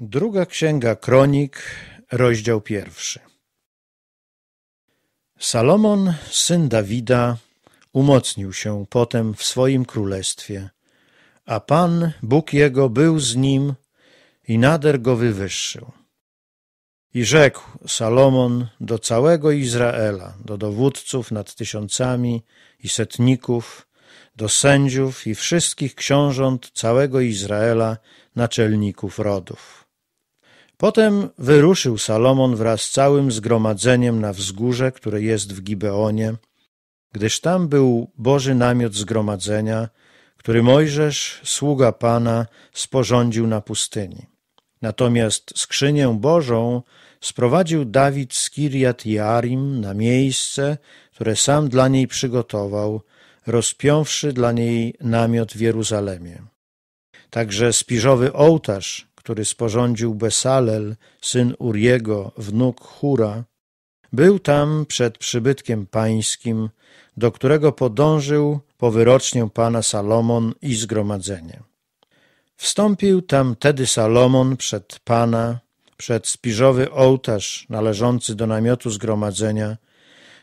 Druga Księga Kronik, rozdział pierwszy. Salomon, syn Dawida, umocnił się potem w swoim królestwie, a Pan, Bóg jego, był z nim i nader go wywyższył. I rzekł Salomon do całego Izraela, do dowódców nad tysiącami i setników, do sędziów i wszystkich książąt całego Izraela, naczelników rodów Potem wyruszył Salomon wraz z całym zgromadzeniem na wzgórze, które jest w Gibeonie, gdyż tam był Boży namiot zgromadzenia, który Mojżesz, sługa Pana, sporządził na pustyni. Natomiast skrzynię Bożą sprowadził Dawid z Kirjat Jarim na miejsce, które sam dla niej przygotował, rozpiąwszy dla niej namiot w Jeruzalemie. Także spiżowy ołtarz który sporządził Besalel, syn Uriego, wnuk Hura, był tam przed przybytkiem pańskim, do którego podążył po wyrocznię pana Salomon i zgromadzenie. Wstąpił tam tedy Salomon przed pana, przed spiżowy ołtarz należący do namiotu zgromadzenia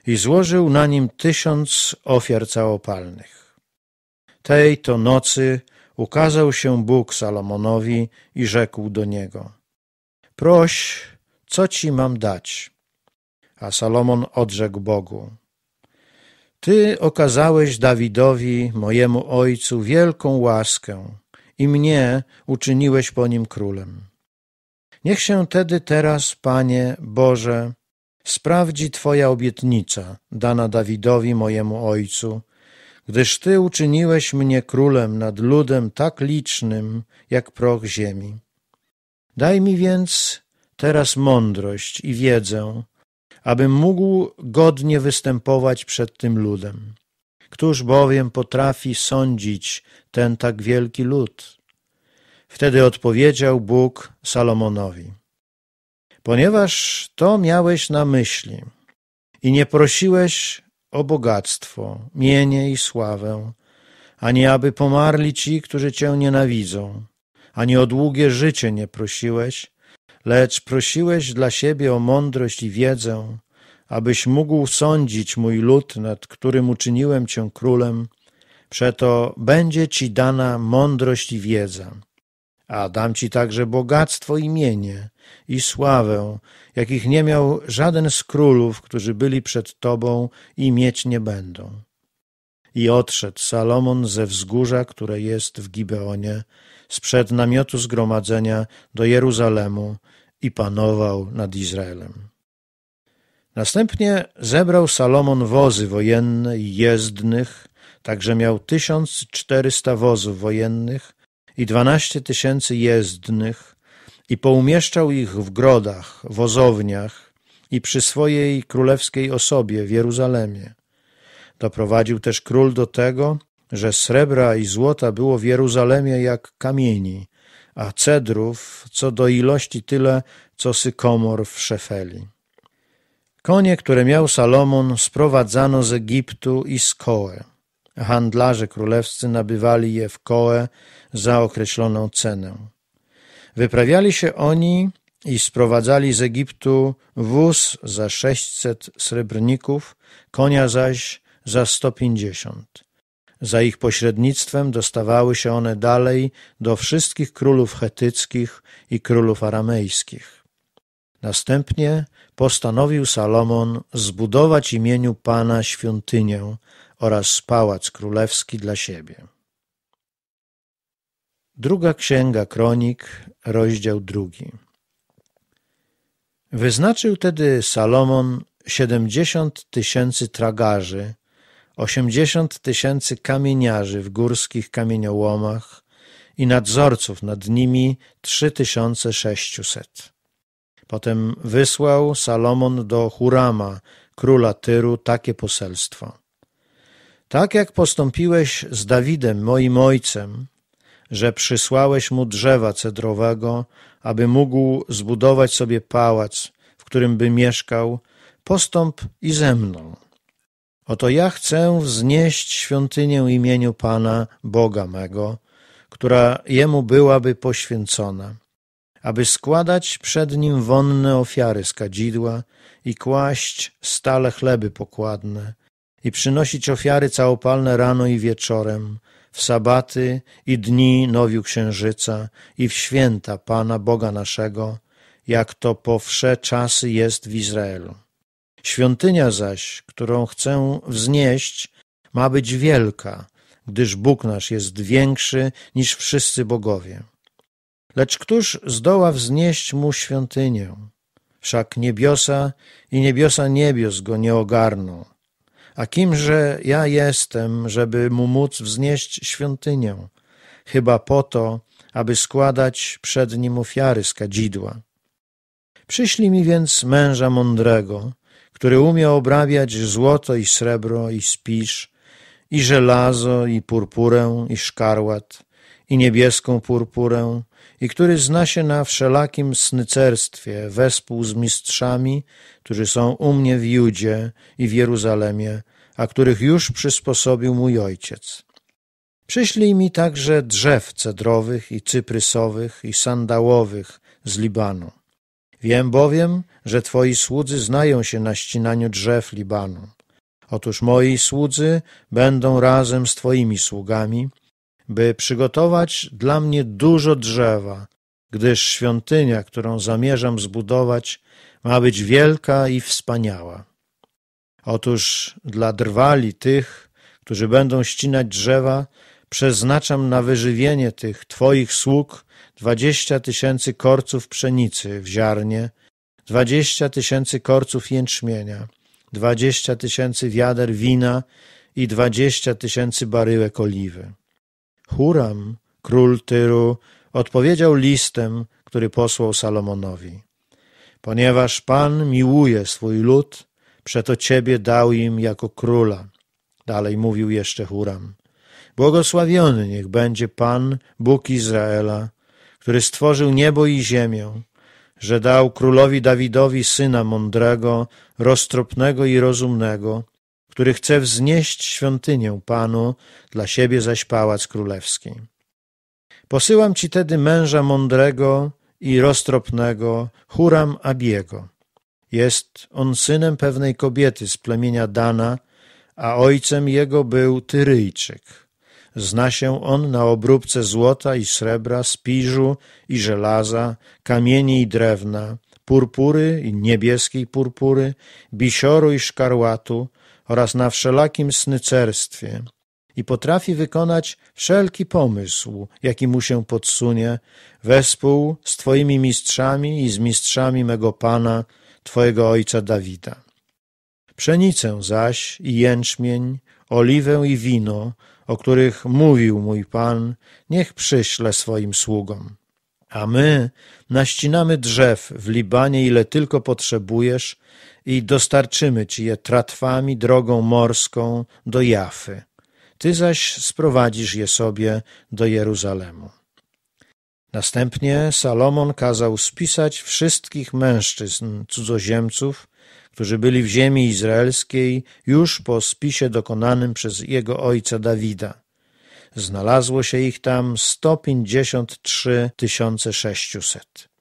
i złożył na nim tysiąc ofiar całopalnych. Tej to nocy ukazał się Bóg Salomonowi i rzekł do niego: Proś, co ci mam dać? A Salomon odrzekł Bogu: Ty okazałeś Dawidowi, mojemu ojcu, wielką łaskę i mnie uczyniłeś po nim królem. Niech się tedy teraz, Panie Boże, sprawdzi Twoja obietnica dana Dawidowi, mojemu ojcu, gdyż Ty uczyniłeś mnie królem nad ludem tak licznym, jak proch ziemi. Daj mi więc teraz mądrość i wiedzę, abym mógł godnie występować przed tym ludem. Któż bowiem potrafi sądzić ten tak wielki lud? Wtedy odpowiedział Bóg Salomonowi: Ponieważ to miałeś na myśli i nie prosiłeś o bogactwo, mienie i sławę, ani aby pomarli ci, którzy cię nienawidzą, ani o długie życie nie prosiłeś, lecz prosiłeś dla siebie o mądrość i wiedzę, abyś mógł sądzić mój lud, nad którym uczyniłem cię królem, przeto będzie ci dana mądrość i wiedza, a dam ci także bogactwo i mienie, i sławę, jakich nie miał żaden z królów, którzy byli przed Tobą i mieć nie będą. I odszedł Salomon ze wzgórza, które jest w Gibeonie, sprzed namiotu zgromadzenia do Jeruzalemu i panował nad Izraelem. Następnie zebrał Salomon wozy wojenne i jezdnych, także miał 1400 wozów wojennych i 12 tysięcy jezdnych, i poumieszczał ich w grodach, wozowniach i przy swojej królewskiej osobie w Jeruzalemie. Doprowadził też król do tego, że srebra i złota było w Jeruzalemie jak kamieni, a cedrów co do ilości tyle, co sykomor w Szefeli. Konie, które miał Salomon, sprowadzano z Egiptu i z Koe. Handlarze królewscy nabywali je w Koe za określoną cenę. Wyprawiali się oni i sprowadzali z Egiptu wóz za sześćset srebrników, konia zaś za sto pięćdziesiąt. Za ich pośrednictwem dostawały się one dalej do wszystkich królów chetyckich i królów aramejskich. Następnie postanowił Salomon zbudować imieniu Pana świątynię oraz pałac królewski dla siebie. Druga Księga Kronik, rozdział drugi. Wyznaczył tedy Salomon siedemdziesiąt tysięcy tragarzy, osiemdziesiąt tysięcy kamieniarzy w górskich kamieniołomach i nadzorców nad nimi trzy tysiące sześciuset. Potem wysłał Salomon do Hurama, króla Tyru, takie poselstwo. Tak jak postąpiłeś z Dawidem, moim ojcem, że przysłałeś mu drzewa cedrowego, aby mógł zbudować sobie pałac, w którym by mieszkał, postąp i ze mną. Oto ja chcę wznieść świątynię imieniu Pana, Boga mego, która jemu byłaby poświęcona, aby składać przed nim wonne ofiary z kadzidła i kłaść stale chleby pokładne i przynosić ofiary całopalne rano i wieczorem, w sabaty i dni nowiu księżyca i w święta Pana Boga naszego, jak to po wsze czasy jest w Izraelu. Świątynia zaś, którą chcę wznieść, ma być wielka, gdyż Bóg nasz jest większy niż wszyscy bogowie. Lecz któż zdoła wznieść mu świątynię? Wszak niebiosa i niebiosa niebios go nie ogarną, a kimże ja jestem, żeby mu móc wznieść świątynię? Chyba po to, aby składać przed nim ofiary z kadzidła. Przyślij mi więc męża mądrego, który umie obrabiać złoto i srebro i spisz, i żelazo i purpurę i szkarłat, i niebieską purpurę, i który zna się na wszelakim snycerstwie, wespół z mistrzami, którzy są u mnie w Judzie i w Jeruzalemie, a których już przysposobił mój ojciec. Przyślij mi także drzew cedrowych i cyprysowych i sandałowych z Libanu. Wiem bowiem, że twoi słudzy znają się na ścinaniu drzew Libanu. Otóż moi słudzy będą razem z twoimi sługami – by przygotować dla mnie dużo drzewa, gdyż świątynia, którą zamierzam zbudować, ma być wielka i wspaniała. Otóż dla drwali tych, którzy będą ścinać drzewa, przeznaczam na wyżywienie tych Twoich sług dwadzieścia tysięcy korców pszenicy w ziarnie, dwadzieścia tysięcy korców jęczmienia, dwadzieścia tysięcy wiader wina i dwadzieścia tysięcy baryłek oliwy. Huram, król Tyru, odpowiedział listem, który posłał Salomonowi. Ponieważ Pan miłuje swój lud, przeto Ciebie dał im jako króla. Dalej mówił jeszcze Huram. Błogosławiony niech będzie Pan, Bóg Izraela, który stworzył niebo i ziemię, że dał królowi Dawidowi syna mądrego, roztropnego i rozumnego, który chce wznieść świątynię Panu, dla siebie zaś pałac królewski. Posyłam ci tedy męża mądrego i roztropnego, Huram Abiego. Jest on synem pewnej kobiety z plemienia Dana, a ojcem jego był Tyryjczyk. Zna się on na obróbce złota i srebra, spiżu i żelaza, kamieni i drewna, purpury i niebieskiej purpury, bisioru i szkarłatu, oraz na wszelakim snycerstwie i potrafi wykonać wszelki pomysł, jaki mu się podsunie, wespół z Twoimi mistrzami i z mistrzami mego Pana, Twojego Ojca Dawida. Pszenicę zaś i jęczmień, oliwę i wino, o których mówił mój Pan, niech przyśle swoim sługom. A my naścinamy drzew w Libanie, ile tylko potrzebujesz, i dostarczymy ci je tratwami drogą morską do Jafy. Ty zaś sprowadzisz je sobie do Jeruzalemu. Następnie Salomon kazał spisać wszystkich mężczyzn, cudzoziemców, którzy byli w ziemi izraelskiej już po spisie dokonanym przez jego ojca Dawida. Znalazło się ich tam 153 600.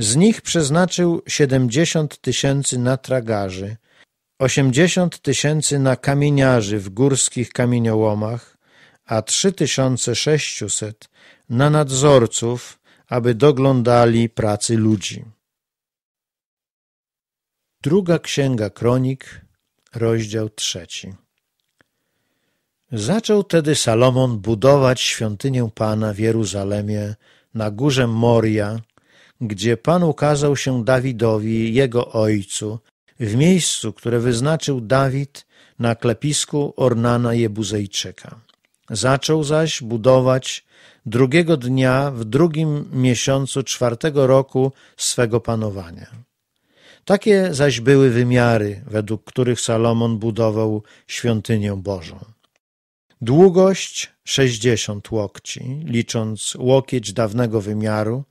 Z nich przeznaczył siedemdziesiąt tysięcy na tragarzy, osiemdziesiąt tysięcy na kamieniarzy w górskich kamieniołomach, a trzy tysiące sześciuset na nadzorców, aby doglądali pracy ludzi. Druga Księga Kronik, rozdział trzeci. Zaczął tedy Salomon budować świątynię Pana w Jeruzalemie na górze Moria, gdzie Pan ukazał się Dawidowi, jego ojcu, w miejscu, które wyznaczył Dawid na klepisku Ornana Jebuzejczyka. Zaczął zaś budować drugiego dnia w drugim miesiącu czwartego roku swego panowania. Takie zaś były wymiary, według których Salomon budował świątynię Bożą. Długość sześćdziesiąt łokci, licząc łokieć dawnego wymiaru,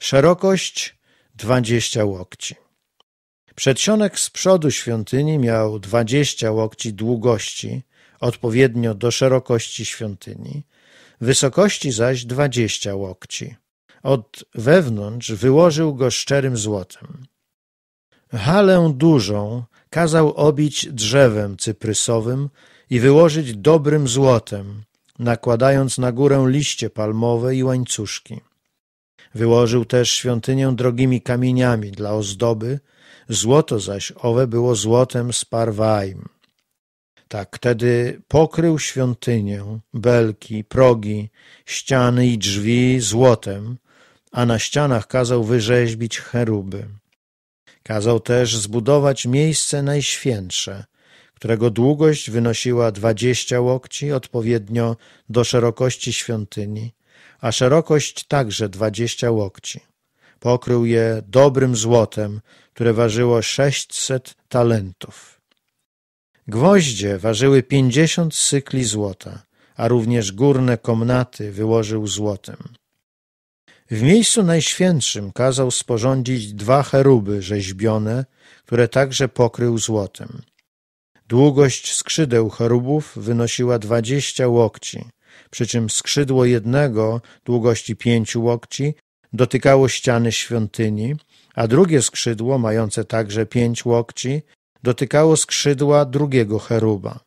szerokość 20 łokci. Przedsionek z przodu świątyni miał 20 łokci długości, odpowiednio do szerokości świątyni, wysokości zaś 20 łokci. Od wewnątrz wyłożył go szczerym złotem. Halę dużą kazał obić drzewem cyprysowym i wyłożyć dobrym złotem, nakładając na górę liście palmowe i łańcuszki. Wyłożył też świątynię drogimi kamieniami dla ozdoby, złoto zaś owe było złotem z Parwaim. Tak wtedy pokrył świątynię, belki, progi, ściany i drzwi złotem, a na ścianach kazał wyrzeźbić cheruby. Kazał też zbudować miejsce najświętsze, którego długość wynosiła dwadzieścia łokci odpowiednio do szerokości świątyni, a szerokość także dwadzieścia łokci. Pokrył je dobrym złotem, które ważyło sześćset talentów. Gwoździe ważyły pięćdziesiąt sykli złota, a również górne komnaty wyłożył złotem. W miejscu najświętszym kazał sporządzić dwa cheruby rzeźbione, które także pokrył złotem. Długość skrzydeł cherubów wynosiła dwadzieścia łokci, przy czym skrzydło jednego długości pięciu łokci dotykało ściany świątyni, a drugie skrzydło, mające także pięć łokci, dotykało skrzydła drugiego cheruba.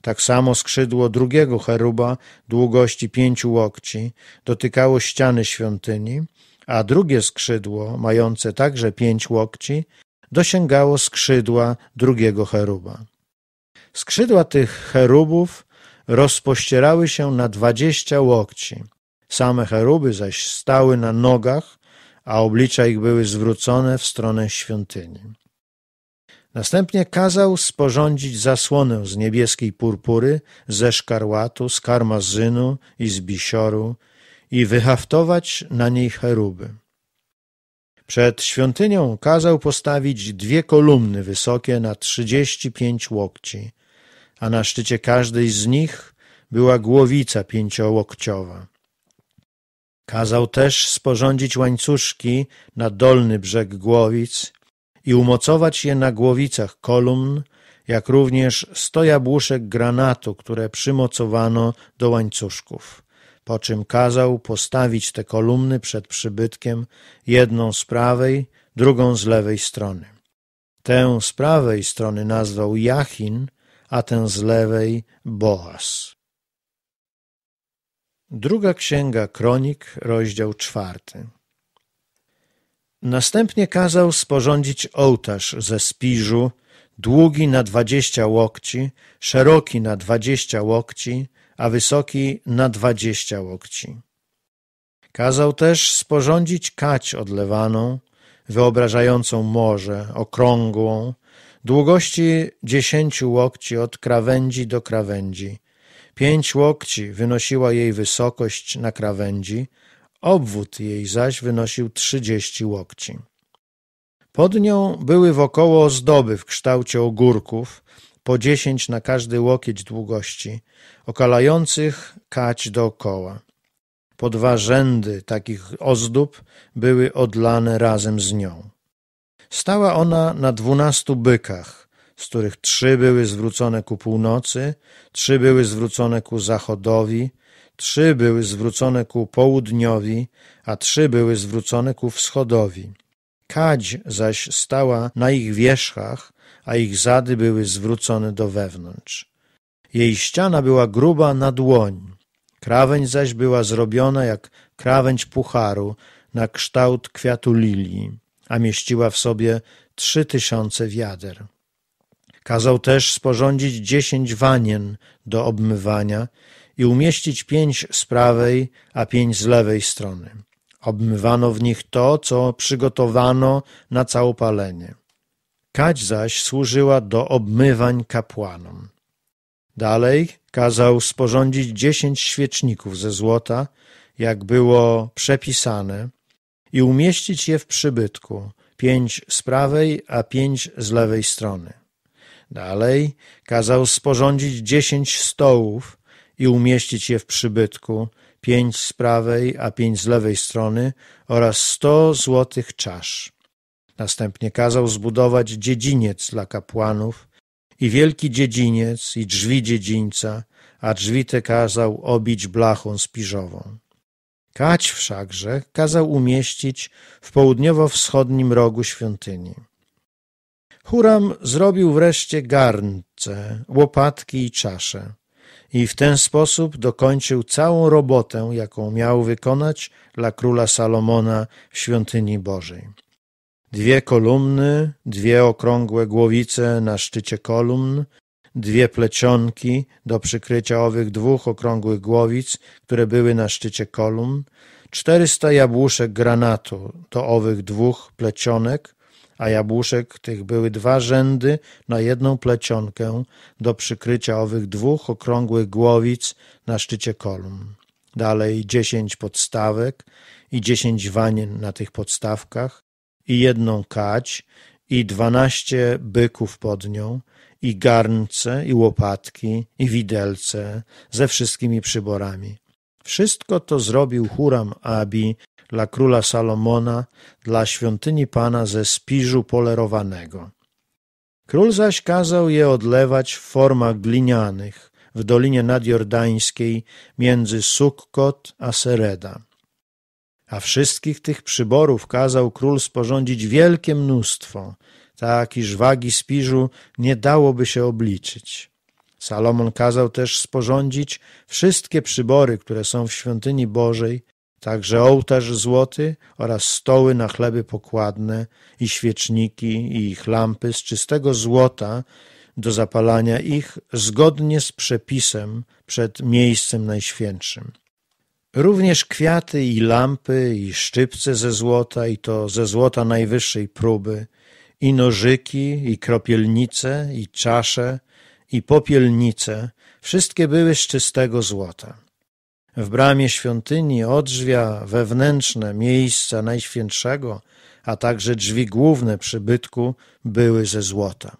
Tak samo skrzydło drugiego cheruba długości pięciu łokci dotykało ściany świątyni, a drugie skrzydło, mające także pięć łokci, dosięgało skrzydła drugiego cheruba. Skrzydła tych cherubów rozpościerały się na dwadzieścia łokci. Same cheruby zaś stały na nogach, a oblicza ich były zwrócone w stronę świątyni. Następnie kazał sporządzić zasłonę z niebieskiej purpury, ze szkarłatu, z karmazynu i z bisioru i wyhaftować na niej cheruby. Przed świątynią kazał postawić dwie kolumny wysokie na trzydzieści pięć łokci, a na szczycie każdej z nich była głowica pięciołokciowa. Kazał też sporządzić łańcuszki na dolny brzeg głowic i umocować je na głowicach kolumn, jak również sto jabłuszek granatu, które przymocowano do łańcuszków. Po czym kazał postawić te kolumny przed przybytkiem, jedną z prawej, drugą z lewej strony. Tę z prawej strony nazwał Jachin, a ten z lewej Boaz. Druga księga Kronik, rozdział czwarty. Następnie kazał sporządzić ołtarz ze spiżu, długi na dwadzieścia łokci, szeroki na dwadzieścia łokci, a wysoki na dwadzieścia łokci. Kazał też sporządzić kać odlewaną, wyobrażającą morze, okrągłą, długości dziesięciu łokci od krawędzi do krawędzi. Pięć łokci wynosiła jej wysokość na krawędzi, obwód jej zaś wynosił trzydzieści łokci. Pod nią były wokoło ozdoby w kształcie ogórków, po dziesięć na każdy łokieć długości, okalających kać dookoła. Po dwa rzędy takich ozdób były odlane razem z nią. Stała ona na dwunastu bykach, z których trzy były zwrócone ku północy, trzy były zwrócone ku zachodowi, trzy były zwrócone ku południowi, a trzy były zwrócone ku wschodowi. Kadź zaś stała na ich wierzchach, a ich zady były zwrócone do wewnątrz. Jej ściana była gruba na dłoń, krawędź zaś była zrobiona jak krawędź pucharu, na kształt kwiatu lilii a mieściła w sobie trzy tysiące wiader. Kazał też sporządzić dziesięć wanien do obmywania i umieścić pięć z prawej, a pięć z lewej strony. Obmywano w nich to, co przygotowano na całopalenie. Kać zaś służyła do obmywań kapłanom. Dalej kazał sporządzić dziesięć świeczników ze złota, jak było przepisane, i umieścić je w przybytku, pięć z prawej, a pięć z lewej strony. Dalej kazał sporządzić dziesięć stołów i umieścić je w przybytku, pięć z prawej, a pięć z lewej strony oraz sto złotych czasz. Następnie kazał zbudować dziedziniec dla kapłanów i wielki dziedziniec i drzwi dziedzińca, a drzwi te kazał obić blachą spiżową. Kać wszakże kazał umieścić w południowo-wschodnim rogu świątyni. Huram zrobił wreszcie garnce, łopatki i czasze i w ten sposób dokończył całą robotę, jaką miał wykonać dla króla Salomona w świątyni Bożej. Dwie kolumny, dwie okrągłe głowice na szczycie kolumn, dwie plecionki do przykrycia owych dwóch okrągłych głowic, które były na szczycie kolumn, czterysta jabłuszek granatu do owych dwóch plecionek, a jabłuszek tych były dwa rzędy na jedną plecionkę do przykrycia owych dwóch okrągłych głowic na szczycie kolumn. Dalej dziesięć podstawek i dziesięć wanien na tych podstawkach i jedną kać i dwanaście byków pod nią, i garnce, i łopatki, i widelce, ze wszystkimi przyborami. Wszystko to zrobił Huram Abi dla króla Salomona, dla świątyni Pana ze spiżu polerowanego. Król zaś kazał je odlewać w formach glinianych w dolinie nadjordańskiej między Sukkot a Sereda. A wszystkich tych przyborów kazał król sporządzić wielkie mnóstwo – tak iż wagi spiżu nie dałoby się obliczyć. Salomon kazał też sporządzić wszystkie przybory, które są w świątyni Bożej, także ołtarz złoty oraz stoły na chleby pokładne i świeczniki i ich lampy z czystego złota do zapalania ich zgodnie z przepisem przed miejscem najświętszym. Również kwiaty i lampy i szczypce ze złota i to ze złota najwyższej próby – i nożyki, i kropielnice, i czasze, i popielnice, wszystkie były z czystego złota. W bramie świątyni odrzwia wewnętrzne miejsca Najświętszego, a także drzwi główne przybytku były ze złota.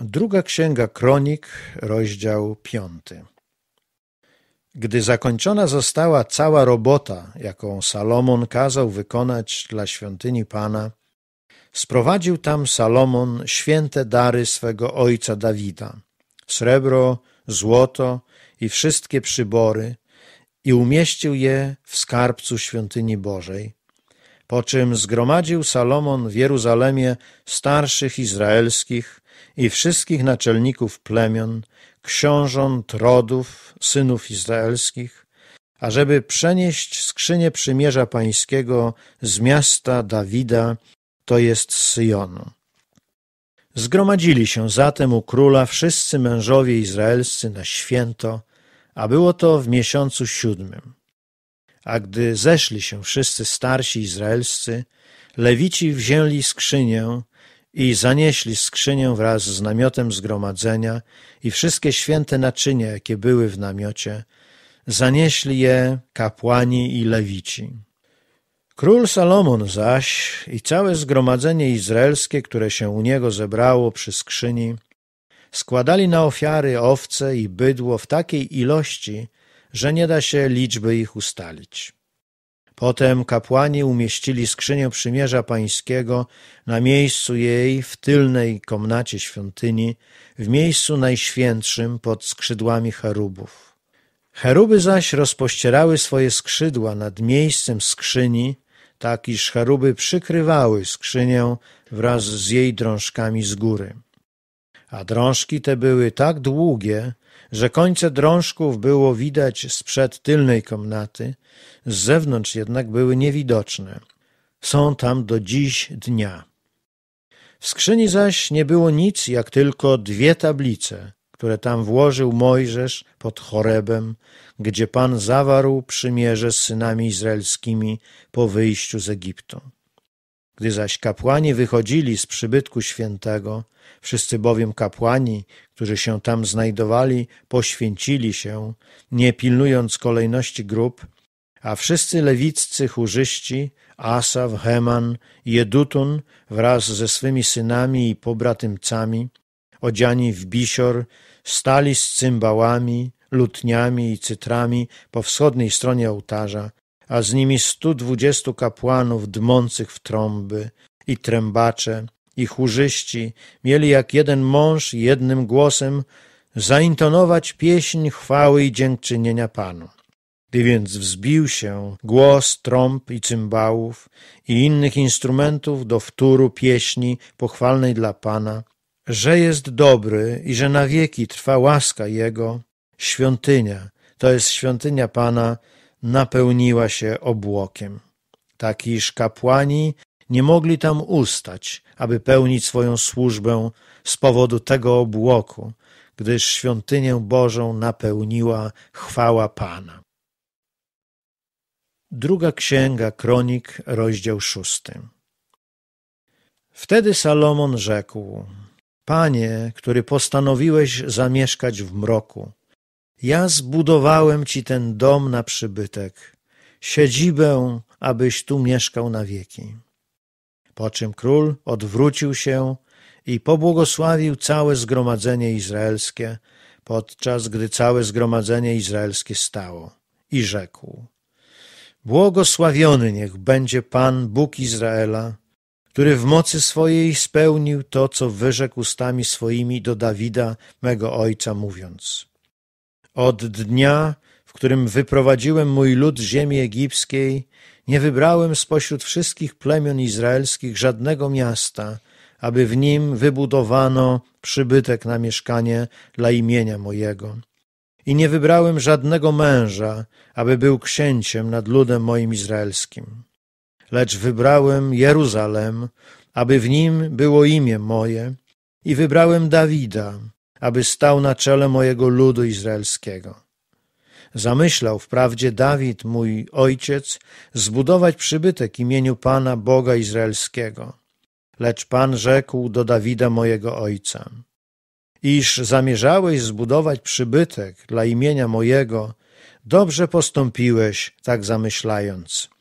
Druga księga Kronik, rozdział piąty. Gdy zakończona została cała robota, jaką Salomon kazał wykonać dla świątyni Pana, Sprowadził tam Salomon święte dary swego ojca Dawida, srebro, złoto i wszystkie przybory i umieścił je w skarbcu świątyni Bożej. Po czym zgromadził Salomon w Jeruzalemie starszych izraelskich i wszystkich naczelników plemion, książąt rodów, synów izraelskich, ażeby przenieść skrzynię przymierza pańskiego z miasta Dawida to jest Syjonu. Zgromadzili się zatem u króla wszyscy mężowie izraelscy na święto, a było to w miesiącu siódmym. A gdy zeszli się wszyscy starsi izraelscy, lewici wzięli skrzynię i zanieśli skrzynię wraz z namiotem zgromadzenia i wszystkie święte naczynia, jakie były w namiocie, zanieśli je kapłani i lewici. Król Salomon zaś i całe zgromadzenie izraelskie, które się u niego zebrało przy skrzyni, składali na ofiary owce i bydło w takiej ilości, że nie da się liczby ich ustalić. Potem kapłani umieścili skrzynię przymierza pańskiego na miejscu jej w tylnej komnacie świątyni, w miejscu najświętszym pod skrzydłami cherubów. Cheruby zaś rozpościerały swoje skrzydła nad miejscem skrzyni, tak iż cheruby przykrywały skrzynię wraz z jej drążkami z góry. A drążki te były tak długie, że końce drążków było widać z przed tylnej komnaty, z zewnątrz jednak były niewidoczne. Są tam do dziś dnia. W skrzyni zaś nie było nic, jak tylko dwie tablice, które tam włożył Mojżesz pod Chorebem, gdzie Pan zawarł przymierze z synami izraelskimi po wyjściu z Egiptu. Gdy zaś kapłani wychodzili z przybytku świętego, wszyscy bowiem kapłani, którzy się tam znajdowali, poświęcili się, nie pilnując kolejności grup, a wszyscy lewiccy chórzyści, Asaf, Heman i Jedutun wraz ze swymi synami i pobratymcami, odziani w bisior stali z cymbałami, lutniami i cytrami po wschodniej stronie ołtarza, a z nimi stu dwudziestu kapłanów dmących w trąby i trębacze i chórzyści mieli jak jeden mąż jednym głosem zaintonować pieśń chwały i dziękczynienia Panu. Gdy więc wzbił się głos trąb i cymbałów i innych instrumentów do wtóru pieśni pochwalnej dla Pana, że jest dobry i że na wieki trwa łaska Jego, świątynia, to jest świątynia Pana, napełniła się obłokiem. Tak iż kapłani nie mogli tam ustać, aby pełnić swoją służbę z powodu tego obłoku, gdyż świątynię Bożą napełniła chwała Pana. Druga księga Kronik, rozdział szósty. Wtedy Salomon rzekł: Panie, który postanowiłeś zamieszkać w mroku. Ja zbudowałem Ci ten dom na przybytek, siedzibę, abyś tu mieszkał na wieki. Po czym król odwrócił się i pobłogosławił całe zgromadzenie izraelskie, podczas gdy całe zgromadzenie izraelskie stało i rzekł. Błogosławiony niech będzie Pan Bóg Izraela, który w mocy swojej spełnił to, co wyrzekł ustami swoimi do Dawida, mego ojca, mówiąc: Od dnia, w którym wyprowadziłem mój lud z ziemi egipskiej, nie wybrałem spośród wszystkich plemion izraelskich żadnego miasta, aby w nim wybudowano przybytek na mieszkanie dla imienia mojego. I nie wybrałem żadnego męża, aby był księciem nad ludem moim izraelskim lecz wybrałem Jeruzalem, aby w nim było imię moje, i wybrałem Dawida, aby stał na czele mojego ludu izraelskiego. Zamyślał wprawdzie Dawid, mój ojciec, zbudować przybytek imieniu Pana Boga Izraelskiego. Lecz Pan rzekł do Dawida mojego ojca: Iż zamierzałeś zbudować przybytek dla imienia mojego, dobrze postąpiłeś, tak zamyślając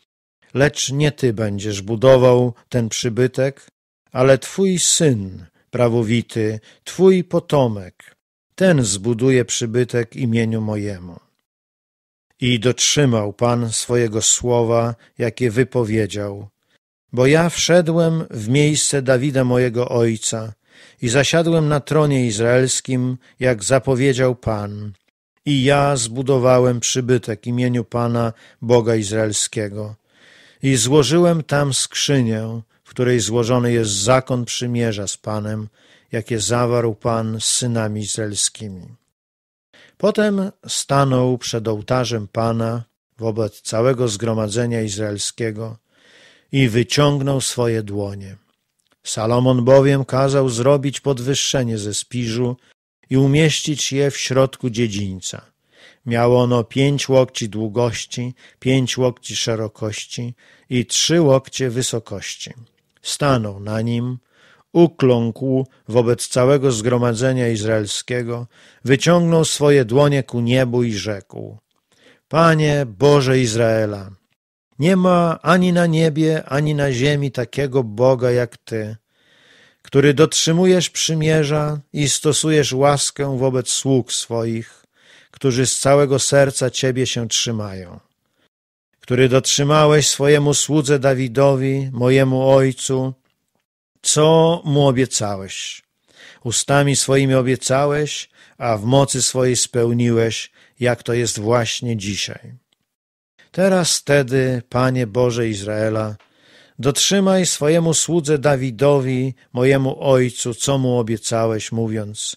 lecz nie ty będziesz budował ten przybytek, ale twój syn prawowity, twój potomek, ten zbuduje przybytek imieniu mojemu. I dotrzymał Pan swojego słowa, jakie wypowiedział, bo ja wszedłem w miejsce Dawida mojego ojca i zasiadłem na tronie izraelskim, jak zapowiedział Pan, i ja zbudowałem przybytek imieniu Pana Boga Izraelskiego i złożyłem tam skrzynię, w której złożony jest zakon przymierza z Panem, jakie zawarł Pan z synami izraelskimi. Potem stanął przed ołtarzem Pana wobec całego zgromadzenia izraelskiego i wyciągnął swoje dłonie. Salomon bowiem kazał zrobić podwyższenie ze spiżu i umieścić je w środku dziedzińca. Miało ono pięć łokci długości, pięć łokci szerokości i trzy łokcie wysokości. Stanął na nim, ukląkł wobec całego zgromadzenia izraelskiego, wyciągnął swoje dłonie ku niebu i rzekł: Panie Boże Izraela, nie ma ani na niebie, ani na ziemi takiego Boga jak Ty, który dotrzymujesz przymierza i stosujesz łaskę wobec sług swoich którzy z całego serca Ciebie się trzymają, który dotrzymałeś swojemu słudze Dawidowi, mojemu ojcu, co mu obiecałeś. Ustami swoimi obiecałeś, a w mocy swojej spełniłeś, jak to jest właśnie dzisiaj. Teraz tedy, Panie Boże Izraela, dotrzymaj swojemu słudze Dawidowi, mojemu ojcu, co mu obiecałeś, mówiąc –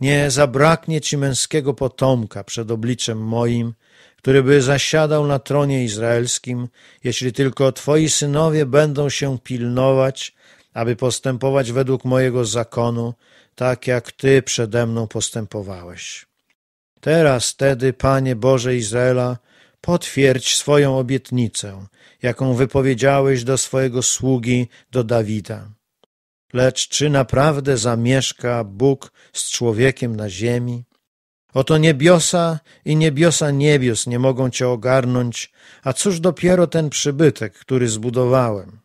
nie zabraknie ci męskiego potomka przed obliczem moim, który by zasiadał na tronie izraelskim, jeśli tylko twoi synowie będą się pilnować, aby postępować według mojego zakonu, tak jak ty przede mną postępowałeś. Teraz tedy, Panie Boże Izraela, potwierdź swoją obietnicę, jaką wypowiedziałeś do swojego sługi, do Dawida Lecz czy naprawdę zamieszka Bóg z człowiekiem na ziemi? Oto niebiosa i niebiosa niebios nie mogą cię ogarnąć, a cóż dopiero ten przybytek, który zbudowałem?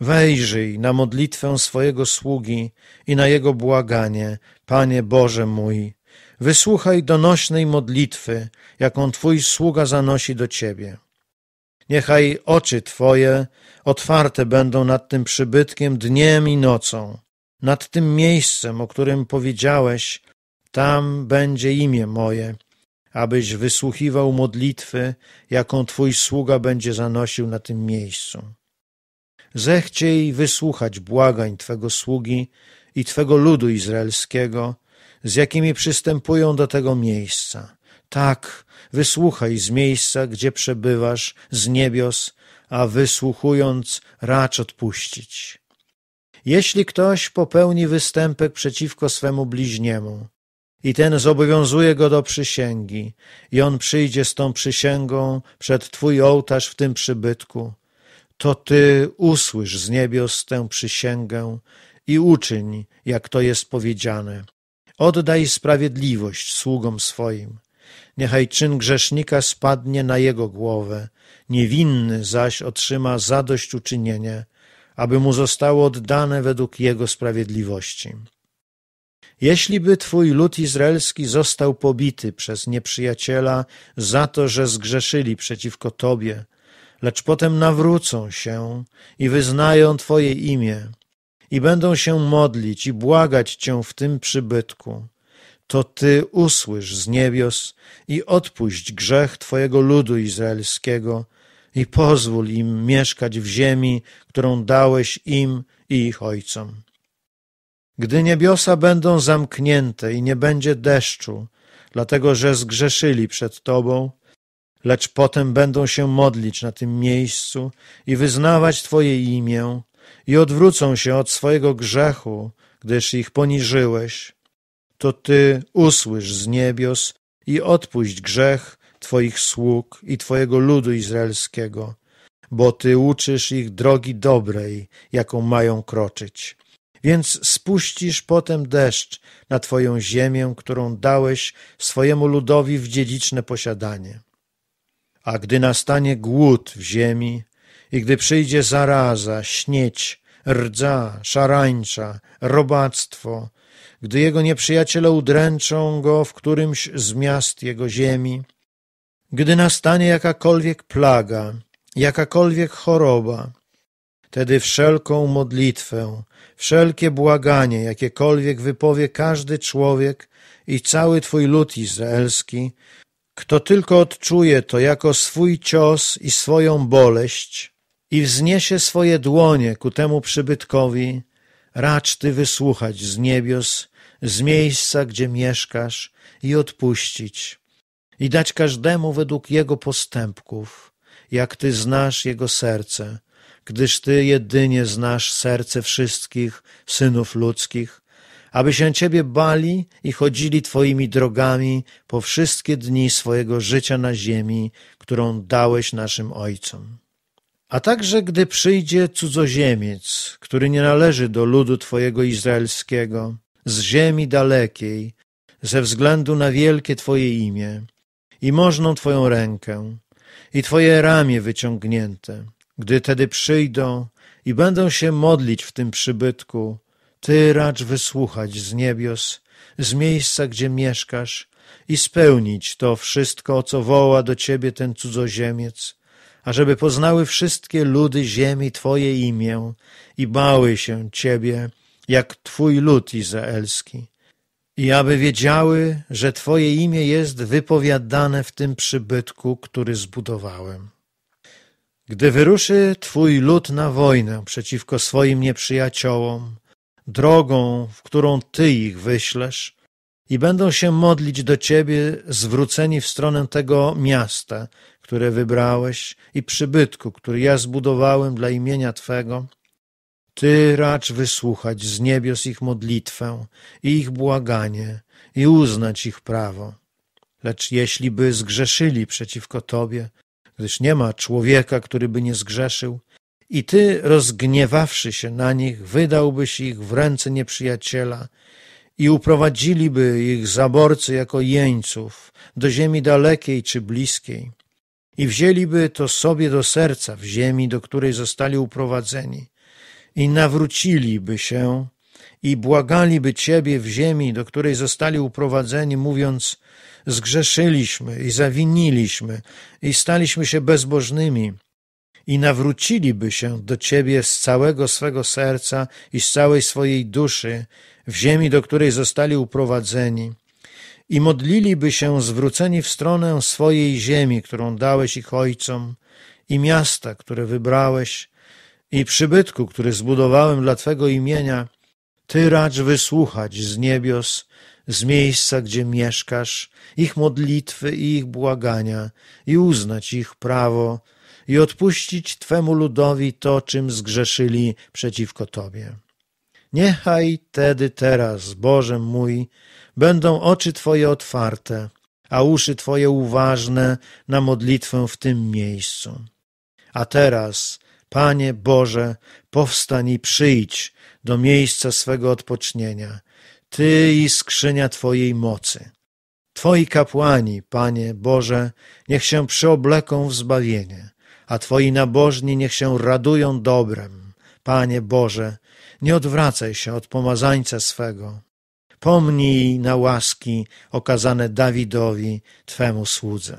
Wejrzyj na modlitwę swojego sługi i na jego błaganie, Panie Boże mój. Wysłuchaj donośnej modlitwy, jaką Twój sługa zanosi do Ciebie. Niechaj oczy Twoje otwarte będą nad tym przybytkiem dniem i nocą, nad tym miejscem, o którym powiedziałeś, tam będzie imię moje, abyś wysłuchiwał modlitwy, jaką Twój sługa będzie zanosił na tym miejscu. Zechciej wysłuchać błagań Twego sługi i Twego ludu izraelskiego, z jakimi przystępują do tego miejsca, tak, wysłuchaj z miejsca, gdzie przebywasz, z niebios, a wysłuchując racz odpuścić. Jeśli ktoś popełni występek przeciwko swemu bliźniemu i ten zobowiązuje go do przysięgi i on przyjdzie z tą przysięgą przed Twój ołtarz w tym przybytku, to Ty usłysz z niebios tę przysięgę i uczyń, jak to jest powiedziane. Oddaj sprawiedliwość sługom swoim, niechaj czyn grzesznika spadnie na jego głowę, niewinny zaś otrzyma zadośćuczynienie, aby mu zostało oddane według jego sprawiedliwości. Jeśli by twój lud izraelski został pobity przez nieprzyjaciela za to, że zgrzeszyli przeciwko tobie, lecz potem nawrócą się i wyznają twoje imię i będą się modlić i błagać cię w tym przybytku, to Ty usłysz z niebios i odpuść grzech Twojego ludu izraelskiego i pozwól im mieszkać w ziemi, którą dałeś im i ich ojcom. Gdy niebiosa będą zamknięte i nie będzie deszczu, dlatego że zgrzeszyli przed Tobą, lecz potem będą się modlić na tym miejscu i wyznawać Twoje imię i odwrócą się od swojego grzechu, gdyż ich poniżyłeś, to Ty usłysz z niebios i odpuść grzech Twoich sług i Twojego ludu izraelskiego, bo Ty uczysz ich drogi dobrej, jaką mają kroczyć. Więc spuścisz potem deszcz na Twoją ziemię, którą dałeś swojemu ludowi w dziedziczne posiadanie. A gdy nastanie głód w ziemi i gdy przyjdzie zaraza, śnieć, rdza, szarańcza, robactwo, gdy jego nieprzyjaciele udręczą go w którymś z miast jego ziemi, gdy nastanie jakakolwiek plaga, jakakolwiek choroba, Tedy wszelką modlitwę, wszelkie błaganie, jakiekolwiek wypowie każdy człowiek i cały Twój lud izraelski, kto tylko odczuje to jako swój cios i swoją boleść i wzniesie swoje dłonie ku temu przybytkowi, racz Ty wysłuchać z niebios z miejsca, gdzie mieszkasz, i odpuścić, i dać każdemu według jego postępków, jak ty znasz jego serce, gdyż ty jedynie znasz serce wszystkich synów ludzkich, aby się ciebie bali i chodzili twoimi drogami po wszystkie dni swojego życia na ziemi, którą dałeś naszym ojcom. A także gdy przyjdzie cudzoziemiec, który nie należy do ludu Twojego izraelskiego, z ziemi dalekiej, ze względu na wielkie Twoje imię i możną Twoją rękę i Twoje ramię wyciągnięte. Gdy tedy przyjdą i będą się modlić w tym przybytku, Ty racz wysłuchać z niebios, z miejsca, gdzie mieszkasz i spełnić to wszystko, o co woła do Ciebie ten cudzoziemiec, ażeby poznały wszystkie ludy ziemi Twoje imię i bały się Ciebie, jak Twój lud izraelski, i aby wiedziały, że Twoje imię jest wypowiadane w tym przybytku, który zbudowałem. Gdy wyruszy Twój lud na wojnę przeciwko swoim nieprzyjaciołom, drogą, w którą Ty ich wyślesz, i będą się modlić do Ciebie zwróceni w stronę tego miasta, które wybrałeś i przybytku, który ja zbudowałem dla imienia Twego, ty racz wysłuchać z niebios ich modlitwę i ich błaganie i uznać ich prawo. Lecz jeśli by zgrzeszyli przeciwko Tobie, gdyż nie ma człowieka, który by nie zgrzeszył, i Ty, rozgniewawszy się na nich, wydałbyś ich w ręce nieprzyjaciela i uprowadziliby ich zaborcy jako jeńców do ziemi dalekiej czy bliskiej i wzięliby to sobie do serca w ziemi, do której zostali uprowadzeni i nawróciliby się i błagaliby Ciebie w ziemi, do której zostali uprowadzeni, mówiąc: Zgrzeszyliśmy i zawiniliśmy i staliśmy się bezbożnymi, i nawróciliby się do Ciebie z całego swego serca i z całej swojej duszy, w ziemi, do której zostali uprowadzeni, i modliliby się zwróceni w stronę swojej ziemi, którą dałeś ich ojcom, i miasta, które wybrałeś, i przybytku, który zbudowałem dla Twego imienia, Ty racz wysłuchać z niebios, z miejsca, gdzie mieszkasz, ich modlitwy i ich błagania, i uznać ich prawo, i odpuścić Twemu ludowi to, czym zgrzeszyli przeciwko Tobie. Niechaj tedy teraz, Boże mój, będą oczy Twoje otwarte, a uszy Twoje uważne na modlitwę w tym miejscu. A teraz Panie Boże, powstań i przyjdź do miejsca swego odpocznienia, Ty i skrzynia Twojej mocy. Twoi kapłani, Panie Boże, niech się przyobleką w zbawienie, a Twoi nabożni niech się radują dobrem. Panie Boże, nie odwracaj się od pomazańca swego. Pomnij na łaski okazane Dawidowi, Twemu słudze.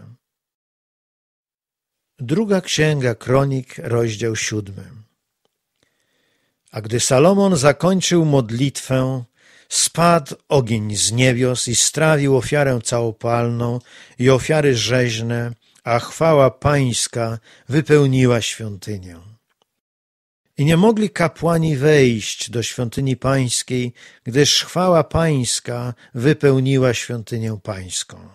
Druga Księga Kronik, rozdział siódmy. A gdy Salomon zakończył modlitwę, spadł ogień z niebios i strawił ofiarę całopalną i ofiary rzeźne, a chwała pańska wypełniła świątynię. I nie mogli kapłani wejść do świątyni pańskiej, gdyż chwała pańska wypełniła świątynię pańską.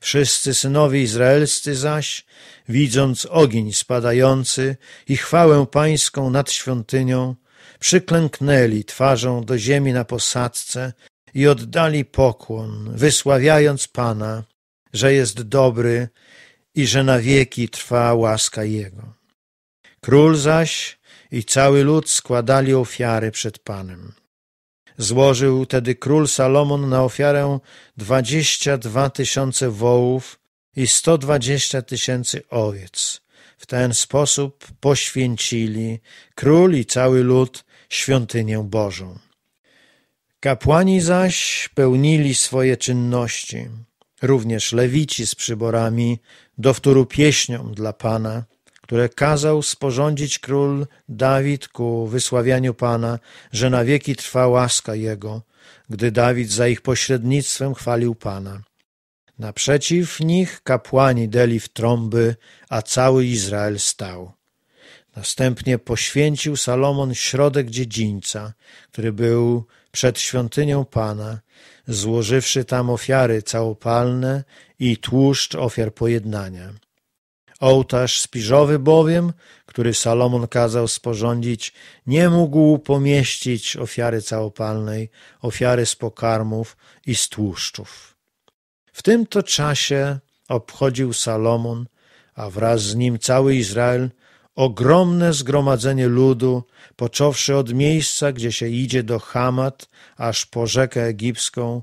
Wszyscy synowie izraelscy zaś, widząc ogień spadający i chwałę pańską nad świątynią, przyklęknęli twarzą do ziemi na posadzce i oddali pokłon, wysławiając Pana, że jest dobry i że na wieki trwa łaska Jego. Król zaś i cały lud składali ofiary przed Panem. Złożył tedy król Salomon na ofiarę dwadzieścia dwa tysiące wołów i sto dwadzieścia tysięcy owiec. W ten sposób poświęcili król i cały lud świątynię Bożą. Kapłani zaś pełnili swoje czynności, również lewici z przyborami, do wtóru pieśniom dla Pana – które kazał sporządzić król Dawid ku wysławianiu Pana, że na wieki trwa łaska Jego, gdy Dawid za ich pośrednictwem chwalił Pana. Naprzeciw nich kapłani deli w trąby, a cały Izrael stał. Następnie poświęcił Salomon środek dziedzińca, który był przed świątynią Pana, złożywszy tam ofiary całopalne i tłuszcz ofiar pojednania. Ołtarz spiżowy bowiem, który Salomon kazał sporządzić, nie mógł pomieścić ofiary całopalnej, ofiary z pokarmów i z tłuszczów. W tym to czasie obchodził Salomon, a wraz z nim cały Izrael, ogromne zgromadzenie ludu, począwszy od miejsca, gdzie się idzie do Hamat, aż po rzekę egipską,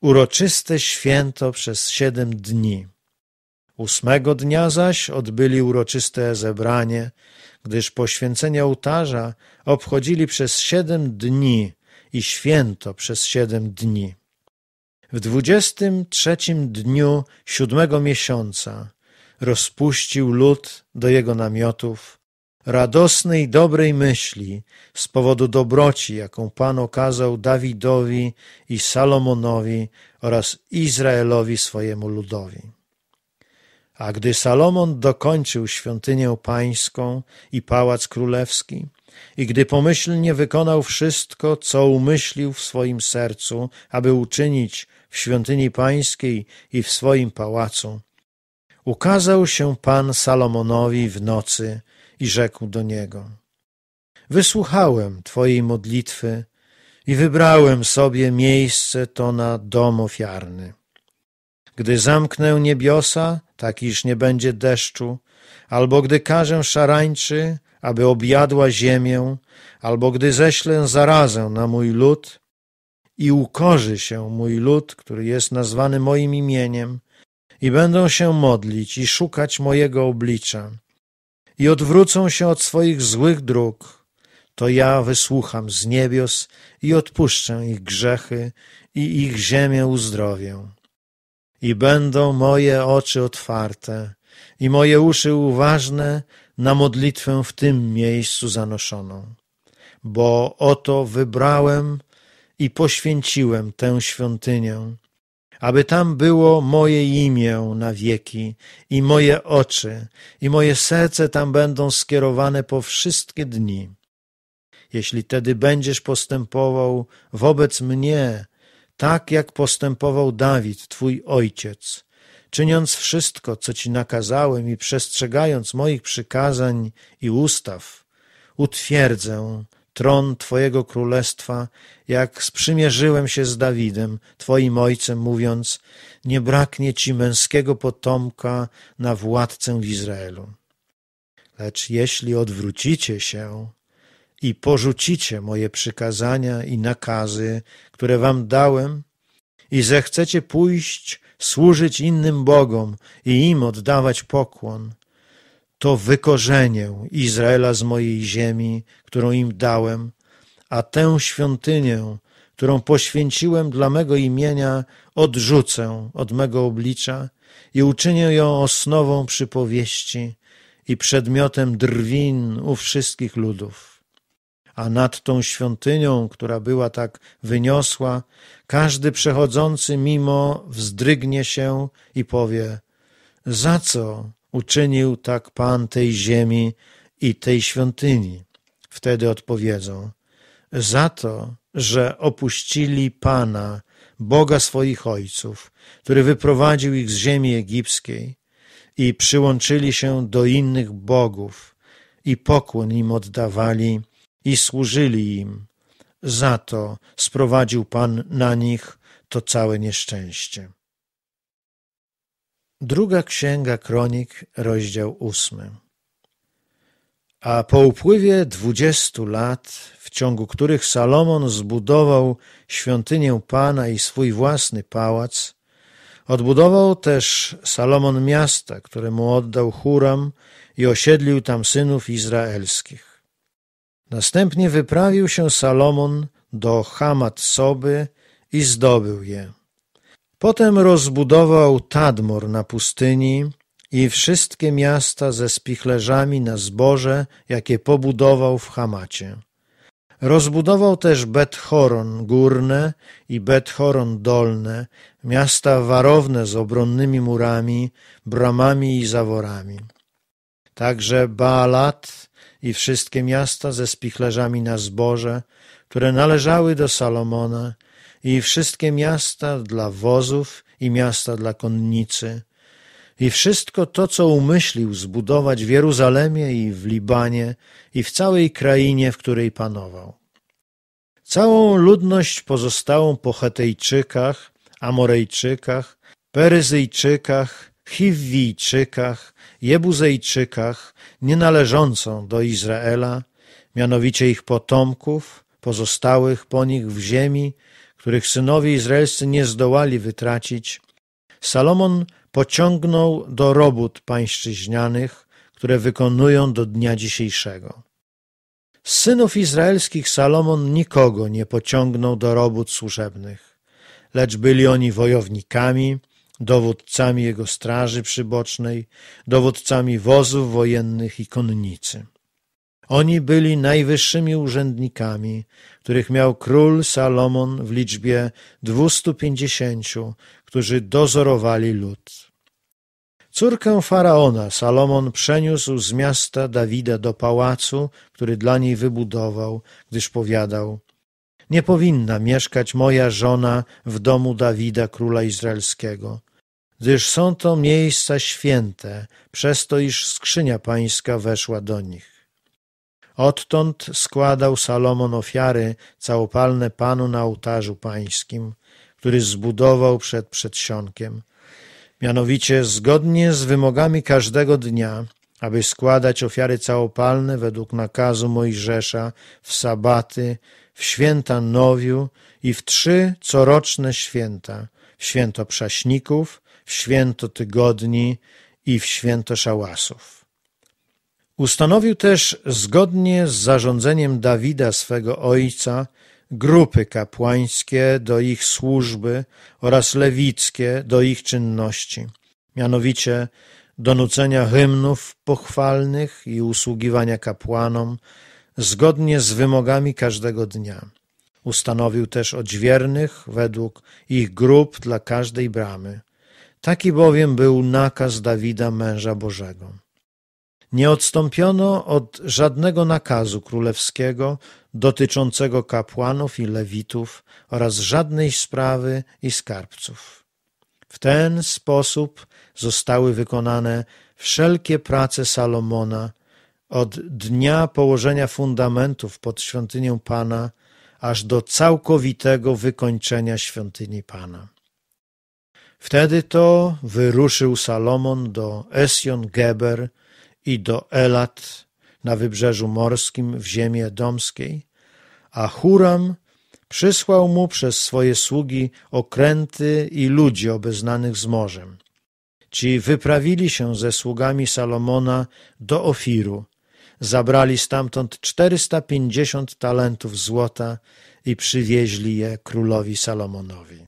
uroczyste święto przez siedem dni. Ósmego dnia zaś odbyli uroczyste zebranie, gdyż poświęcenie ołtarza obchodzili przez siedem dni i święto przez siedem dni. W dwudziestym trzecim dniu siódmego miesiąca rozpuścił lud do jego namiotów, radosnej, dobrej myśli z powodu dobroci, jaką Pan okazał Dawidowi i Salomonowi oraz Izraelowi swojemu ludowi. A gdy Salomon dokończył świątynię pańską i pałac królewski, i gdy pomyślnie wykonał wszystko, co umyślił w swoim sercu, aby uczynić w świątyni pańskiej i w swoim pałacu, ukazał się Pan Salomonowi w nocy i rzekł do niego: Wysłuchałem Twojej modlitwy i wybrałem sobie miejsce to na dom ofiarny. Gdy zamknę niebiosa, tak iż nie będzie deszczu, albo gdy każę szarańczy, aby objadła ziemię, albo gdy ześlę zarazę na mój lud i ukorzy się mój lud, który jest nazwany moim imieniem, i będą się modlić i szukać mojego oblicza, i odwrócą się od swoich złych dróg, to ja wysłucham z niebios i odpuszczę ich grzechy i ich ziemię uzdrowię i będą moje oczy otwarte i moje uszy uważne na modlitwę w tym miejscu zanoszoną. Bo oto wybrałem i poświęciłem tę świątynię, aby tam było moje imię na wieki i moje oczy i moje serce tam będą skierowane po wszystkie dni. Jeśli tedy będziesz postępował wobec mnie tak jak postępował Dawid, twój ojciec, czyniąc wszystko, co ci nakazałem i przestrzegając moich przykazań i ustaw, utwierdzę tron twojego królestwa, jak sprzymierzyłem się z Dawidem, twoim ojcem, mówiąc, nie braknie ci męskiego potomka na władcę w Izraelu. Lecz jeśli odwrócicie się i porzucicie moje przykazania i nakazy, które wam dałem, i zechcecie pójść służyć innym bogom i im oddawać pokłon, to wykorzenię Izraela z mojej ziemi, którą im dałem, a tę świątynię, którą poświęciłem dla mego imienia, odrzucę od mego oblicza i uczynię ją osnową przypowieści i przedmiotem drwin u wszystkich ludów a nad tą świątynią, która była tak wyniosła, każdy przechodzący mimo wzdrygnie się i powie: Za co uczynił tak Pan tej ziemi i tej świątyni? Wtedy odpowiedzą: Za to, że opuścili Pana, Boga swoich ojców, który wyprowadził ich z ziemi egipskiej i przyłączyli się do innych bogów i pokłon im oddawali i służyli im. Za to sprowadził Pan na nich to całe nieszczęście. Druga księga kronik, rozdział ósmy. A po upływie dwudziestu lat, w ciągu których Salomon zbudował świątynię Pana i swój własny pałac, odbudował też Salomon miasta, które mu oddał Huram i osiedlił tam synów izraelskich. Następnie wyprawił się Salomon do Hamat Soby i zdobył je. Potem rozbudował Tadmor na pustyni i wszystkie miasta ze spichlerzami na zboże, jakie pobudował w Hamacie. Rozbudował też Bethoron górne i Bethoron dolne, miasta warowne z obronnymi murami, bramami i zaworami. Także Baalat, i wszystkie miasta ze spichlerzami na zboże, które należały do Salomona, i wszystkie miasta dla wozów i miasta dla konnicy, i wszystko to, co umyślił zbudować w Jeruzalemie i w Libanie i w całej krainie, w której panował. Całą ludność pozostałą po Chetejczykach, Amorejczykach, Peryzyjczykach, Chiwijczykach, Jebuzejczykach, nienależącą do Izraela, mianowicie ich potomków, pozostałych po nich w ziemi, których synowie izraelscy nie zdołali wytracić, Salomon pociągnął do robót pańszczyźnianych, które wykonują do dnia dzisiejszego. Z synów izraelskich Salomon nikogo nie pociągnął do robót służebnych, lecz byli oni wojownikami, dowódcami jego straży przybocznej, dowódcami wozów wojennych i konnicy. Oni byli najwyższymi urzędnikami, których miał król Salomon w liczbie dwustu pięćdziesięciu, którzy dozorowali lud. Córkę faraona Salomon przeniósł z miasta Dawida do pałacu, który dla niej wybudował, gdyż powiadał: Nie powinna mieszkać moja żona w domu Dawida, króla izraelskiego gdyż są to miejsca święte, przez to iż skrzynia pańska weszła do nich. Odtąd składał Salomon ofiary całopalne Panu na ołtarzu pańskim, który zbudował przed przedsionkiem, mianowicie zgodnie z wymogami każdego dnia, aby składać ofiary całopalne według nakazu Mojżesza w sabaty, w święta Nowiu i w trzy coroczne święta, w święto prześników w święto tygodni i w święto szałasów. Ustanowił też, zgodnie z zarządzeniem Dawida swego ojca, grupy kapłańskie do ich służby oraz lewickie do ich czynności, mianowicie do nucenia hymnów pochwalnych i usługiwania kapłanom zgodnie z wymogami każdego dnia. Ustanowił też odźwiernych według ich grup dla każdej bramy. Taki bowiem był nakaz Dawida, męża Bożego. Nie odstąpiono od żadnego nakazu królewskiego dotyczącego kapłanów i lewitów oraz żadnej sprawy i skarbców. W ten sposób zostały wykonane wszelkie prace Salomona od dnia położenia fundamentów pod świątynią Pana aż do całkowitego wykończenia świątyni Pana. Wtedy to wyruszył Salomon do Esjon-Geber i do Elat na wybrzeżu morskim w ziemię domskiej, a Huram przysłał mu przez swoje sługi okręty i ludzi obeznanych z morzem. Ci wyprawili się ze sługami Salomona do Ofiru, zabrali stamtąd 450 talentów złota i przywieźli je królowi Salomonowi.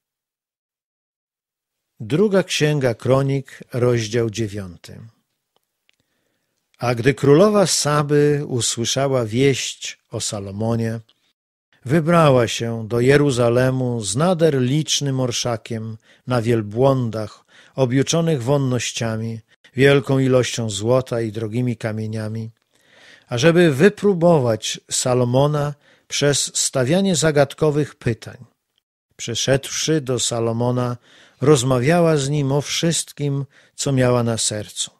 Druga Księga Kronik, rozdział dziewiąty. A gdy królowa Saby usłyszała wieść o Salomonie, wybrała się do Jeruzalemu z nader licznym orszakiem na wielbłądach objuczonych wonnościami, wielką ilością złota i drogimi kamieniami, ażeby wypróbować Salomona przez stawianie zagadkowych pytań. Przyszedłszy do Salomona, rozmawiała z nim o wszystkim, co miała na sercu.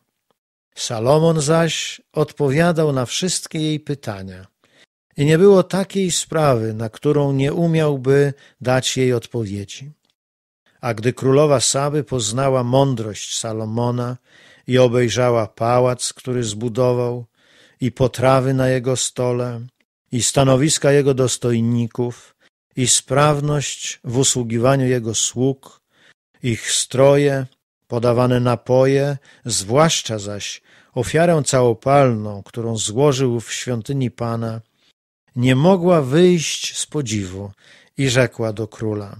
Salomon zaś odpowiadał na wszystkie jej pytania. I nie było takiej sprawy, na którą nie umiałby dać jej odpowiedzi. A gdy królowa Saby poznała mądrość Salomona i obejrzała pałac, który zbudował, i potrawy na jego stole, i stanowiska jego dostojników, i sprawność w usługiwaniu jego sług, ich stroje, podawane napoje, zwłaszcza zaś ofiarę całopalną, którą złożył w świątyni Pana, nie mogła wyjść z podziwu i rzekła do króla: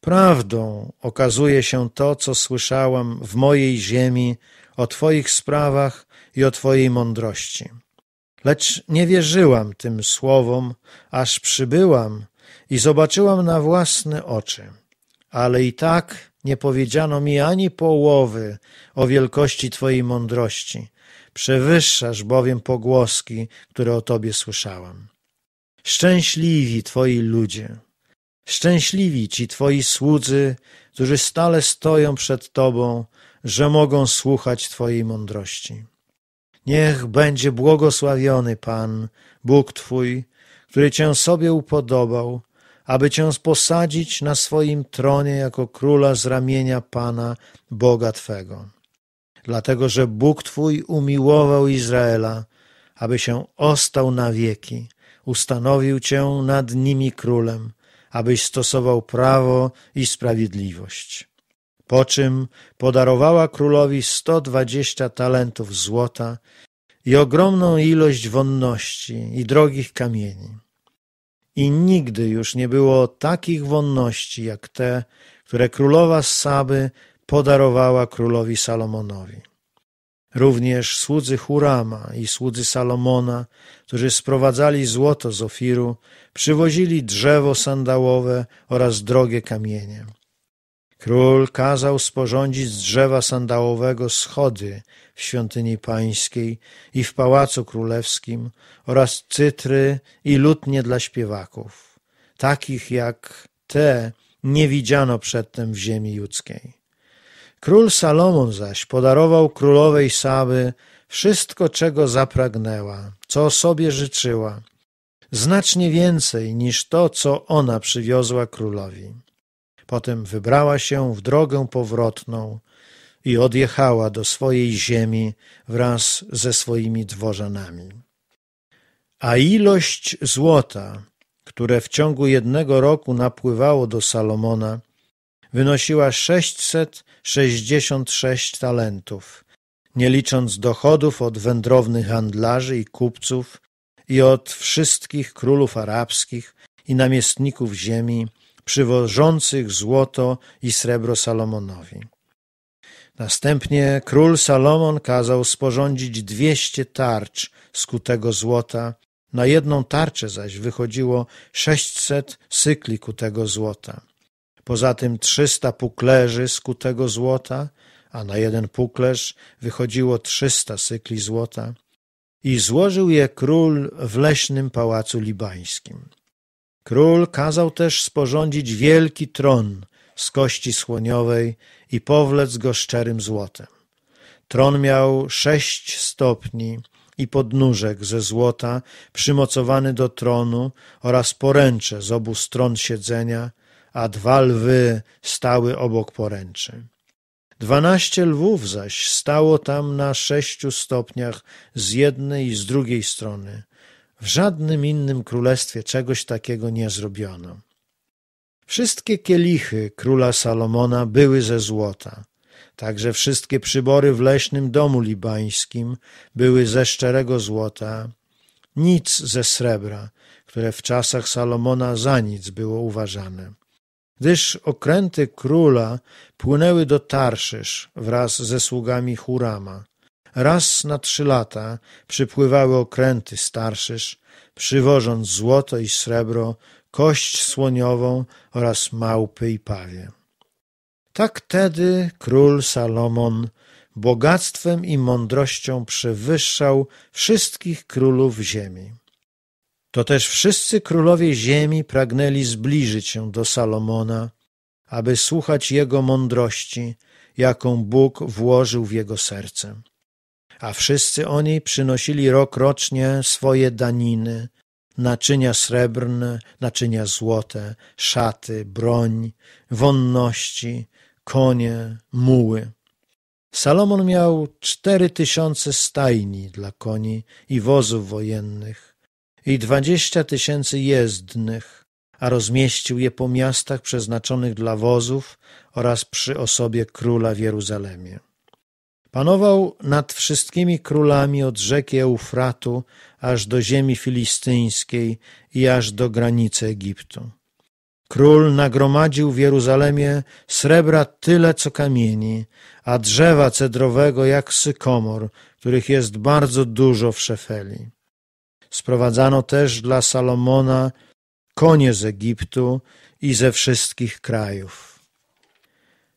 Prawdą okazuje się to, co słyszałam w mojej ziemi o Twoich sprawach i o Twojej mądrości. Lecz nie wierzyłam tym słowom, aż przybyłam i zobaczyłam na własne oczy ale i tak nie powiedziano mi ani połowy o wielkości Twojej mądrości. Przewyższasz bowiem pogłoski, które o Tobie słyszałam. Szczęśliwi Twoi ludzie, szczęśliwi Ci Twoi słudzy, którzy stale stoją przed Tobą, że mogą słuchać Twojej mądrości. Niech będzie błogosławiony Pan, Bóg Twój, który Cię sobie upodobał, aby Cię posadzić na swoim tronie jako króla z ramienia Pana, Boga Twego. Dlatego, że Bóg Twój umiłował Izraela, aby się ostał na wieki, ustanowił Cię nad nimi królem, abyś stosował prawo i sprawiedliwość. Po czym podarowała królowi 120 talentów złota i ogromną ilość wonności i drogich kamieni. I nigdy już nie było takich wonności jak te, które królowa z Saby podarowała królowi Salomonowi. Również słudzy Hurama i słudzy Salomona, którzy sprowadzali złoto z Ofiru, przywozili drzewo sandałowe oraz drogie kamienie. Król kazał sporządzić z drzewa sandałowego schody świątyni pańskiej i w pałacu królewskim oraz cytry i lutnie dla śpiewaków, takich jak te nie widziano przedtem w ziemi judzkiej. Król Salomon zaś podarował królowej Saby wszystko, czego zapragnęła, co sobie życzyła, znacznie więcej niż to, co ona przywiozła królowi. Potem wybrała się w drogę powrotną, i odjechała do swojej ziemi wraz ze swoimi dworzanami. A ilość złota, które w ciągu jednego roku napływało do Salomona, wynosiła 666 talentów, nie licząc dochodów od wędrownych handlarzy i kupców i od wszystkich królów arabskich i namiestników ziemi przywożących złoto i srebro Salomonowi. Następnie król Salomon kazał sporządzić dwieście tarcz skutego złota, na jedną tarczę zaś wychodziło sześćset sykli kutego złota. Poza tym trzysta puklerzy skutego złota, a na jeden puklerz wychodziło trzysta sykli złota. I złożył je król w leśnym pałacu libańskim. Król kazał też sporządzić wielki tron z kości słoniowej i powlec go szczerym złotem. Tron miał sześć stopni i podnóżek ze złota przymocowany do tronu oraz poręcze z obu stron siedzenia, a dwa lwy stały obok poręczy. Dwanaście lwów zaś stało tam na sześciu stopniach z jednej i z drugiej strony. W żadnym innym królestwie czegoś takiego nie zrobiono. Wszystkie kielichy króla Salomona były ze złota. Także wszystkie przybory w leśnym domu libańskim były ze szczerego złota, nic ze srebra, które w czasach Salomona za nic było uważane. Gdyż okręty króla płynęły do Tarszysz wraz ze sługami Hurama. Raz na trzy lata przypływały okręty z Tarszysz, przywożąc złoto i srebro kość słoniową oraz małpy i pawie. Tak tedy król Salomon bogactwem i mądrością przewyższał wszystkich królów ziemi. To też wszyscy królowie ziemi pragnęli zbliżyć się do Salomona, aby słuchać jego mądrości, jaką Bóg włożył w jego serce. A wszyscy oni przynosili rok rocznie swoje daniny – naczynia srebrne, naczynia złote, szaty, broń, wonności, konie, muły. Salomon miał cztery tysiące stajni dla koni i wozów wojennych i dwadzieścia tysięcy jezdnych, a rozmieścił je po miastach przeznaczonych dla wozów oraz przy osobie króla w Jeruzalemie. Panował nad wszystkimi królami od rzeki Eufratu aż do ziemi filistyńskiej i aż do granicy Egiptu. Król nagromadził w Jeruzalemie srebra tyle co kamieni, a drzewa cedrowego jak sykomor, których jest bardzo dużo w Szefeli. Sprowadzano też dla Salomona konie z Egiptu i ze wszystkich krajów.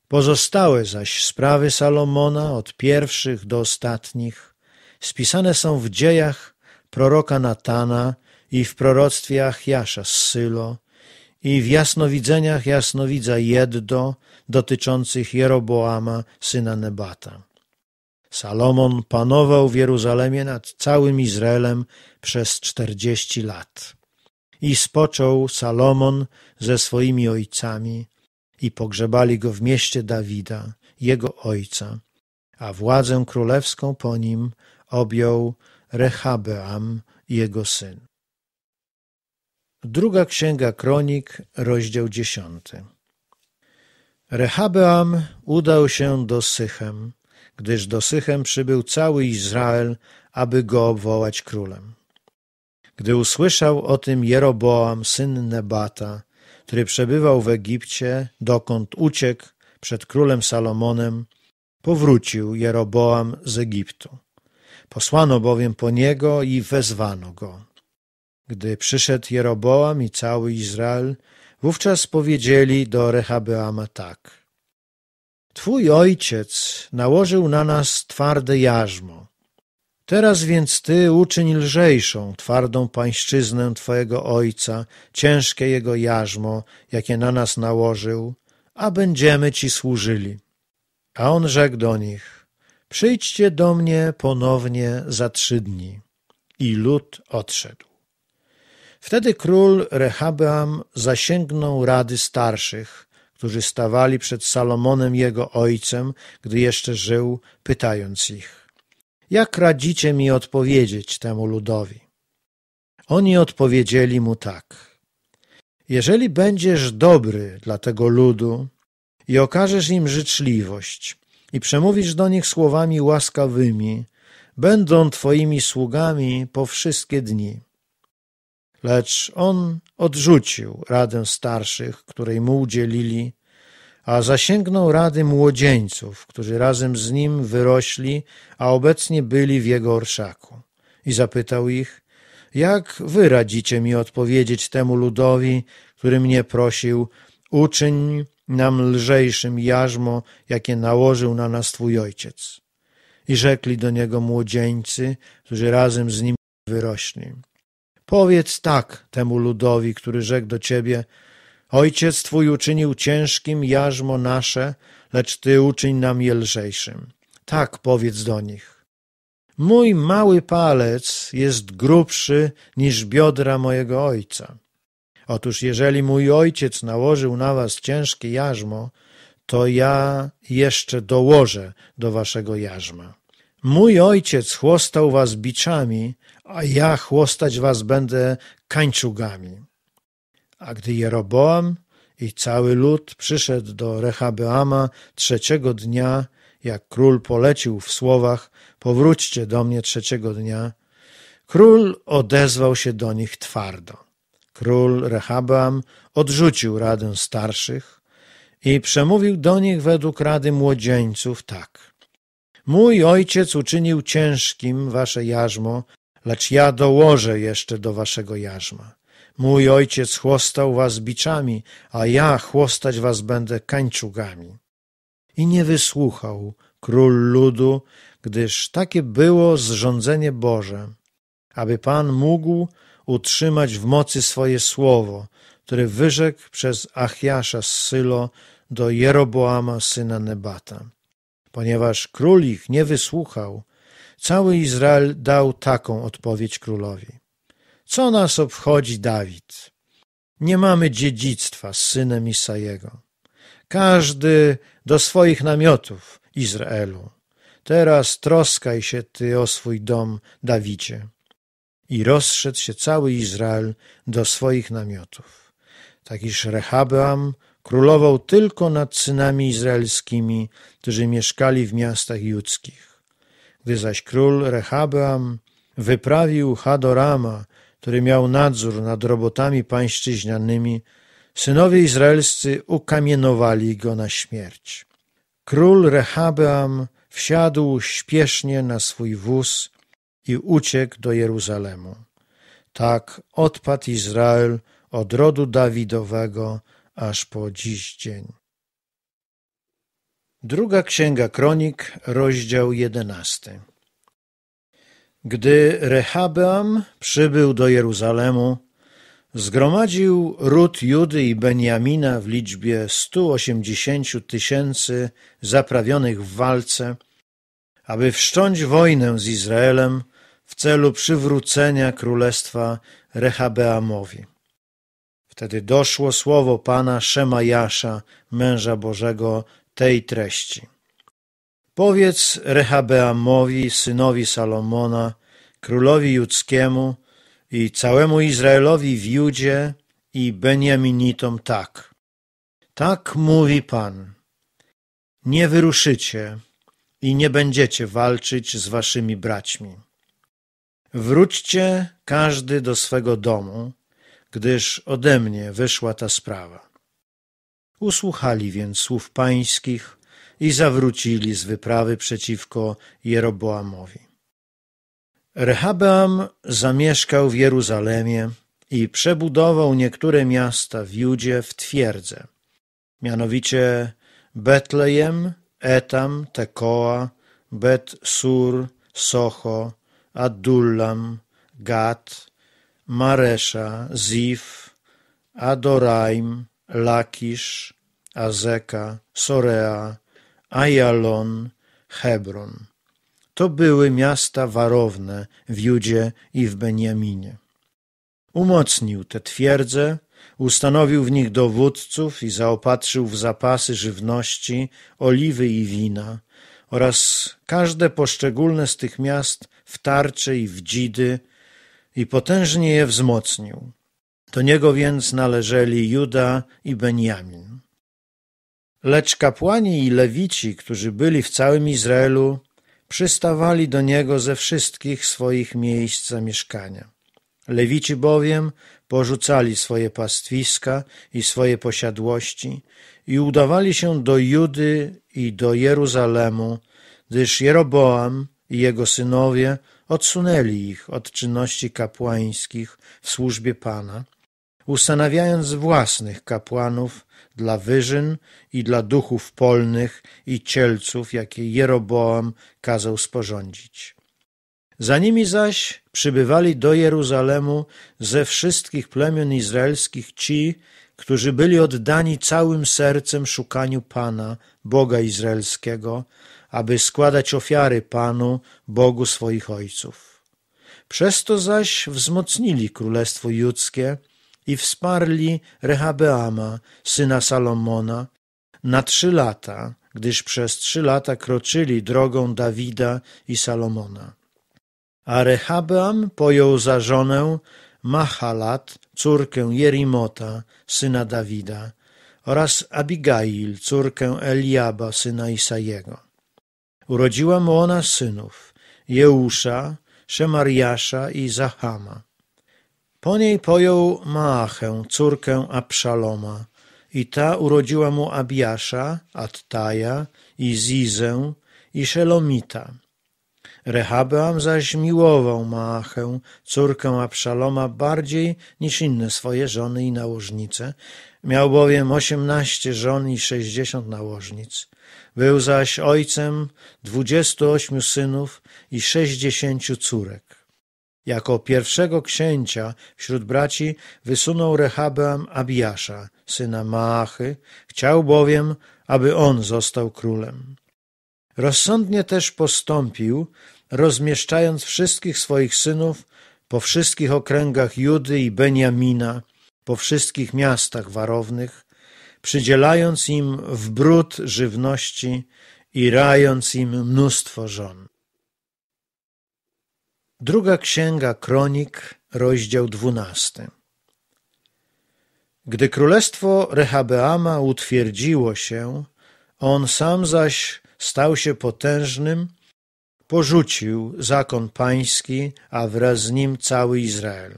Pozostałe zaś sprawy Salomona, od pierwszych do ostatnich, spisane są w dziejach proroka Natana i w proroctwie Achjasza z Sylo i w jasnowidzeniach jasnowidza Jeddo dotyczących Jeroboama, syna Nebata. Salomon panował w Jeruzalemie nad całym Izraelem przez czterdzieści lat. I spoczął Salomon ze swoimi ojcami i pogrzebali go w mieście Dawida, jego ojca, a władzę królewską po nim objął Rehabeam, jego syn. Druga Księga Kronik, rozdział dziesiąty. Rehabeam udał się do Sychem, gdyż do Sychem przybył cały Izrael, aby go obwołać królem. Gdy usłyszał o tym Jeroboam, syn Nebata, który przebywał w Egipcie, dokąd uciekł przed królem Salomonem, powrócił Jeroboam z Egiptu. Posłano bowiem po niego i wezwano go. Gdy przyszedł Jeroboam i cały Izrael, wówczas powiedzieli do Rehabeama tak. Twój ojciec nałożył na nas twarde jarzmo. Teraz więc ty uczyń lżejszą, twardą pańszczyznę twojego ojca, ciężkie jego jarzmo, jakie na nas nałożył, a będziemy ci służyli. A on rzekł do nich, Przyjdźcie do mnie ponownie za trzy dni. I lud odszedł. Wtedy król Rehabeam zasięgnął rady starszych, którzy stawali przed Salomonem jego ojcem, gdy jeszcze żył, pytając ich: Jak radzicie mi odpowiedzieć temu ludowi? Oni odpowiedzieli mu tak: Jeżeli będziesz dobry dla tego ludu i okażesz im życzliwość, i przemówisz do nich słowami łaskawymi, będą Twoimi sługami po wszystkie dni. Lecz on odrzucił radę starszych, której mu udzielili, a zasięgnął rady młodzieńców, którzy razem z nim wyrośli, a obecnie byli w jego orszaku. I zapytał ich, jak wy radzicie mi odpowiedzieć temu ludowi, który mnie prosił, uczyń nam lżejszym jarzmo, jakie nałożył na nas Twój Ojciec. I rzekli do niego młodzieńcy, którzy razem z nim wyrośli. Powiedz tak temu ludowi, który rzekł do Ciebie, Ojciec Twój uczynił ciężkim jarzmo nasze, lecz Ty uczyń nam je lżejszym. Tak powiedz do nich. Mój mały palec jest grubszy niż biodra mojego ojca Otóż jeżeli mój ojciec nałożył na was ciężkie jarzmo, to ja jeszcze dołożę do waszego jarzma. Mój ojciec chłostał was biczami, a ja chłostać was będę kańczugami. A gdy Jeroboam i cały lud przyszedł do Rehabeama trzeciego dnia, jak król polecił w słowach: Powróćcie do mnie trzeciego dnia, król odezwał się do nich twardo. Król Rehabam odrzucił radę starszych i przemówił do nich według rady młodzieńców tak. Mój ojciec uczynił ciężkim wasze jarzmo, lecz ja dołożę jeszcze do waszego jarzma. Mój ojciec chłostał was biczami, a ja chłostać was będę kańczugami. I nie wysłuchał król ludu, gdyż takie było zrządzenie Boże, aby Pan mógł utrzymać w mocy swoje słowo, które wyrzekł przez Achiasza z Sylo do Jeroboama syna Nebata. Ponieważ król ich nie wysłuchał, cały Izrael dał taką odpowiedź królowi. Co nas obchodzi Dawid? Nie mamy dziedzictwa z synem Isajego. Każdy do swoich namiotów, Izraelu. Teraz troskaj się ty o swój dom, Dawicie. I rozszedł się cały Izrael do swoich namiotów. Takiż Rehabeam królował tylko nad synami izraelskimi, którzy mieszkali w miastach judzkich. Gdy zaś król Rehabeam wyprawił Hadorama, który miał nadzór nad robotami pańszczyźnianymi, synowie izraelscy ukamienowali go na śmierć. Król Rehabeam wsiadł śpiesznie na swój wóz i uciekł do Jeruzalemu. Tak odpadł Izrael od rodu Dawidowego aż po dziś dzień. Druga Księga Kronik, rozdział jedenasty. Gdy Rehabeam przybył do Jeruzalemu, zgromadził ród Judy i Benjamina w liczbie 180 tysięcy zaprawionych w walce, aby wszcząć wojnę z Izraelem – w celu przywrócenia królestwa Rehabeamowi. Wtedy doszło słowo Pana Szemajasza, męża Bożego, tej treści. Powiedz Rehabeamowi, synowi Salomona, królowi judzkiemu i całemu Izraelowi w Judzie i Benjaminitom tak. Tak mówi Pan. Nie wyruszycie i nie będziecie walczyć z waszymi braćmi. Wróćcie każdy do swego domu, gdyż ode mnie wyszła ta sprawa. Usłuchali więc słów pańskich i zawrócili z wyprawy przeciwko Jeroboamowi. Rehabeam zamieszkał w Jeruzalemie i przebudował niektóre miasta w Judzie w twierdze, mianowicie Betlejem, Etam, Tekoa, Bet Sur, Socho, Adullam, Gat, Maresza, Zif, Adoraim, Lakish, Azeka, Sorea, Ajalon, Hebron. To były miasta warowne w Judzie i w Beniaminie. Umocnił te twierdze, ustanowił w nich dowódców i zaopatrzył w zapasy żywności, oliwy i wina oraz każde poszczególne z tych miast w tarcze i w dzidy i potężnie je wzmocnił. Do niego więc należeli Juda i Benjamin. Lecz kapłani i lewici, którzy byli w całym Izraelu, przystawali do niego ze wszystkich swoich miejsc zamieszkania. Lewici bowiem porzucali swoje pastwiska i swoje posiadłości i udawali się do Judy i do Jeruzalemu, gdyż Jeroboam, i jego synowie odsunęli ich od czynności kapłańskich w służbie Pana, ustanawiając własnych kapłanów dla wyżyn i dla duchów polnych i cielców, jakie Jeroboam kazał sporządzić. Za nimi zaś przybywali do Jeruzalemu ze wszystkich plemion izraelskich ci, którzy byli oddani całym sercem szukaniu Pana, Boga Izraelskiego, aby składać ofiary Panu, Bogu swoich ojców. Przez to zaś wzmocnili królestwo judzkie i wsparli Rehabeama, syna Salomona, na trzy lata, gdyż przez trzy lata kroczyli drogą Dawida i Salomona. A Rehabeam pojął za żonę Mahalat, córkę Jerimota, syna Dawida, oraz Abigail, córkę Eliaba, syna Isajego. Urodziła mu ona synów, Jeusza, Szemariasza i Zachama. Po niej pojął Maachę, córkę Abszaloma, i ta urodziła mu Abiasza, Attaja i Zizę i Szelomita. Rehabeam zaś miłował Maachę, córkę Abszaloma, bardziej niż inne swoje żony i nałożnice. Miał bowiem osiemnaście żon i sześćdziesiąt nałożnic. Był zaś ojcem dwudziestu ośmiu synów i sześćdziesięciu córek. Jako pierwszego księcia wśród braci wysunął Rehabeam Abiasza, syna Maachy, chciał bowiem, aby on został królem. Rozsądnie też postąpił, rozmieszczając wszystkich swoich synów po wszystkich okręgach Judy i Beniamina, po wszystkich miastach warownych, przydzielając im w bród żywności i rając im mnóstwo żon. Druga księga Kronik, rozdział dwunasty. Gdy królestwo Rehabeama utwierdziło się, on sam zaś stał się potężnym, porzucił zakon pański, a wraz z nim cały Izrael.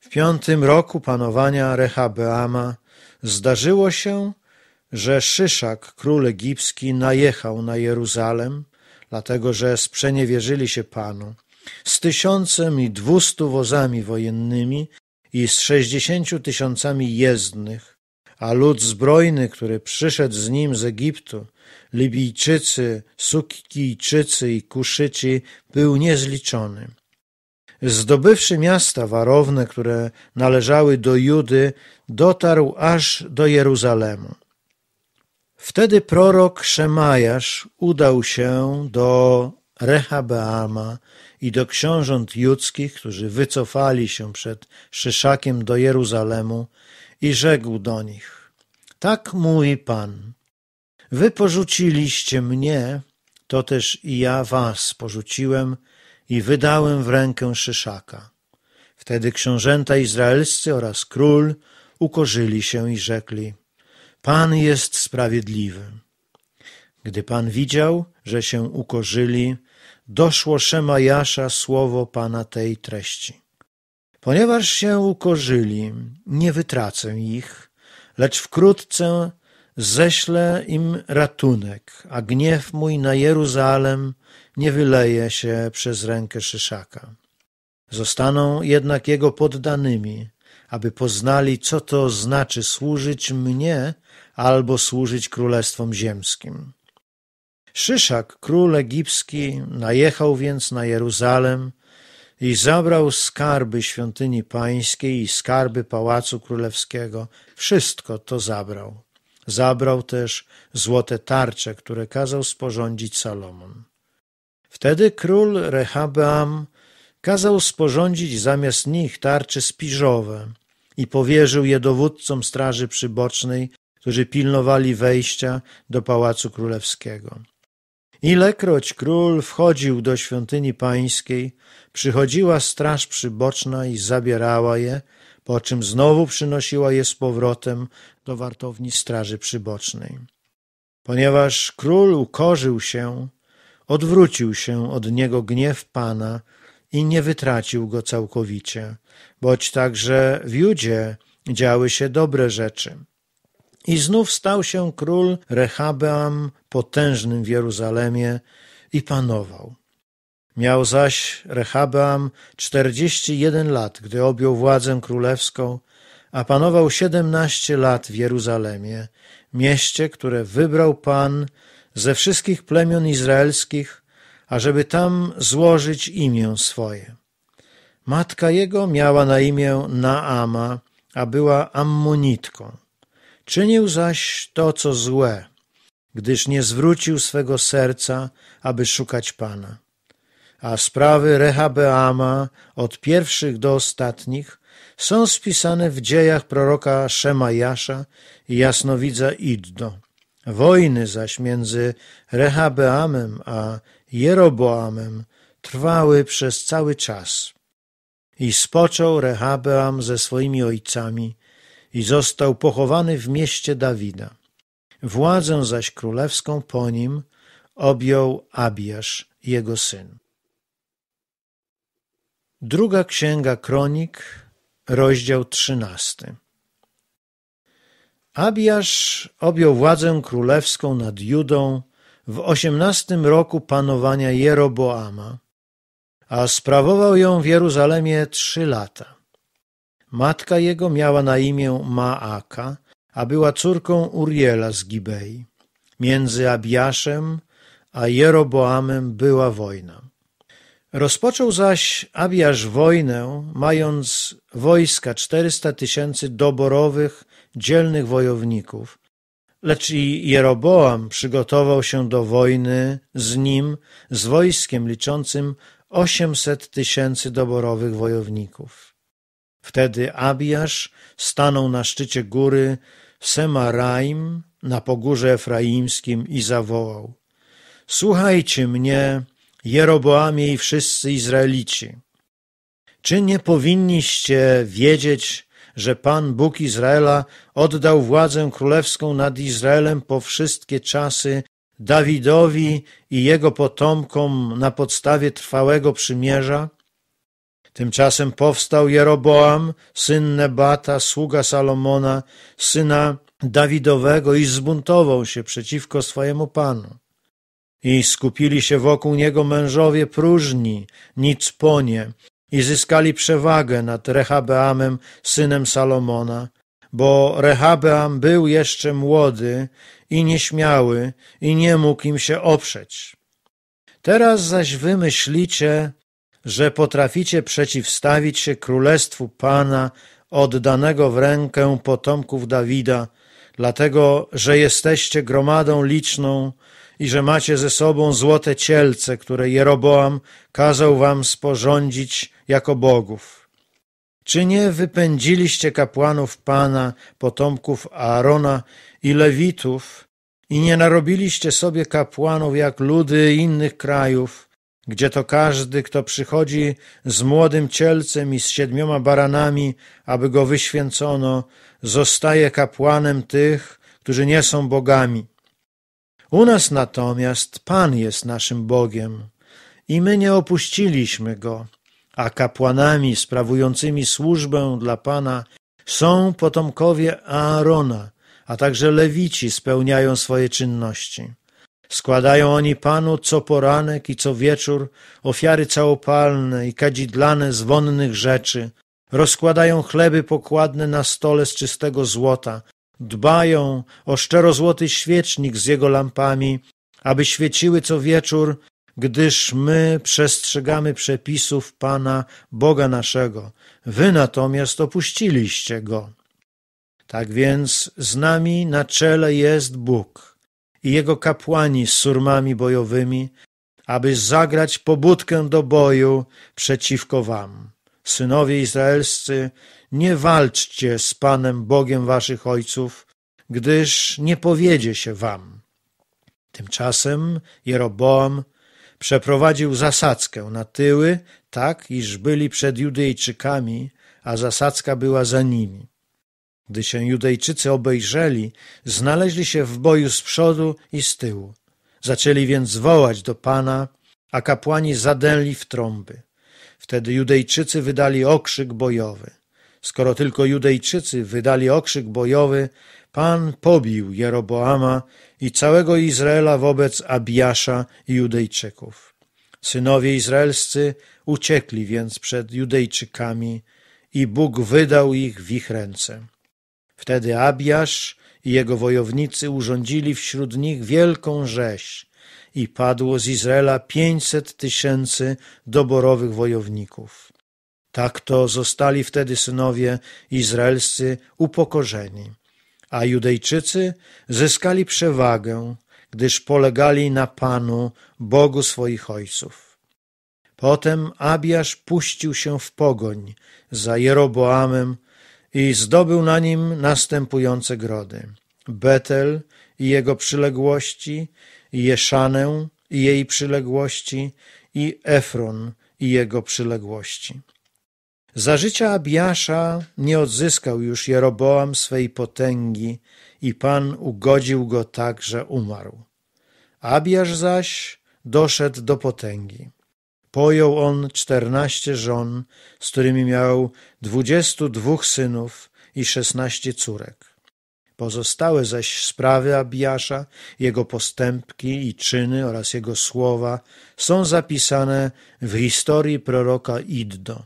W piątym roku panowania Rehabeama Zdarzyło się, że Szyszak, król egipski, najechał na Jeruzalem, dlatego że sprzeniewierzyli się Panu, z tysiącem i dwustu wozami wojennymi i z sześćdziesięciu tysiącami jezdnych, a lud zbrojny, który przyszedł z nim z Egiptu, Libijczycy, Sukijczycy i Kuszyci, był niezliczony. Zdobywszy miasta warowne, które należały do Judy, dotarł aż do Jeruzalemu. Wtedy prorok Szemajasz udał się do Rehabeama i do książąt judzkich, którzy wycofali się przed Szyszakiem do Jeruzalemu i rzekł do nich, tak mój Pan, wy porzuciliście mnie, to też i ja was porzuciłem i wydałem w rękę Szyszaka. Wtedy książęta izraelscy oraz król ukorzyli się i rzekli Pan jest sprawiedliwy. Gdy Pan widział, że się ukorzyli, doszło Szemajasza słowo Pana tej treści. Ponieważ się ukorzyli, nie wytracę ich, lecz wkrótce ześlę im ratunek, a gniew mój na Jeruzalem – nie wyleje się przez rękę Szyszaka. Zostaną jednak jego poddanymi, aby poznali, co to znaczy służyć mnie albo służyć królestwom ziemskim. Szyszak, król egipski, najechał więc na Jeruzalem i zabrał skarby świątyni pańskiej i skarby pałacu królewskiego. Wszystko to zabrał. Zabrał też złote tarcze, które kazał sporządzić Salomon. Wtedy król Rehabeam kazał sporządzić zamiast nich tarcze spiżowe i powierzył je dowódcom straży przybocznej, którzy pilnowali wejścia do pałacu królewskiego. Ilekroć król wchodził do świątyni pańskiej, przychodziła straż przyboczna i zabierała je, po czym znowu przynosiła je z powrotem do wartowni straży przybocznej. Ponieważ król ukorzył się, Odwrócił się od niego gniew Pana i nie wytracił go całkowicie, boć także w Judzie działy się dobre rzeczy. I znów stał się król Rehabeam potężnym w Jeruzalemie i panował. Miał zaś Rehabeam czterdzieści jeden lat, gdy objął władzę królewską, a panował siedemnaście lat w Jeruzalemie, mieście, które wybrał Pan ze wszystkich plemion izraelskich, ażeby tam złożyć imię swoje. Matka jego miała na imię Naama, a była Ammonitką. Czynił zaś to, co złe, gdyż nie zwrócił swego serca, aby szukać Pana. A sprawy Rehabeama od pierwszych do ostatnich są spisane w dziejach proroka Szemajasza i jasnowidza Iddo. Wojny zaś między Rehabeamem a Jeroboamem trwały przez cały czas. I spoczął Rehabeam ze swoimi ojcami i został pochowany w mieście Dawida. Władzę zaś królewską po nim objął Abiasz, jego syn. Druga księga kronik, rozdział trzynasty. Abiasz objął władzę królewską nad Judą w osiemnastym roku panowania Jeroboama, a sprawował ją w Jeruzalemie trzy lata. Matka jego miała na imię Maaka, a była córką Uriela z Gibeji. Między Abiaszem a Jeroboamem była wojna. Rozpoczął zaś Abiasz wojnę, mając wojska 400 tysięcy doborowych dzielnych wojowników. Lecz i Jeroboam przygotował się do wojny z nim, z wojskiem liczącym osiemset tysięcy doborowych wojowników. Wtedy Abijasz stanął na szczycie góry Semaraim na pogórze efraimskim i zawołał — Słuchajcie mnie, Jeroboamie i wszyscy Izraelici! Czy nie powinniście wiedzieć, że Pan Bóg Izraela oddał władzę królewską nad Izraelem po wszystkie czasy Dawidowi i jego potomkom na podstawie trwałego przymierza? Tymczasem powstał Jeroboam, syn Nebata, sługa Salomona, syna Dawidowego i zbuntował się przeciwko swojemu panu. I skupili się wokół niego mężowie próżni, nic po nie, i zyskali przewagę nad Rehabeamem, synem Salomona, bo Rehabeam był jeszcze młody i nieśmiały i nie mógł im się oprzeć. Teraz zaś wy myślicie, że potraficie przeciwstawić się królestwu Pana oddanego w rękę potomków Dawida, dlatego że jesteście gromadą liczną i że macie ze sobą złote cielce, które Jeroboam kazał wam sporządzić jako bogów. Czy nie wypędziliście kapłanów Pana, potomków Aarona i Lewitów, i nie narobiliście sobie kapłanów jak ludy innych krajów, gdzie to każdy, kto przychodzi z młodym cielcem i z siedmioma baranami, aby go wyświęcono, zostaje kapłanem tych, którzy nie są bogami. U nas natomiast Pan jest naszym Bogiem i my nie opuściliśmy Go a kapłanami sprawującymi służbę dla Pana są potomkowie Aarona, a także lewici spełniają swoje czynności. Składają oni Panu co poranek i co wieczór ofiary całopalne i kadzidlane z wonnych rzeczy, rozkładają chleby pokładne na stole z czystego złota, dbają o szczerozłoty świecznik z jego lampami, aby świeciły co wieczór gdyż my przestrzegamy przepisów Pana Boga naszego, wy natomiast opuściliście Go. Tak więc z nami na czele jest Bóg i Jego kapłani z surmami bojowymi, aby zagrać pobudkę do boju przeciwko wam. Synowie izraelscy, nie walczcie z Panem Bogiem waszych ojców, gdyż nie powiedzie się wam. Tymczasem Jeroboam Przeprowadził zasadzkę na tyły, tak iż byli przed Judejczykami, a zasadzka była za nimi. Gdy się Judejczycy obejrzeli, znaleźli się w boju z przodu i z tyłu. Zaczęli więc wołać do Pana, a kapłani zadęli w trąby. Wtedy Judejczycy wydali okrzyk bojowy. Skoro tylko Judejczycy wydali okrzyk bojowy, Pan pobił Jeroboama i całego Izraela wobec Abiasza i Judejczyków. Synowie izraelscy uciekli więc przed Judejczykami i Bóg wydał ich w ich ręce. Wtedy Abiasz i jego wojownicy urządzili wśród nich wielką rzeź i padło z Izraela pięćset tysięcy doborowych wojowników. Tak to zostali wtedy synowie izraelscy upokorzeni a Judejczycy zyskali przewagę, gdyż polegali na Panu, Bogu swoich ojców. Potem Abiasz puścił się w pogoń za Jeroboamem i zdobył na nim następujące grody. Betel i jego przyległości, Jeszanę i jej przyległości, i Efron i jego przyległości. Za życia Abiasza nie odzyskał już Jeroboam swej potęgi i Pan ugodził go tak, że umarł. Abiasz zaś doszedł do potęgi. Pojął on czternaście żon, z którymi miał dwudziestu dwóch synów i szesnaście córek. Pozostałe zaś sprawy Abiasza, jego postępki i czyny oraz jego słowa są zapisane w historii proroka Iddo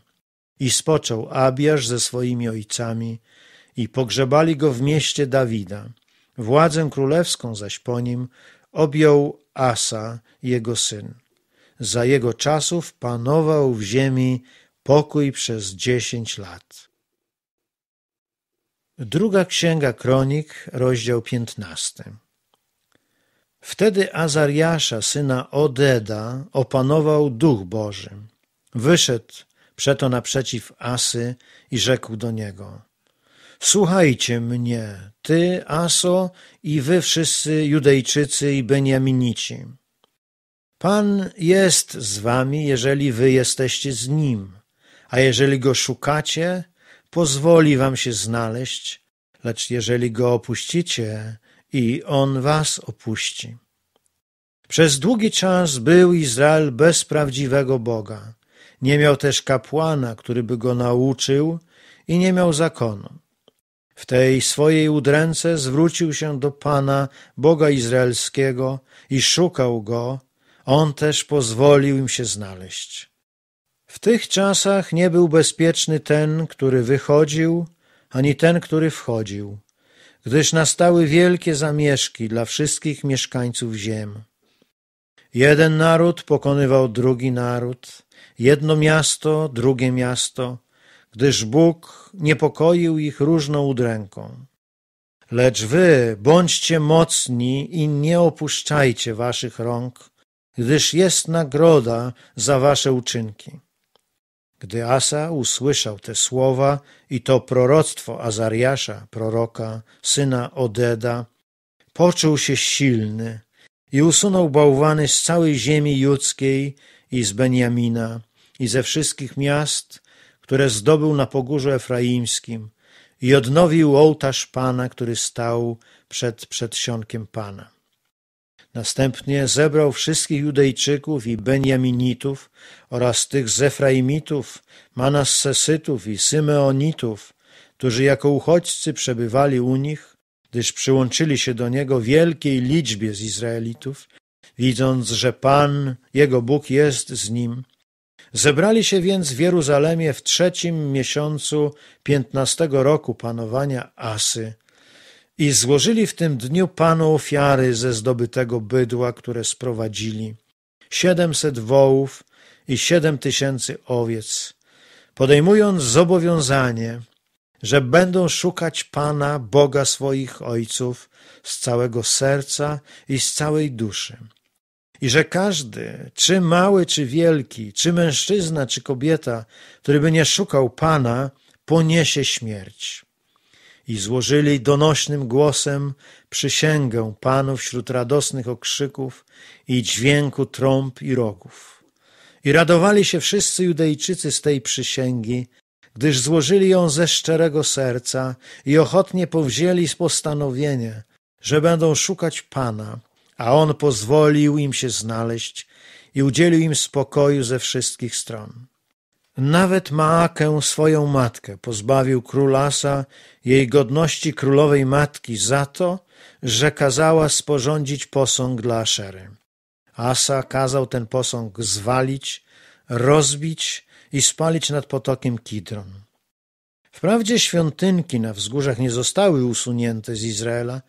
i spoczął Abiasz ze swoimi ojcami i pogrzebali go w mieście Dawida. Władzę królewską zaś po nim objął Asa, jego syn. Za jego czasów panował w ziemi pokój przez dziesięć lat. Druga Księga Kronik, rozdział piętnasty. Wtedy Azariasza, syna Odeda, opanował Duch Boży. Wyszedł Przeto naprzeciw Asy i rzekł do niego: Słuchajcie mnie, ty, Aso, i wy wszyscy Judejczycy i Beniaminici. Pan jest z wami, jeżeli wy jesteście z nim, a jeżeli go szukacie, pozwoli wam się znaleźć, lecz jeżeli go opuścicie, i on was opuści. Przez długi czas był Izrael bez prawdziwego Boga. Nie miał też kapłana, który by go nauczył i nie miał zakonu. W tej swojej udręce zwrócił się do Pana, Boga Izraelskiego i szukał Go, On też pozwolił im się znaleźć. W tych czasach nie był bezpieczny ten, który wychodził, ani ten, który wchodził, gdyż nastały wielkie zamieszki dla wszystkich mieszkańców ziem. Jeden naród pokonywał drugi naród, jedno miasto, drugie miasto, gdyż Bóg niepokoił ich różną udręką. Lecz wy bądźcie mocni i nie opuszczajcie waszych rąk, gdyż jest nagroda za wasze uczynki. Gdy Asa usłyszał te słowa i to proroctwo Azariasza, proroka, syna Odeda, poczuł się silny i usunął bałwany z całej ziemi judzkiej i z Benjamina i ze wszystkich miast, które zdobył na pogórzu efraimskim i odnowił ołtarz Pana, który stał przed przedsionkiem Pana. Następnie zebrał wszystkich Judejczyków i Benjaminitów oraz tych Zefraimitów, Manassesytów i Symeonitów, którzy jako uchodźcy przebywali u nich, gdyż przyłączyli się do niego wielkiej liczbie z Izraelitów, widząc, że Pan, jego Bóg jest z nim Zebrali się więc w Jeruzalemie w trzecim miesiącu piętnastego roku panowania Asy i złożyli w tym dniu Panu ofiary ze zdobytego bydła, które sprowadzili. Siedemset wołów i siedem tysięcy owiec. Podejmując zobowiązanie, że będą szukać Pana, Boga swoich ojców, z całego serca i z całej duszy i że każdy, czy mały, czy wielki, czy mężczyzna, czy kobieta, który by nie szukał Pana, poniesie śmierć. I złożyli donośnym głosem przysięgę Panu wśród radosnych okrzyków i dźwięku trąb i rogów. I radowali się wszyscy Judejczycy z tej przysięgi, gdyż złożyli ją ze szczerego serca i ochotnie powzięli postanowienie, że będą szukać Pana, a on pozwolił im się znaleźć i udzielił im spokoju ze wszystkich stron. Nawet Maakę, swoją matkę, pozbawił królasa jej godności królowej matki za to, że kazała sporządzić posąg dla Aszery. Asa kazał ten posąg zwalić, rozbić i spalić nad potokiem Kidron. Wprawdzie świątynki na wzgórzach nie zostały usunięte z Izraela,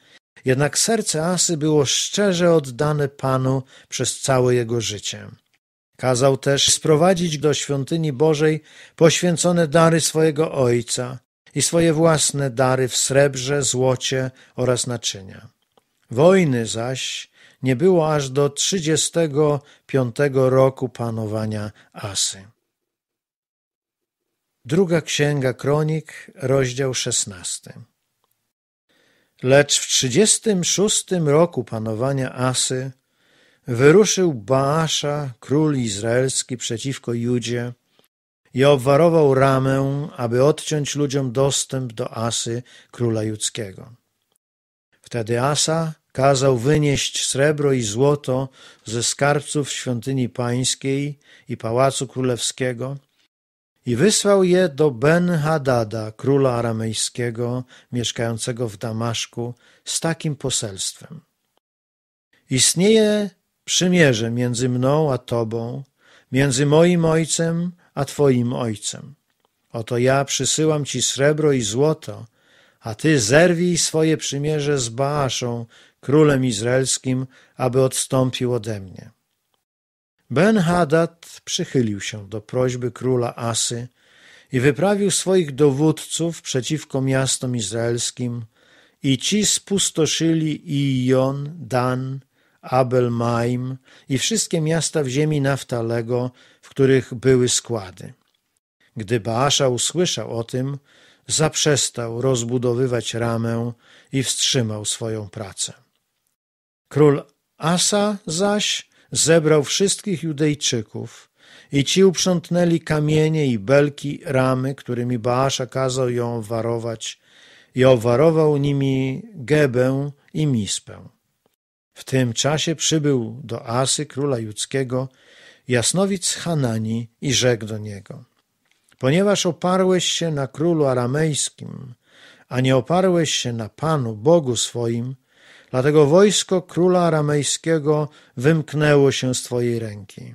jednak serce Asy było szczerze oddane Panu przez całe jego życie. Kazał też sprowadzić do świątyni Bożej poświęcone dary swojego ojca i swoje własne dary w srebrze, złocie oraz naczynia. Wojny zaś nie było aż do 35 roku panowania Asy. Druga Księga Kronik, rozdział 16. Lecz w trzydziestym szóstym roku panowania Asy wyruszył Baasza, król izraelski, przeciwko Judzie i obwarował Ramę, aby odciąć ludziom dostęp do Asy, króla judzkiego. Wtedy Asa kazał wynieść srebro i złoto ze skarbców świątyni pańskiej i pałacu królewskiego – i wysłał je do Ben-Hadada, króla aramejskiego, mieszkającego w Damaszku, z takim poselstwem. Istnieje przymierze między mną a tobą, między moim ojcem a twoim ojcem. Oto ja przysyłam ci srebro i złoto, a ty zerwij swoje przymierze z Baaszą, królem izraelskim, aby odstąpił ode mnie. Ben-Hadad przychylił się do prośby króla Asy i wyprawił swoich dowódców przeciwko miastom izraelskim i ci spustoszyli Ijon, Dan, Abel Maim i wszystkie miasta w ziemi Naftalego, w których były składy. Gdy Baasza usłyszał o tym, zaprzestał rozbudowywać ramę i wstrzymał swoją pracę. Król Asa zaś zebrał wszystkich Judejczyków i ci uprzątnęli kamienie i belki ramy, którymi Baasza kazał ją obwarować i obwarował nimi Gebę i Mispę. W tym czasie przybył do Asy, króla judzkiego, jasnowic Hanani i rzekł do niego – ponieważ oparłeś się na królu aramejskim, a nie oparłeś się na Panu, Bogu swoim, Dlatego wojsko króla aramejskiego wymknęło się z twojej ręki.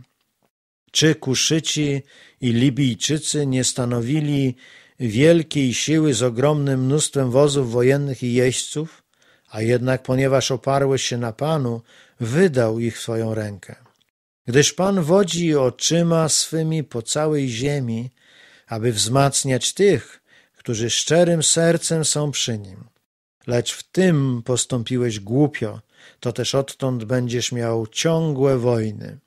Czy Kuszyci i Libijczycy nie stanowili wielkiej siły z ogromnym mnóstwem wozów wojennych i jeźdźców? A jednak, ponieważ oparłeś się na Panu, wydał ich w swoją rękę. Gdyż Pan wodzi oczyma swymi po całej ziemi, aby wzmacniać tych, którzy szczerym sercem są przy Nim lecz w tym postąpiłeś głupio, to też odtąd będziesz miał ciągłe wojny.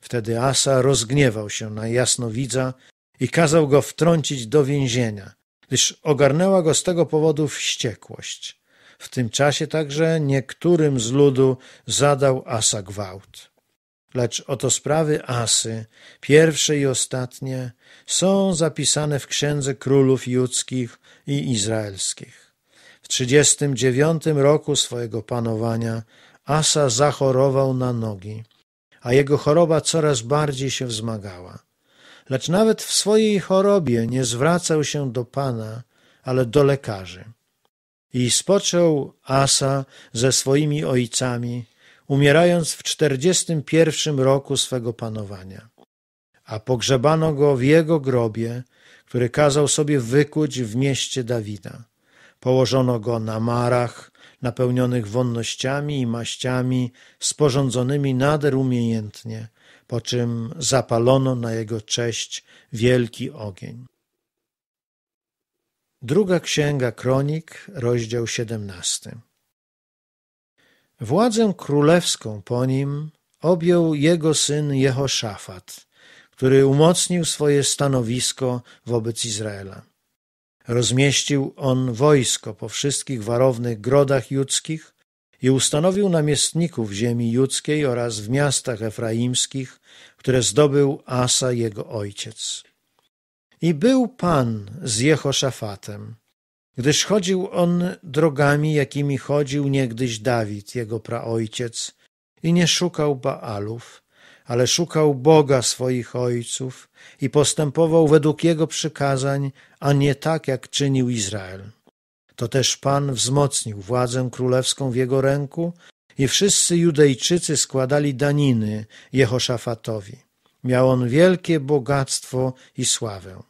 Wtedy Asa rozgniewał się na jasnowidza i kazał go wtrącić do więzienia, gdyż ogarnęła go z tego powodu wściekłość. W tym czasie także niektórym z ludu zadał Asa gwałt. Lecz oto sprawy Asy, pierwsze i ostatnie, są zapisane w Księdze Królów Judzkich i Izraelskich dziewiątym roku swojego panowania Asa zachorował na nogi, a jego choroba coraz bardziej się wzmagała. Lecz nawet w swojej chorobie nie zwracał się do Pana, ale do lekarzy. I spoczął Asa ze swoimi ojcami, umierając w czterdziestym pierwszym roku swego panowania. A pogrzebano go w jego grobie, który kazał sobie wykuć w mieście Dawida. Położono go na marach, napełnionych wonnościami i maściami, sporządzonymi nader umiejętnie, po czym zapalono na jego cześć wielki ogień. Druga księga kronik, rozdział 17. Władzę królewską po nim objął jego syn Jehoszafat, który umocnił swoje stanowisko wobec Izraela. Rozmieścił on wojsko po wszystkich warownych grodach judzkich i ustanowił namiestników ziemi judzkiej oraz w miastach efraimskich, które zdobył Asa jego ojciec. I był Pan z Jehoszafatem, gdyż chodził on drogami, jakimi chodził niegdyś Dawid, jego praojciec, i nie szukał Baalów, ale szukał Boga swoich ojców i postępował według Jego przykazań, a nie tak, jak czynił Izrael. To też Pan wzmocnił władzę królewską w jego ręku i wszyscy Judejczycy składali daniny Jehoszafatowi. Miał on wielkie bogactwo i sławę.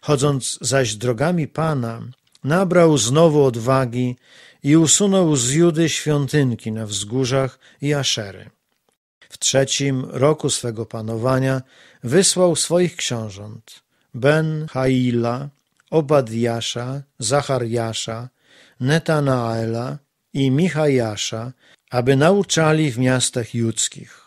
Chodząc zaś drogami Pana, nabrał znowu odwagi i usunął z Judy świątynki na wzgórzach i Aszery. W trzecim roku swego panowania wysłał swoich książąt Ben Haila, Obadiasza, Zachariasza, Netanaela i Michajasza, aby nauczali w miastach judzkich.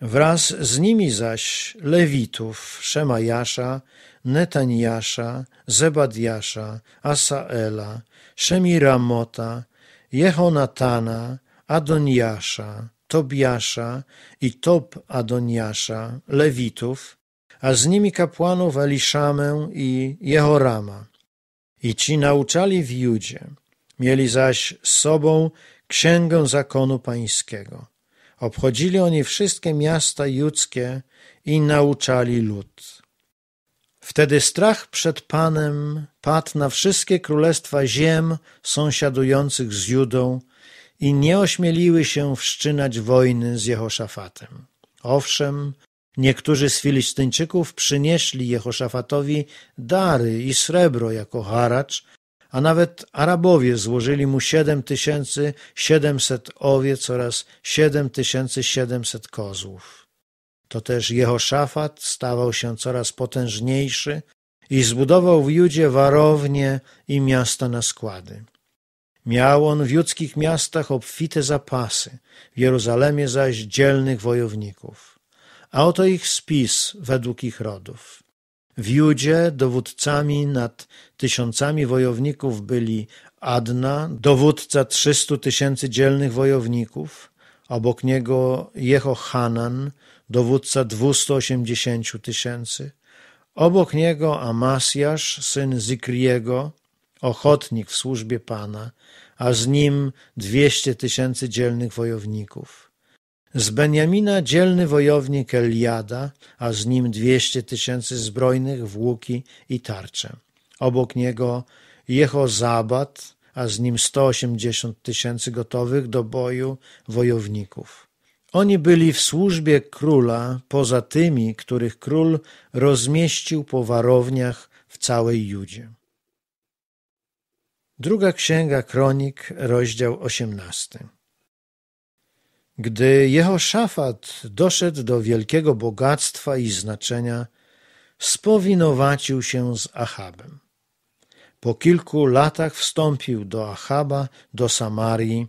Wraz z nimi zaś Lewitów, Szemajasza, Netaniasza, Zebadiasza, Asaela, Szemiramota, Jehonatana, Adoniasza, Tobiasza i Tob-Adoniasza, Lewitów, a z nimi kapłanów Eliszamę i Jehorama. I ci nauczali w Judzie. Mieli zaś z sobą księgę zakonu pańskiego. Obchodzili oni wszystkie miasta judzkie i nauczali lud. Wtedy strach przed Panem padł na wszystkie królestwa ziem sąsiadujących z Judą i nie ośmieliły się wszczynać wojny z Jehoszafatem. Owszem, niektórzy z Filistyńczyków przynieśli Jehoszafatowi dary i srebro jako haracz, a nawet Arabowie złożyli mu siedem tysięcy siedemset owiec oraz siedem tysięcy siedemset kozłów. To też Jehoszafat stawał się coraz potężniejszy i zbudował w Judzie warownie i miasta na składy. Miał on w judzkich miastach obfite zapasy, w Jerozolimie zaś dzielnych wojowników. A oto ich spis według ich rodów. W Judzie dowódcami nad tysiącami wojowników byli Adna, dowódca trzystu tysięcy dzielnych wojowników, obok niego Jehochanan, dowódca dwustu osiemdziesięciu tysięcy, obok niego Amasjasz, syn Zikriego, ochotnik w służbie Pana, a z nim dwieście tysięcy dzielnych wojowników. Z Benjamina dzielny wojownik Eliada, a z nim dwieście tysięcy zbrojnych w łuki i tarcze. Obok niego Jehozabat, a z nim sto osiemdziesiąt tysięcy gotowych do boju wojowników. Oni byli w służbie króla poza tymi, których król rozmieścił po warowniach w całej Judzie. Druga Księga Kronik, rozdział 18. Gdy Jehoszafat doszedł do wielkiego bogactwa i znaczenia, spowinowacił się z Achabem. Po kilku latach wstąpił do Achaba, do Samarii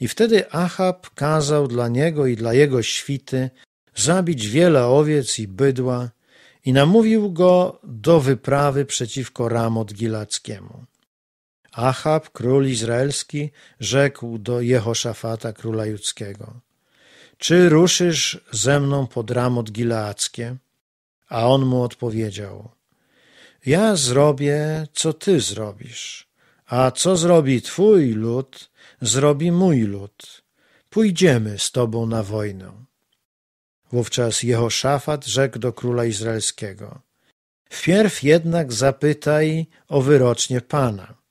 i wtedy Achab kazał dla niego i dla jego świty zabić wiele owiec i bydła i namówił go do wyprawy przeciwko Ramot Gilackiemu. Achab, król izraelski, rzekł do Jehoszafata, króla judzkiego: Czy ruszysz ze mną pod Ramot Gileackie? A on mu odpowiedział: Ja zrobię, co ty zrobisz, a co zrobi twój lud, zrobi mój lud. Pójdziemy z tobą na wojnę. Wówczas Jehoszafat rzekł do króla izraelskiego: Wpierw jednak zapytaj o wyrocznie pana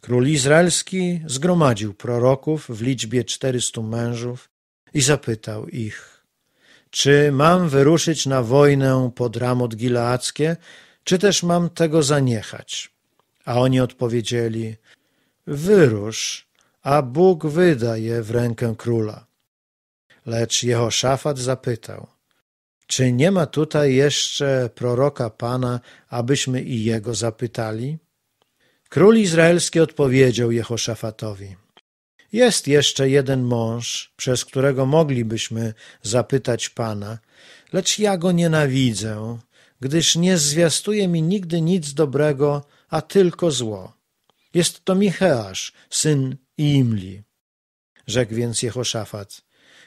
Król izraelski zgromadził proroków w liczbie czterystu mężów i zapytał ich, czy mam wyruszyć na wojnę pod Ramot Gileackie, czy też mam tego zaniechać? A oni odpowiedzieli, wyrusz, a Bóg wyda je w rękę króla. Lecz Jehoszafat zapytał, czy nie ma tutaj jeszcze proroka Pana, abyśmy i jego zapytali? Król izraelski odpowiedział Jehoszafatowi: Jest jeszcze jeden mąż, przez którego moglibyśmy zapytać pana, lecz ja go nienawidzę, gdyż nie zwiastuje mi nigdy nic dobrego, a tylko zło. Jest to Micheasz, syn Imli. Rzekł więc Jehoszafat: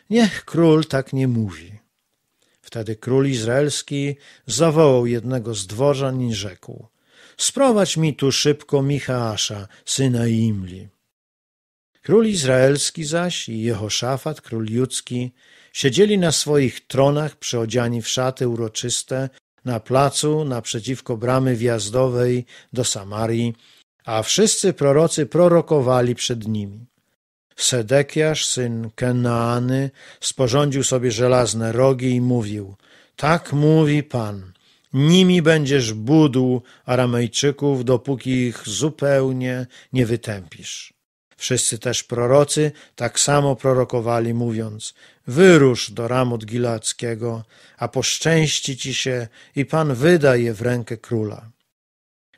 Niech król tak nie mówi. Wtedy król izraelski zawołał jednego z dworzan i rzekł: sprowadź mi tu szybko Michała, syna Imli. Król izraelski zaś i Jehoszafat, król judzki, siedzieli na swoich tronach przyodziani w szaty uroczyste na placu naprzeciwko bramy wjazdowej do Samarii, a wszyscy prorocy prorokowali przed nimi. Sedekiasz, syn Kenaany, sporządził sobie żelazne rogi i mówił, tak mówi Pan, Nimi będziesz budł Aramejczyków, dopóki ich zupełnie nie wytępisz. Wszyscy też prorocy tak samo prorokowali, mówiąc: Wyrusz do Ramut Gilackiego, a poszczęści ci się i Pan wyda je w rękę króla.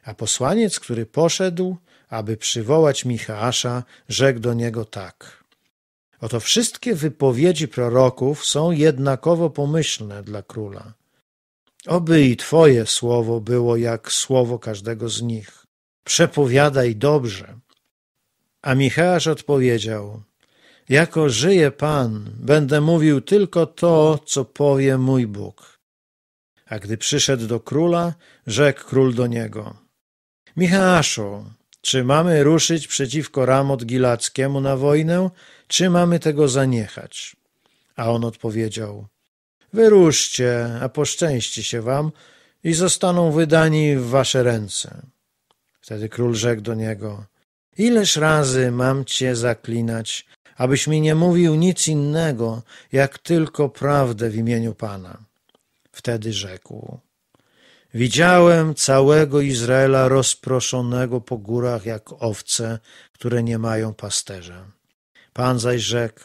A posłaniec, który poszedł, aby przywołać Michała, rzekł do niego tak. Oto wszystkie wypowiedzi proroków są jednakowo pomyślne dla króla. Oby i Twoje słowo było jak słowo każdego z nich. Przepowiadaj dobrze. A Michał odpowiedział: Jako żyje Pan, będę mówił tylko to, co powie mój Bóg. A gdy przyszedł do króla, rzekł król do niego: Michałaszu, czy mamy ruszyć przeciwko Ramot Gilackiemu na wojnę, czy mamy tego zaniechać? A on odpowiedział: Wyruszcie, a poszczęści się wam i zostaną wydani w wasze ręce. Wtedy król rzekł do niego, ileż razy mam cię zaklinać, abyś mi nie mówił nic innego, jak tylko prawdę w imieniu Pana. Wtedy rzekł, widziałem całego Izraela rozproszonego po górach jak owce, które nie mają pasterza. Pan zaś rzekł,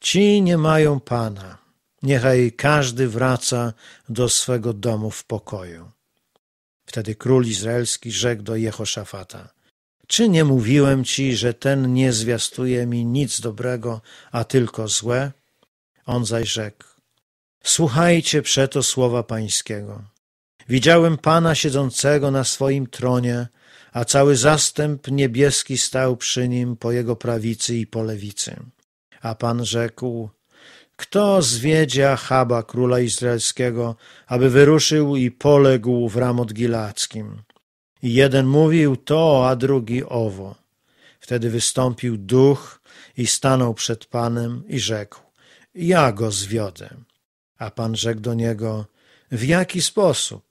ci nie mają Pana, Niechaj każdy wraca do swego domu w pokoju. Wtedy król izraelski rzekł do Jehoszafata: Czy nie mówiłem ci, że ten nie zwiastuje mi nic dobrego, a tylko złe? On zaś rzekł: Słuchajcie przeto słowa pańskiego. Widziałem pana siedzącego na swoim tronie, a cały zastęp niebieski stał przy nim po jego prawicy i po lewicy. A pan rzekł: kto zwiedzie chaba króla izraelskiego, aby wyruszył i poległ w Ramot Gilackim? I jeden mówił to, a drugi owo. Wtedy wystąpił duch i stanął przed Panem i rzekł, ja go zwiodę. A Pan rzekł do niego, w jaki sposób?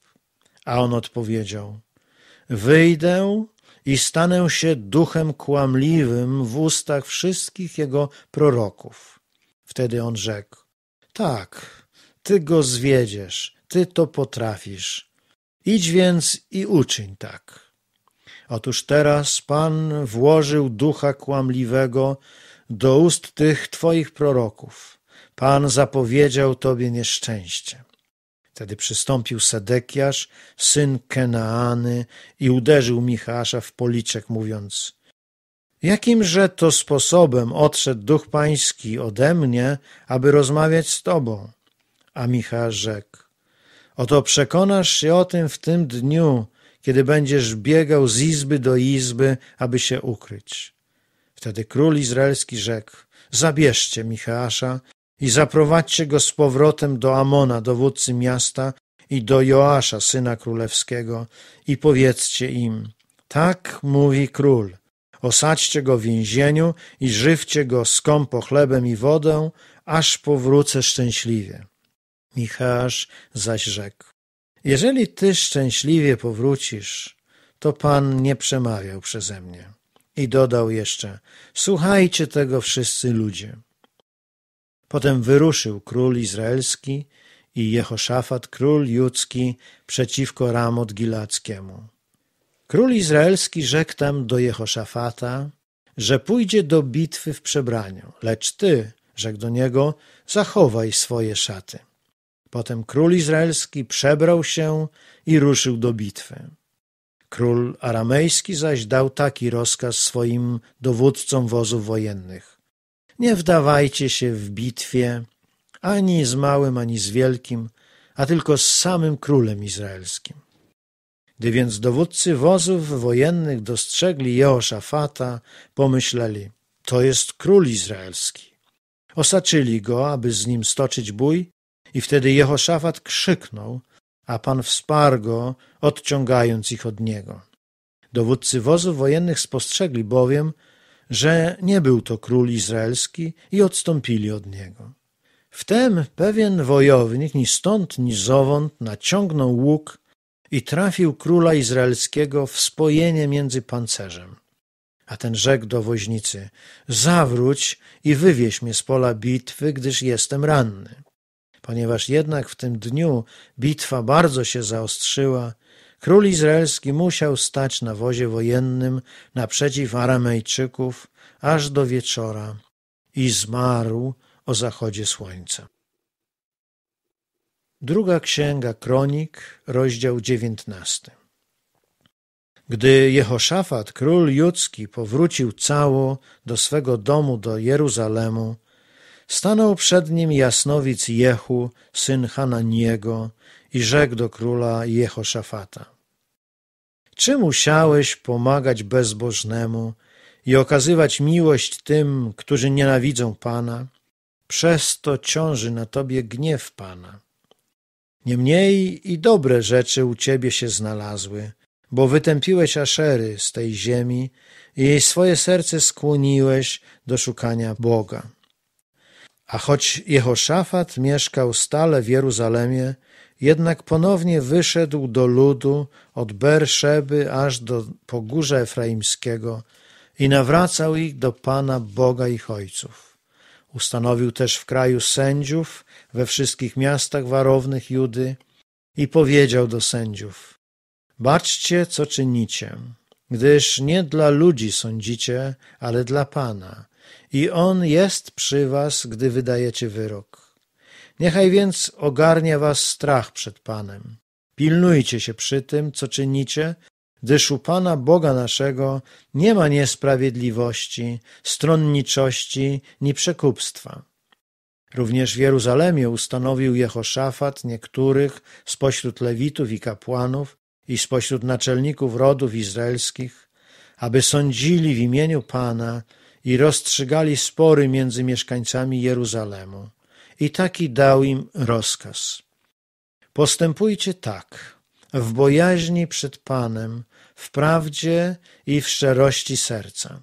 A on odpowiedział, wyjdę i stanę się duchem kłamliwym w ustach wszystkich jego proroków Wtedy on rzekł: Tak, ty go zwiedziesz, ty to potrafisz. Idź więc i uczyń tak. Otóż teraz Pan włożył ducha kłamliwego do ust tych twoich proroków. Pan zapowiedział tobie nieszczęście. Wtedy przystąpił Sedekiasz, syn Kenaany, i uderzył Michasza w policzek, mówiąc: Jakimże to sposobem odszedł duch pański ode mnie, aby rozmawiać z tobą? A Michał rzekł: Oto przekonasz się o tym w tym dniu, kiedy będziesz biegał z izby do izby, aby się ukryć. Wtedy król izraelski rzekł: Zabierzcie Micheasza i zaprowadźcie go z powrotem do Amona, dowódcy miasta, i do Joasza, syna królewskiego, i powiedzcie im: Tak mówi król. Osadźcie go w więzieniu i żywcie go skąpo chlebem i wodę, aż powrócę szczęśliwie. Michałasz zaś rzekł. Jeżeli ty szczęśliwie powrócisz, to Pan nie przemawiał przeze mnie. I dodał jeszcze, słuchajcie tego wszyscy ludzie. Potem wyruszył król izraelski i Jehoszafat, król judzki, przeciwko Ramot Gilackiemu. Król izraelski rzekł tam do Jehoszafata, że pójdzie do bitwy w przebraniu, lecz ty, rzekł do niego, zachowaj swoje szaty. Potem król izraelski przebrał się i ruszył do bitwy. Król aramejski zaś dał taki rozkaz swoim dowódcom wozów wojennych. Nie wdawajcie się w bitwie ani z małym, ani z wielkim, a tylko z samym królem izraelskim. Gdy więc dowódcy wozów wojennych dostrzegli Jehoszafata, pomyśleli, to jest król izraelski. Osaczyli go, aby z nim stoczyć bój i wtedy Jehoszafat krzyknął, a Pan wsparł go, odciągając ich od niego. Dowódcy wozów wojennych spostrzegli bowiem, że nie był to król izraelski i odstąpili od niego. Wtem pewien wojownik, ni stąd, ni zowąd, naciągnął łuk i trafił króla izraelskiego w spojenie między pancerzem. A ten rzekł do woźnicy, zawróć i wywieź mnie z pola bitwy, gdyż jestem ranny. Ponieważ jednak w tym dniu bitwa bardzo się zaostrzyła, król izraelski musiał stać na wozie wojennym naprzeciw Aramejczyków aż do wieczora i zmarł o zachodzie słońca. Druga księga Kronik, rozdział 19. Gdy Jehoszafat, król judzki, powrócił cało do swego domu do Jeruzalemu, stanął przed nim jasnowic Jehu, syn Hananiego, i rzekł do króla Jehoszafata. Czy musiałeś pomagać bezbożnemu i okazywać miłość tym, którzy nienawidzą Pana? Przez to ciąży na tobie gniew Pana Niemniej i dobre rzeczy u Ciebie się znalazły, bo wytępiłeś Aszery z tej ziemi i jej swoje serce skłoniłeś do szukania Boga. A choć Jehoszafat mieszkał stale w Jeruzalemie, jednak ponownie wyszedł do ludu od Berszeby aż do pogórza efraimskiego i nawracał ich do Pana Boga ich ojców. Ustanowił też w kraju sędziów we wszystkich miastach warownych Judy i powiedział do sędziów: Baczcie, co czynicie, gdyż nie dla ludzi sądzicie, ale dla Pana, i On jest przy was, gdy wydajecie wyrok. Niechaj więc ogarnie was strach przed Panem. Pilnujcie się przy tym, co czynicie, gdyż u Pana Boga naszego nie ma niesprawiedliwości, stronniczości ni przekupstwa. Również w Jeruzalemie ustanowił Jehoszafat niektórych spośród lewitów i kapłanów i spośród naczelników rodów izraelskich, aby sądzili w imieniu Pana i rozstrzygali spory między mieszkańcami Jeruzalemu. I taki dał im rozkaz. Postępujcie tak, w bojaźni przed Panem, w prawdzie i w szczerości serca.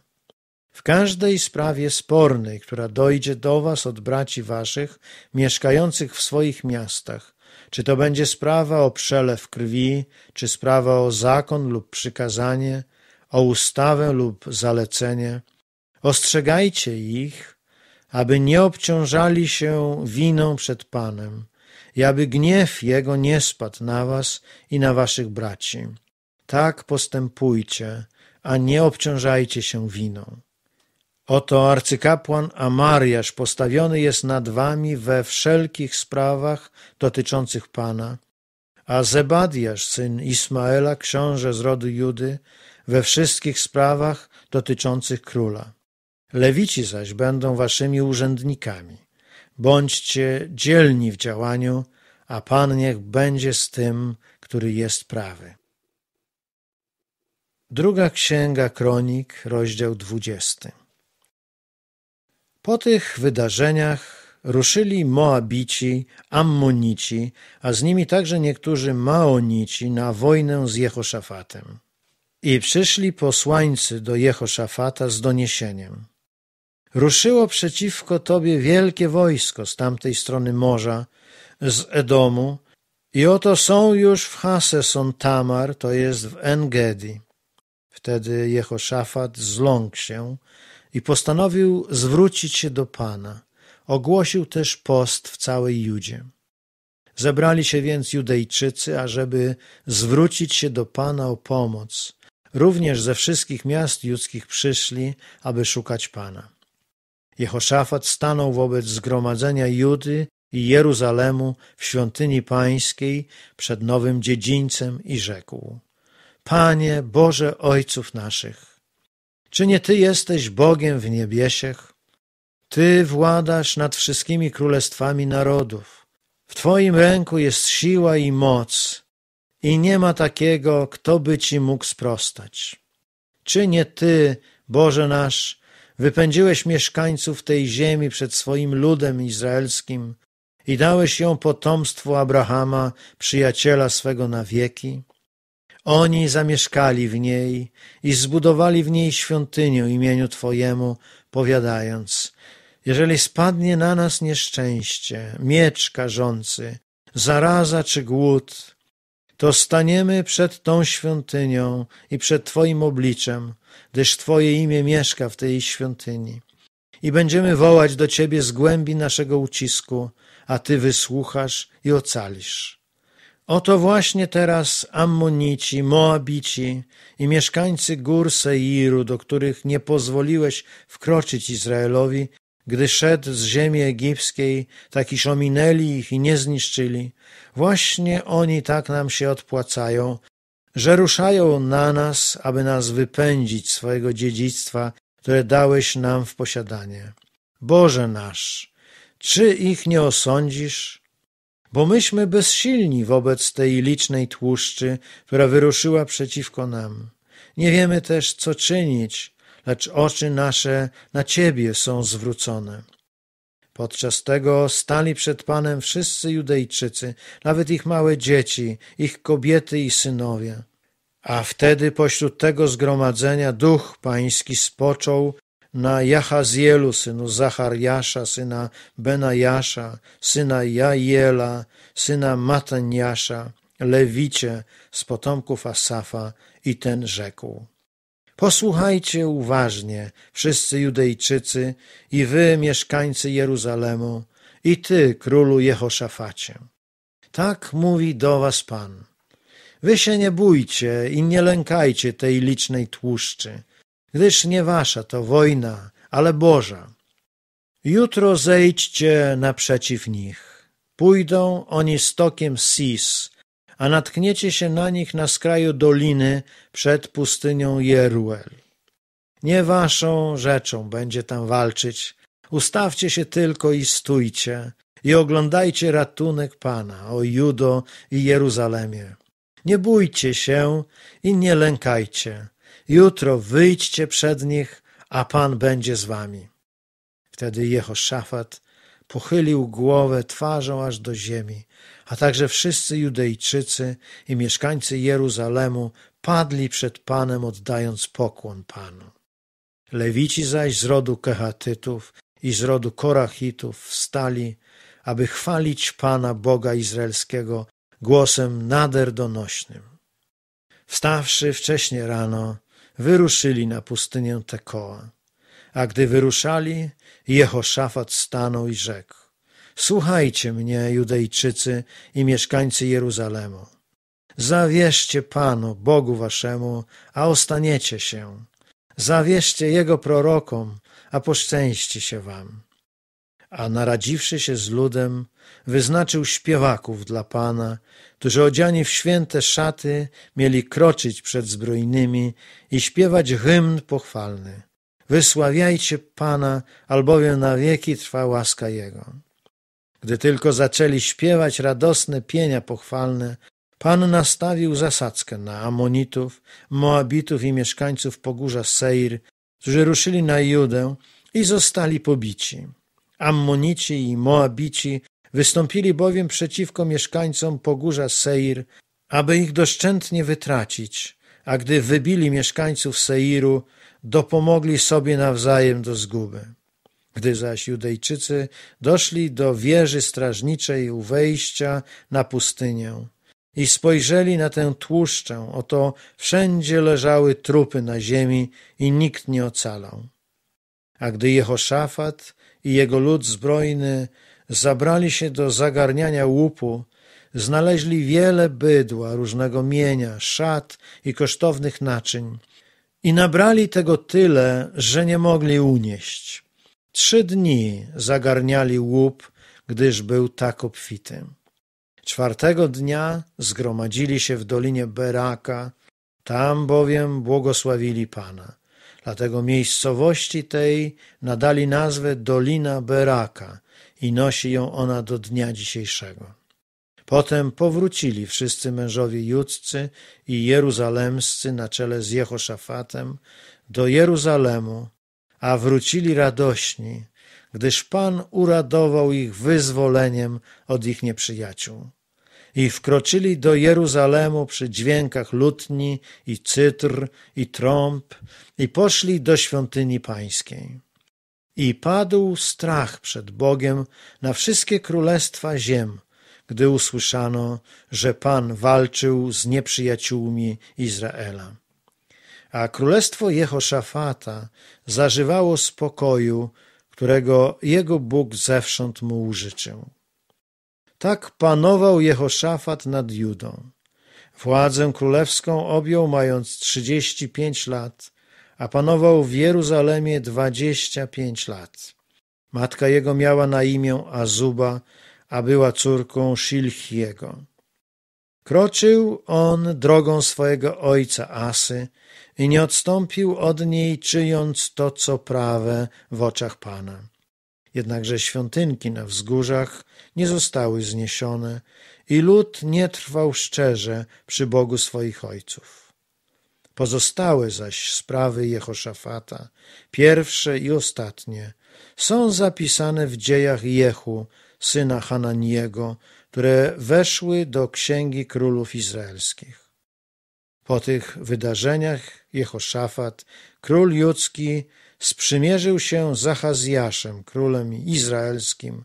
W każdej sprawie spornej, która dojdzie do was od braci waszych, mieszkających w swoich miastach, czy to będzie sprawa o przelew krwi, czy sprawa o zakon lub przykazanie, o ustawę lub zalecenie, ostrzegajcie ich, aby nie obciążali się winą przed Panem i aby gniew Jego nie spadł na was i na waszych braci tak postępujcie, a nie obciążajcie się winą. Oto arcykapłan Amariasz postawiony jest nad wami we wszelkich sprawach dotyczących Pana, a Zebadiasz, syn Ismaela, książę z rodu Judy, we wszystkich sprawach dotyczących króla. Lewici zaś będą waszymi urzędnikami. Bądźcie dzielni w działaniu, a Pan niech będzie z tym, który jest prawy. Druga Księga Kronik, rozdział 20. Po tych wydarzeniach ruszyli Moabici, Ammonici, a z nimi także niektórzy Maonici na wojnę z Jehoszafatem. I przyszli posłańcy do Jehoszafata z doniesieniem. Ruszyło przeciwko tobie wielkie wojsko z tamtej strony morza, z Edomu, i oto są już w Hasesontamar, Tamar, to jest w Engedi. Wtedy Jehoszafat zląkł się i postanowił zwrócić się do Pana. Ogłosił też post w całej Judzie. Zebrali się więc Judejczycy, ażeby zwrócić się do Pana o pomoc. Również ze wszystkich miast judzkich przyszli, aby szukać Pana. Jehoszafat stanął wobec zgromadzenia Judy i Jeruzalemu w świątyni pańskiej przed nowym dziedzińcem i rzekł: Panie Boże Ojców naszych. Czy nie Ty jesteś Bogiem w niebiesiech? Ty władasz nad wszystkimi królestwami narodów. W Twoim ręku jest siła i moc i nie ma takiego, kto by Ci mógł sprostać. Czy nie Ty, Boże nasz, wypędziłeś mieszkańców tej ziemi przed swoim ludem izraelskim i dałeś ją potomstwu Abrahama, przyjaciela swego na wieki? Oni zamieszkali w niej i zbudowali w niej świątynię imieniu Twojemu, powiadając, jeżeli spadnie na nas nieszczęście, miecz karzący, zaraza czy głód, to staniemy przed tą świątynią i przed Twoim obliczem, gdyż Twoje imię mieszka w tej świątyni. I będziemy wołać do Ciebie z głębi naszego ucisku, a Ty wysłuchasz i ocalisz. Oto właśnie teraz Ammonici, Moabici i mieszkańcy gór Seiru, do których nie pozwoliłeś wkroczyć Izraelowi, gdy szedł z ziemi egipskiej, tak iż ominęli ich i nie zniszczyli. Właśnie oni tak nam się odpłacają, że ruszają na nas, aby nas wypędzić swojego dziedzictwa, które dałeś nam w posiadanie. Boże nasz, czy ich nie osądzisz? bo myśmy bezsilni wobec tej licznej tłuszczy, która wyruszyła przeciwko nam. Nie wiemy też, co czynić, lecz oczy nasze na Ciebie są zwrócone. Podczas tego stali przed Panem wszyscy Judejczycy, nawet ich małe dzieci, ich kobiety i synowie. A wtedy pośród tego zgromadzenia duch pański spoczął na Jahazielu, synu Zachariasza, syna Benajasza, syna Jajela, syna Mataniasza, Lewicie z potomków Asafa i ten rzekł. Posłuchajcie uważnie, wszyscy Judejczycy i wy, mieszkańcy Jeruzalemu, i ty, królu Jehoszafacie. Tak mówi do was Pan. Wy się nie bójcie i nie lękajcie tej licznej tłuszczy, gdyż nie wasza to wojna, ale Boża. Jutro zejdźcie naprzeciw nich. Pójdą oni stokiem Sis, a natkniecie się na nich na skraju doliny przed pustynią Jeruel. Nie waszą rzeczą będzie tam walczyć. Ustawcie się tylko i stójcie i oglądajcie ratunek Pana, o Judo i Jeruzalemie. Nie bójcie się i nie lękajcie, Jutro wyjdźcie przed nich, a Pan będzie z wami. Wtedy Jehoszafat pochylił głowę twarzą aż do ziemi, a także wszyscy Judejczycy i mieszkańcy Jeruzalemu padli przed Panem, oddając pokłon Panu. Lewici zaś z rodu Kehatytów i z rodu Korachitów wstali, aby chwalić Pana Boga Izraelskiego głosem nader donośnym. Wstawszy wcześnie rano, wyruszyli na pustynię Tekoa. A gdy wyruszali, Jehoszafat stanął i rzekł: Słuchajcie mnie, Judejczycy i mieszkańcy Jeruzalemu. Zawierzcie Panu, Bogu waszemu, a ostaniecie się. Zawierzcie Jego prorokom, a poszczęści się wam a naradziwszy się z ludem, wyznaczył śpiewaków dla Pana, którzy odziani w święte szaty mieli kroczyć przed zbrojnymi i śpiewać hymn pochwalny. Wysławiajcie Pana, albowiem na wieki trwa łaska Jego. Gdy tylko zaczęli śpiewać radosne pienia pochwalne, Pan nastawił zasadzkę na Amonitów, Moabitów i mieszkańców pogórza Seir, którzy ruszyli na Judę i zostali pobici. Ammonici i Moabici wystąpili bowiem przeciwko mieszkańcom pogórza Seir, aby ich doszczętnie wytracić, a gdy wybili mieszkańców Seiru, dopomogli sobie nawzajem do zguby. Gdy zaś Judejczycy doszli do wieży strażniczej u wejścia na pustynię i spojrzeli na tę tłuszczę, oto wszędzie leżały trupy na ziemi i nikt nie ocalał. A gdy Jehoszafat i jego lud zbrojny zabrali się do zagarniania łupu, znaleźli wiele bydła, różnego mienia, szat i kosztownych naczyń i nabrali tego tyle, że nie mogli unieść. Trzy dni zagarniali łup, gdyż był tak obfity. Czwartego dnia zgromadzili się w dolinie Beraka, tam bowiem błogosławili Pana. Dlatego miejscowości tej nadali nazwę Dolina Beraka i nosi ją ona do dnia dzisiejszego. Potem powrócili wszyscy mężowie judzcy i jeruzalemscy na czele z Jehoszafatem do Jeruzalemu, a wrócili radośni, gdyż Pan uradował ich wyzwoleniem od ich nieprzyjaciół i wkroczyli do Jeruzalemu przy dźwiękach lutni i cytr i trąb i poszli do świątyni pańskiej. I padł strach przed Bogiem na wszystkie królestwa ziem, gdy usłyszano, że Pan walczył z nieprzyjaciółmi Izraela. A królestwo Jehoszafata zażywało spokoju, którego jego Bóg zewsząd mu użyczył. Tak panował Jehoszafat nad Judą. Władzę królewską objął mając 35 lat, a panował w Jeruzalemie 25 lat. Matka jego miała na imię Azuba, a była córką Silchiego. Kroczył on drogą swojego ojca Asy i nie odstąpił od niej, czyniąc to, co prawe w oczach Pana. Jednakże świątynki na wzgórzach nie zostały zniesione i lud nie trwał szczerze przy Bogu swoich ojców. Pozostałe zaś sprawy Jehoszafata, pierwsze i ostatnie, są zapisane w dziejach Jehu, syna Hananiego, które weszły do Księgi Królów Izraelskich. Po tych wydarzeniach Jehoszafat, król judzki, sprzymierzył się z Achazjaszem, królem izraelskim,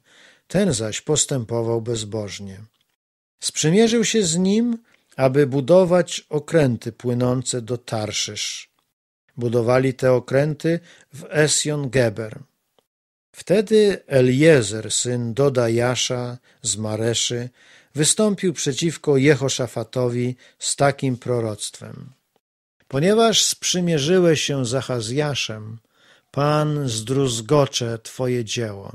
ten zaś postępował bezbożnie. Sprzymierzył się z nim, aby budować okręty płynące do Tarszysz. Budowali te okręty w Esjon Geber. Wtedy Eliezer, syn Dodajasza z Mareszy, wystąpił przeciwko Jehoszafatowi z takim proroctwem. Ponieważ sprzymierzyłeś się z Achazjaszem, Pan zdruzgocze twoje dzieło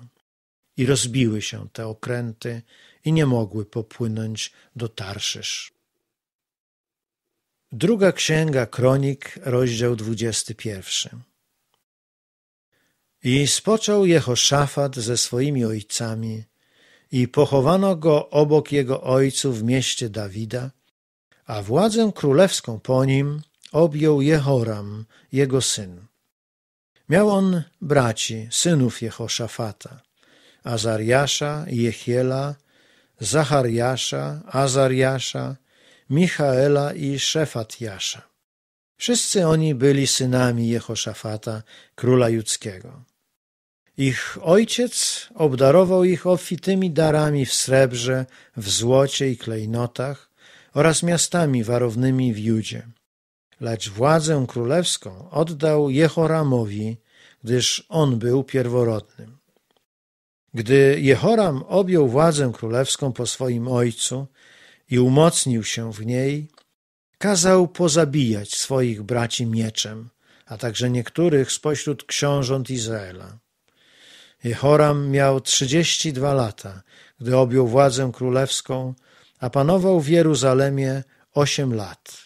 i rozbiły się te okręty i nie mogły popłynąć do Tarszysz. Druga księga Kronik, rozdział 21. I spoczął Jehoszafat ze swoimi ojcami i pochowano go obok jego ojców w mieście Dawida, a władzę królewską po nim objął Jehoram, jego syn. Miał on braci, synów Jehoszafata. Azariasza, Jechiela, Zachariasza, Azariasza, Michaela i Szefatiasza. Wszyscy oni byli synami Jehoszafata, króla judzkiego. Ich ojciec obdarował ich obfitymi darami w srebrze, w złocie i klejnotach oraz miastami warownymi w Judzie. Lecz władzę królewską oddał Jehoramowi, gdyż on był pierworodnym. Gdy Jehoram objął władzę królewską po swoim ojcu i umocnił się w niej, kazał pozabijać swoich braci mieczem, a także niektórych spośród książąt Izraela. Jehoram miał 32 lata, gdy objął władzę królewską, a panował w Jeruzalemie 8 lat.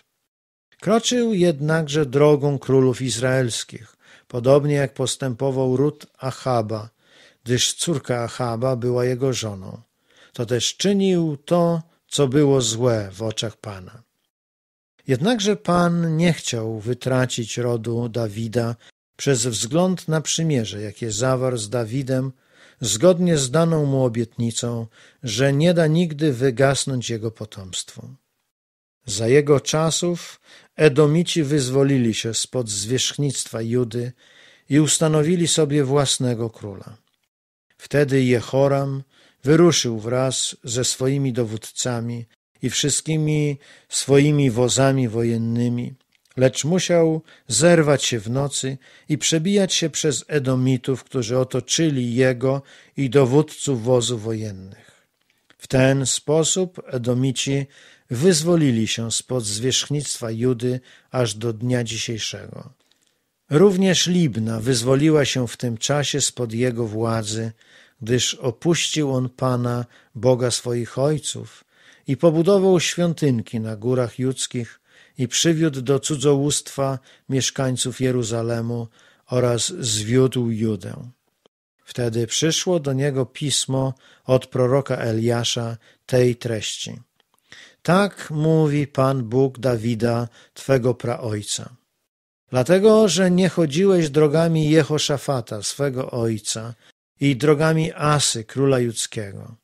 Kroczył jednakże drogą królów izraelskich, podobnie jak postępował ród Achaba, gdyż córka Achaba była jego żoną. To też czynił to, co było złe w oczach Pana. Jednakże Pan nie chciał wytracić rodu Dawida przez wzgląd na przymierze, jakie zawarł z Dawidem, zgodnie z daną mu obietnicą, że nie da nigdy wygasnąć jego potomstwu. Za jego czasów Edomici wyzwolili się spod zwierzchnictwa Judy i ustanowili sobie własnego króla. Wtedy Jehoram wyruszył wraz ze swoimi dowódcami i wszystkimi swoimi wozami wojennymi, lecz musiał zerwać się w nocy i przebijać się przez Edomitów, którzy otoczyli jego i dowódców wozów wojennych. W ten sposób Edomici wyzwolili się spod zwierzchnictwa Judy aż do dnia dzisiejszego. Również Libna wyzwoliła się w tym czasie spod jego władzy gdyż opuścił on Pana, Boga swoich ojców, i pobudował świątynki na górach judzkich i przywiódł do cudzołóstwa mieszkańców Jeruzalemu oraz zwiódł Judę. Wtedy przyszło do niego pismo od proroka Eliasza tej treści. Tak mówi Pan Bóg Dawida, twego praojca. Dlatego, że nie chodziłeś drogami Jehoszafata, swego ojca, i drogami Asy, króla judzkiego.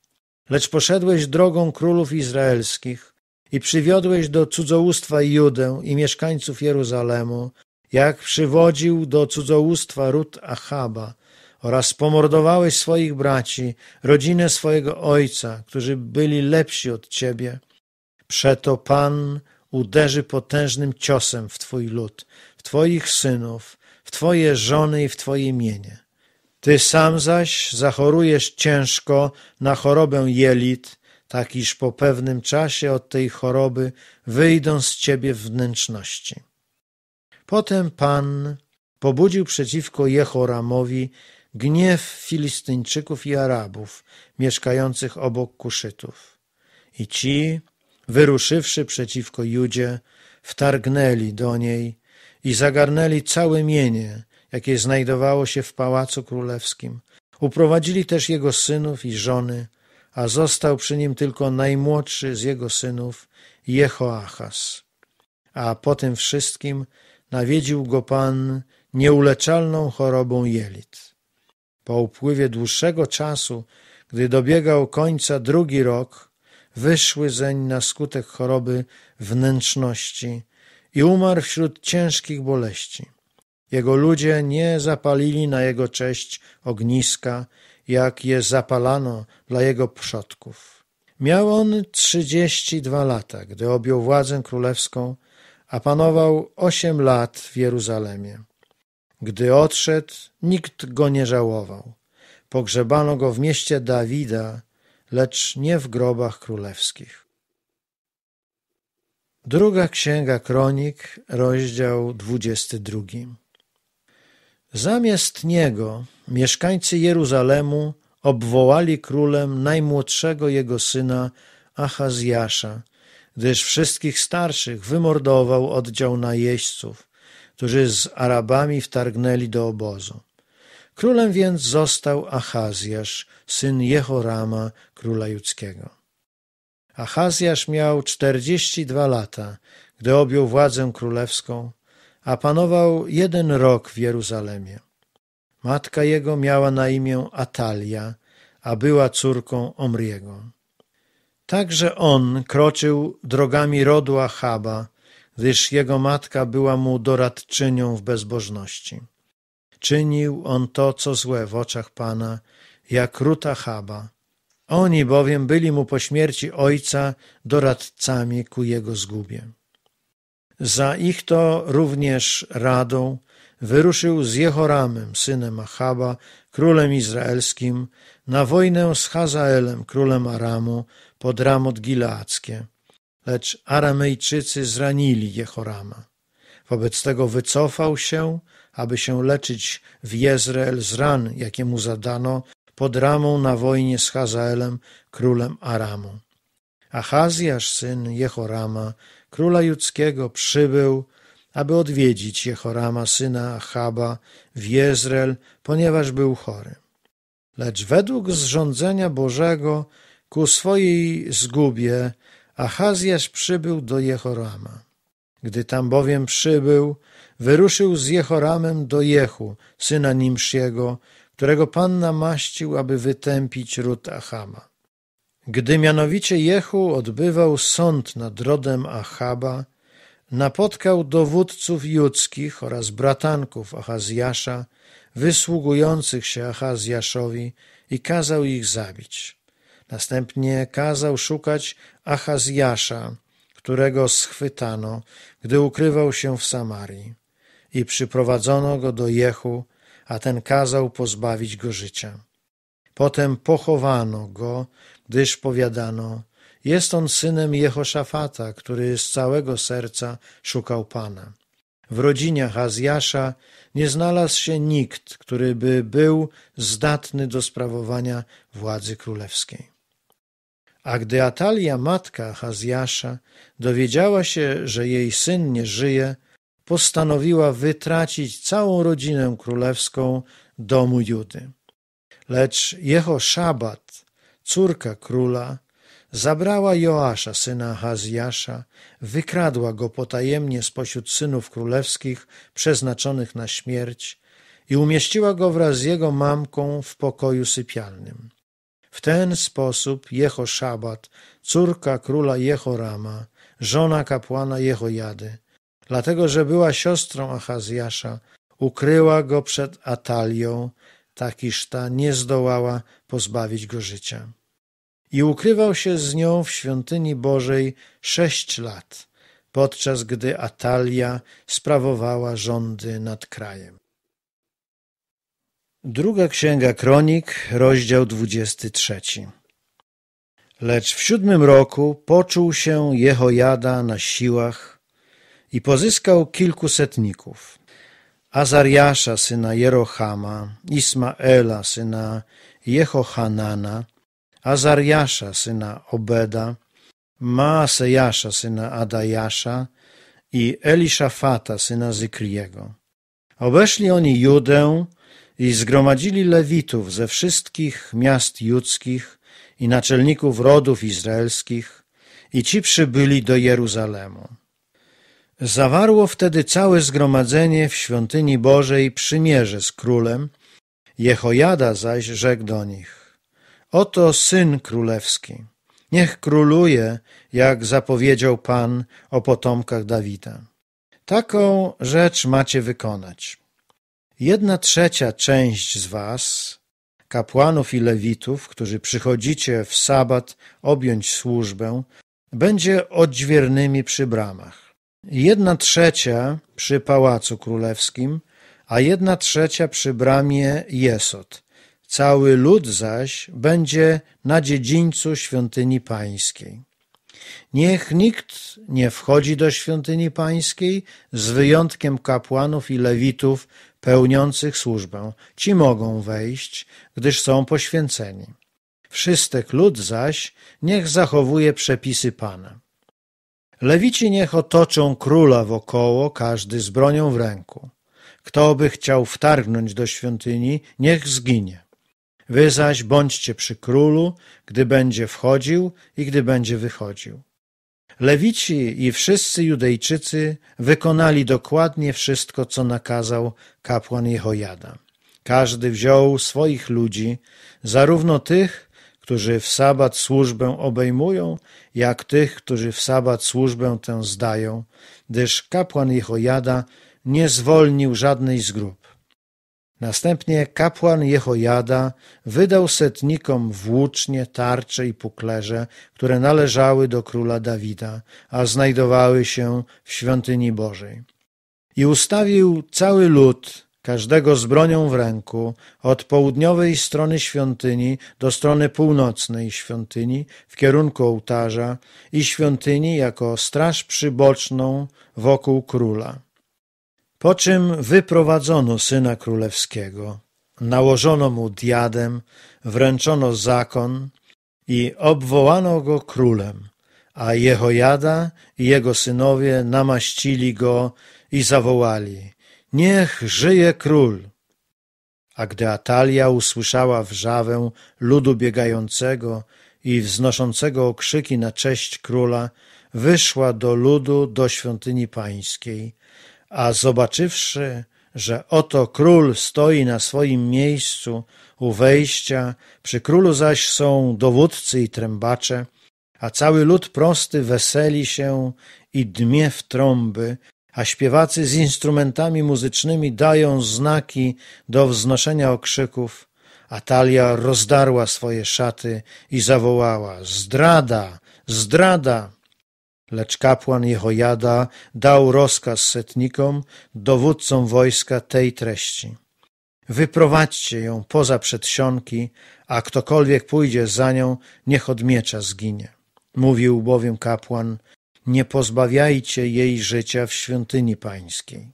Lecz poszedłeś drogą królów izraelskich i przywiodłeś do cudzołóstwa Judę i mieszkańców Jeruzalemu, jak przywodził do cudzołóstwa ród Achaba, oraz pomordowałeś swoich braci, rodzinę swojego ojca, którzy byli lepsi od ciebie. Przeto Pan uderzy potężnym ciosem w twój lud, w twoich synów, w twoje żony i w twoje imienie. Ty sam zaś zachorujesz ciężko na chorobę jelit, tak iż po pewnym czasie od tej choroby wyjdą z ciebie wnętrzności. Potem Pan pobudził przeciwko Jehoramowi gniew Filistyńczyków i Arabów mieszkających obok Kuszytów. I ci, wyruszywszy przeciwko Judzie, wtargnęli do niej i zagarnęli całe mienie, jakie znajdowało się w pałacu królewskim. Uprowadzili też jego synów i żony, a został przy nim tylko najmłodszy z jego synów, Jehoachas. A po tym wszystkim nawiedził go Pan nieuleczalną chorobą jelit. Po upływie dłuższego czasu, gdy dobiegał końca drugi rok, wyszły zeń na skutek choroby wnętrzności i umarł wśród ciężkich boleści. Jego ludzie nie zapalili na jego cześć ogniska, jak je zapalano dla jego przodków. Miał on trzydzieści dwa lata, gdy objął władzę królewską, a panował osiem lat w Jeruzalemie. Gdy odszedł, nikt go nie żałował. Pogrzebano go w mieście Dawida, lecz nie w grobach królewskich. Druga księga kronik, rozdział dwudziesty drugi. Zamiast niego mieszkańcy Jeruzalemu obwołali królem najmłodszego jego syna Achazjasza, gdyż wszystkich starszych wymordował oddział najeźdźców, którzy z Arabami wtargnęli do obozu. Królem więc został Achazjasz, syn Jehorama, króla judzkiego. Achazjasz miał czterdzieści dwa lata, gdy objął władzę królewską a panował jeden rok w Jeruzalemie. Matka jego miała na imię Atalia, a była córką Omriego. Także on kroczył drogami rodu Achaba, gdyż jego matka była mu doradczynią w bezbożności. Czynił on to, co złe w oczach Pana, jak Ruta Chaba. Oni bowiem byli mu po śmierci ojca doradcami ku jego zgubie. Za ich to również radą wyruszył z Jehoramem, synem Achaba, królem izraelskim, na wojnę z Hazaelem, królem Aramu, pod Ramot Gileackie. Lecz Aramejczycy zranili Jehorama. Wobec tego wycofał się, aby się leczyć w Jezreel z ran, jakie mu zadano pod Ramą na wojnie z Hazaelem, królem Aramu. Achazjasz, syn Jehorama, króla judzkiego, przybył, aby odwiedzić Jehorama, syna Achaba, w Jezreel, ponieważ był chory. Lecz według zrządzenia Bożego ku swojej zgubie Achazjasz przybył do Jehorama. Gdy tam bowiem przybył, wyruszył z Jehoramem do Jehu, syna Nimsziego, którego Pan namaścił, aby wytępić ród Achama. Gdy mianowicie Jehu odbywał sąd nad rodem Achaba, napotkał dowódców judzkich oraz bratanków Achazjasza, wysługujących się Achazjaszowi i kazał ich zabić. Następnie kazał szukać Achazjasza, którego schwytano, gdy ukrywał się w Samarii i przyprowadzono go do Jehu, a ten kazał pozbawić go życia. Potem pochowano go gdyż powiadano, jest on synem Jehoszafata, który z całego serca szukał Pana. W rodzinie Hazjasza nie znalazł się nikt, który by był zdatny do sprawowania władzy królewskiej. A gdy Atalia, matka Hazjasza, dowiedziała się, że jej syn nie żyje, postanowiła wytracić całą rodzinę królewską domu Judy. Lecz Jehoszabat, córka króla, zabrała Joasza, syna Hazjasza, wykradła go potajemnie spośród synów królewskich przeznaczonych na śmierć i umieściła go wraz z jego mamką w pokoju sypialnym. W ten sposób Jehoszabat, córka króla Jehorama, żona kapłana Jehojady, dlatego że była siostrą Ahazjasza, ukryła go przed Atalią, takiż ta nie zdołała pozbawić go życia i ukrywał się z nią w świątyni Bożej sześć lat, podczas gdy Atalia sprawowała rządy nad krajem. Druga Księga Kronik, rozdział 23. Lecz w siódmym roku poczuł się Jehojada na siłach i pozyskał kilkusetników. Azariasza syna Jerohama, Ismaela syna Jehohanana, Azariasza, syna Obeda, Maasejasza, syna Adajasza i Eliszafata, syna Zykriego. Obeszli oni Judę i zgromadzili Lewitów ze wszystkich miast judzkich i naczelników rodów izraelskich i ci przybyli do Jeruzalemu. Zawarło wtedy całe zgromadzenie w świątyni Bożej przymierze z królem, Jehojada zaś rzekł do nich – Oto syn królewski. Niech króluje, jak zapowiedział Pan o potomkach Dawida. Taką rzecz macie wykonać. Jedna trzecia część z was, kapłanów i lewitów, którzy przychodzicie w sabat objąć służbę, będzie odźwiernymi przy bramach. Jedna trzecia przy pałacu królewskim, a jedna trzecia przy bramie Jesot, Cały lud zaś będzie na dziedzińcu świątyni pańskiej. Niech nikt nie wchodzi do świątyni pańskiej, z wyjątkiem kapłanów i lewitów pełniących służbę. Ci mogą wejść, gdyż są poświęceni. Wszystek lud zaś niech zachowuje przepisy Pana. Lewici niech otoczą króla wokoło, każdy z bronią w ręku. Kto by chciał wtargnąć do świątyni, niech zginie. Wy zaś bądźcie przy królu, gdy będzie wchodził i gdy będzie wychodził. Lewici i wszyscy Judejczycy wykonali dokładnie wszystko, co nakazał kapłan Jehojada. Każdy wziął swoich ludzi, zarówno tych, którzy w sabat służbę obejmują, jak tych, którzy w sabat służbę tę zdają, gdyż kapłan Jehojada nie zwolnił żadnej z grup. Następnie kapłan Jehojada wydał setnikom włócznie, tarcze i puklerze, które należały do króla Dawida, a znajdowały się w świątyni Bożej. I ustawił cały lud, każdego z bronią w ręku, od południowej strony świątyni do strony północnej świątyni, w kierunku ołtarza i świątyni jako straż przyboczną wokół króla. Po czym wyprowadzono syna królewskiego, nałożono mu diadem, wręczono zakon i obwołano go królem, a Jehojada i jego synowie namaścili go i zawołali Niech żyje król! A gdy Atalia usłyszała wrzawę ludu biegającego i wznoszącego okrzyki na cześć króla, wyszła do ludu do świątyni pańskiej a zobaczywszy, że oto król stoi na swoim miejscu u wejścia, przy królu zaś są dowódcy i trębacze, a cały lud prosty weseli się i dmie w trąby, a śpiewacy z instrumentami muzycznymi dają znaki do wznoszenia okrzyków, a talia rozdarła swoje szaty i zawołała: Zdrada! Zdrada! Lecz kapłan Jehojada dał rozkaz setnikom, dowódcom wojska tej treści. Wyprowadźcie ją poza przedsionki, a ktokolwiek pójdzie za nią, niech od miecza zginie. Mówił bowiem kapłan, nie pozbawiajcie jej życia w świątyni pańskiej.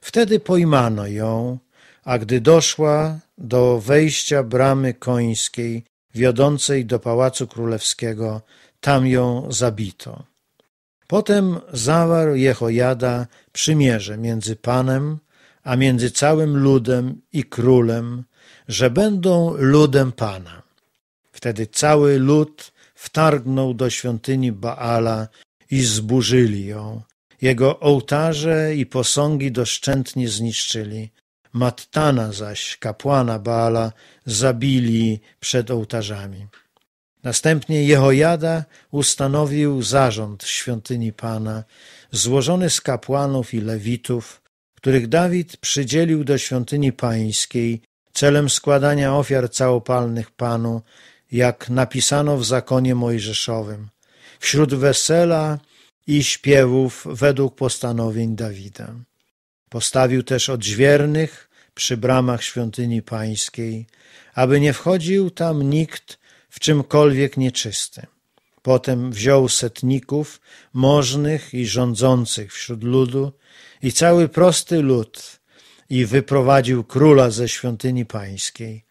Wtedy pojmano ją, a gdy doszła do wejścia bramy końskiej, wiodącej do pałacu królewskiego, tam ją zabito. Potem zawarł Jehojada przymierze między Panem, a między całym ludem i królem, że będą ludem Pana. Wtedy cały lud wtargnął do świątyni Baala i zburzyli ją. Jego ołtarze i posągi doszczętnie zniszczyli. Mattana zaś, kapłana Baala, zabili przed ołtarzami. Następnie Jehojada ustanowił zarząd świątyni Pana, złożony z kapłanów i lewitów, których Dawid przydzielił do świątyni pańskiej celem składania ofiar całopalnych Panu, jak napisano w zakonie mojżeszowym, wśród wesela i śpiewów według postanowień Dawida. Postawił też odźwiernych przy bramach świątyni pańskiej, aby nie wchodził tam nikt w czymkolwiek nieczystym. Potem wziął setników, możnych i rządzących wśród ludu i cały prosty lud i wyprowadził króla ze świątyni pańskiej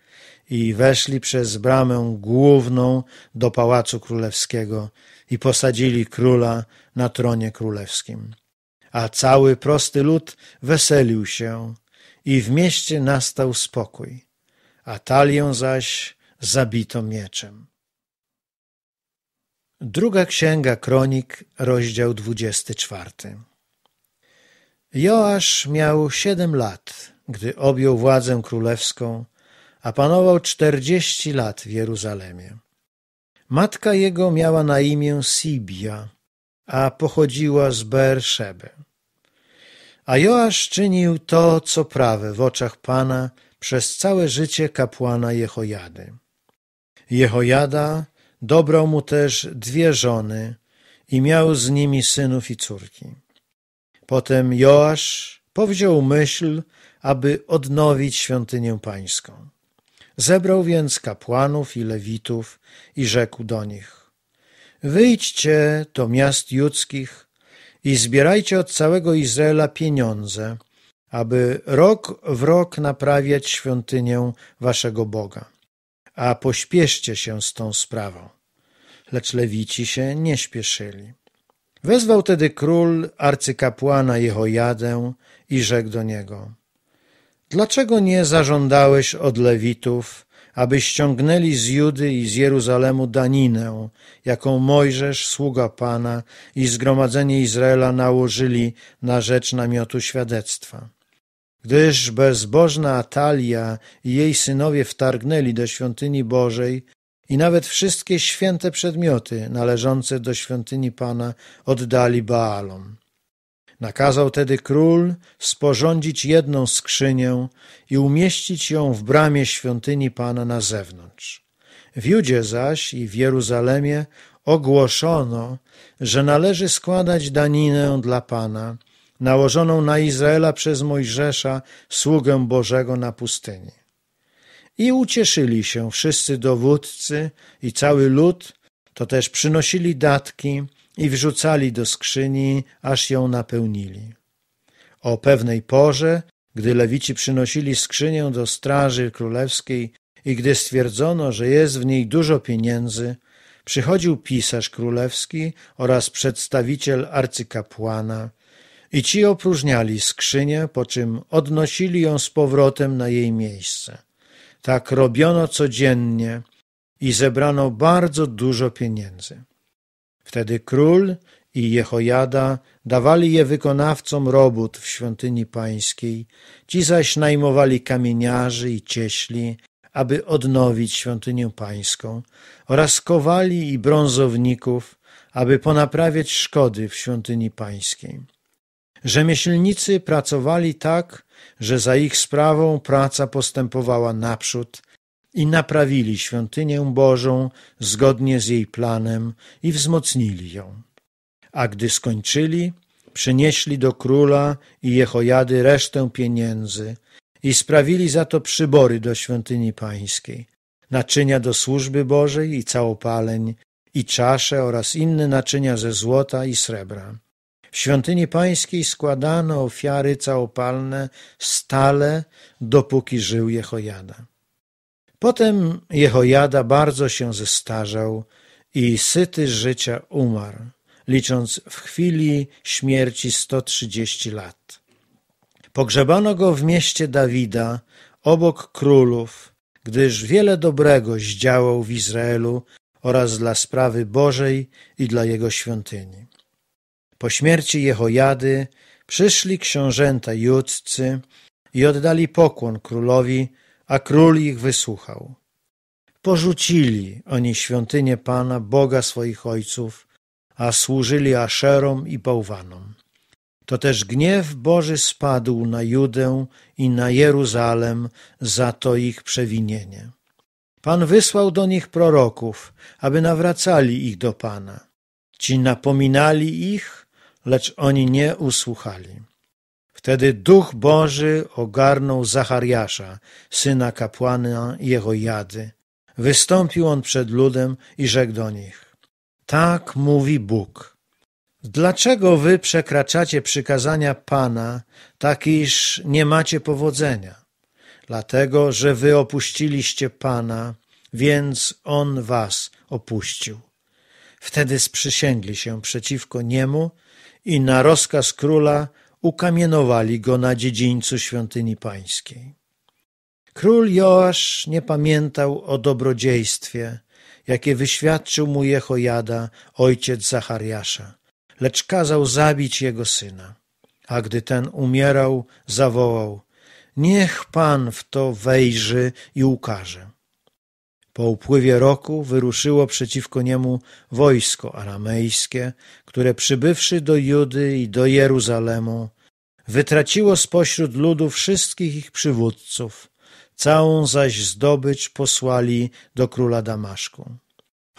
i weszli przez bramę główną do pałacu królewskiego i posadzili króla na tronie królewskim. A cały prosty lud weselił się i w mieście nastał spokój. a talię zaś zabito mieczem. Druga księga kronik, rozdział 24. Joasz miał siedem lat, gdy objął władzę królewską, a panował czterdzieści lat w Jeruzalemie. Matka jego miała na imię Sibia, a pochodziła z Beerszeby. A Joasz czynił to, co prawe w oczach Pana przez całe życie kapłana Jehojady. Jehojada dobrał mu też dwie żony i miał z nimi synów i córki. Potem Joasz powziął myśl, aby odnowić świątynię pańską. Zebrał więc kapłanów i lewitów i rzekł do nich: Wyjdźcie do miast judzkich i zbierajcie od całego Izraela pieniądze, aby rok w rok naprawiać świątynię waszego Boga a pośpieszcie się z tą sprawą. Lecz lewici się nie śpieszyli. Wezwał tedy król arcykapłana Jehojadę i rzekł do niego: Dlaczego nie zażądałeś od lewitów, aby ściągnęli z Judy i z Jeruzalemu daninę, jaką Mojżesz, sługa Pana i zgromadzenie Izraela nałożyli na rzecz namiotu świadectwa? Gdyż bezbożna Atalia i jej synowie wtargnęli do świątyni Bożej i nawet wszystkie święte przedmioty należące do świątyni Pana oddali Baalom. Nakazał tedy król sporządzić jedną skrzynię i umieścić ją w bramie świątyni Pana na zewnątrz. W Judzie zaś i w Jeruzalemie ogłoszono, że należy składać daninę dla Pana – nałożoną na Izraela przez Mojżesza, sługę Bożego na pustyni. I ucieszyli się wszyscy dowódcy i cały lud, to też przynosili datki i wrzucali do skrzyni, aż ją napełnili. O pewnej porze, gdy lewici przynosili skrzynię do straży królewskiej i gdy stwierdzono, że jest w niej dużo pieniędzy, przychodził pisarz królewski oraz przedstawiciel arcykapłana i ci opróżniali skrzynię, po czym odnosili ją z powrotem na jej miejsce. Tak robiono codziennie i zebrano bardzo dużo pieniędzy. Wtedy król i Jehojada dawali je wykonawcom robót w świątyni pańskiej, ci zaś najmowali kamieniarzy i cieśli, aby odnowić świątynię pańską, oraz kowali i brązowników, aby ponaprawiać szkody w świątyni pańskiej. Rzemieślnicy pracowali tak, że za ich sprawą praca postępowała naprzód i naprawili świątynię Bożą zgodnie z jej planem i wzmocnili ją. A gdy skończyli, przynieśli do króla i Jehojady resztę pieniędzy i sprawili za to przybory do świątyni pańskiej, naczynia do służby Bożej i całopaleń, i czasze oraz inne naczynia ze złota i srebra. W świątyni pańskiej składano ofiary całopalne stale, dopóki żył Jehojada. Potem Jehojada bardzo się zestarzał i syty życia umarł, licząc w chwili śmierci 130 lat. Pogrzebano go w mieście Dawida, obok królów, gdyż wiele dobrego zdziałał w Izraelu oraz dla sprawy Bożej i dla jego świątyni. Po śmierci Jehojady przyszli książęta judzcy i oddali pokłon królowi, a król ich wysłuchał. Porzucili oni świątynię Pana, Boga swoich ojców, a służyli Aszerom i bałwanom. To też gniew Boży spadł na Judę i na Jeruzalem za to ich przewinienie. Pan wysłał do nich proroków, aby nawracali ich do Pana. Ci napominali ich, lecz oni nie usłuchali. Wtedy Duch Boży ogarnął Zachariasza, syna kapłana Jehojady. Wystąpił on przed ludem i rzekł do nich. Tak mówi Bóg. Dlaczego wy przekraczacie przykazania Pana, tak iż nie macie powodzenia? Dlatego, że wy opuściliście Pana, więc On was opuścił. Wtedy sprzysięgli się przeciwko Niemu i na rozkaz króla ukamienowali go na dziedzińcu świątyni pańskiej. Król Joasz nie pamiętał o dobrodziejstwie, jakie wyświadczył mu Jehojada, ojciec Zachariasza, lecz kazał zabić jego syna. A gdy ten umierał, zawołał: Niech pan w to wejrzy i ukaże. Po upływie roku wyruszyło przeciwko niemu wojsko aramejskie, które przybywszy do Judy i do Jeruzalemu, wytraciło spośród ludu wszystkich ich przywódców, całą zaś zdobycz posłali do króla Damaszku.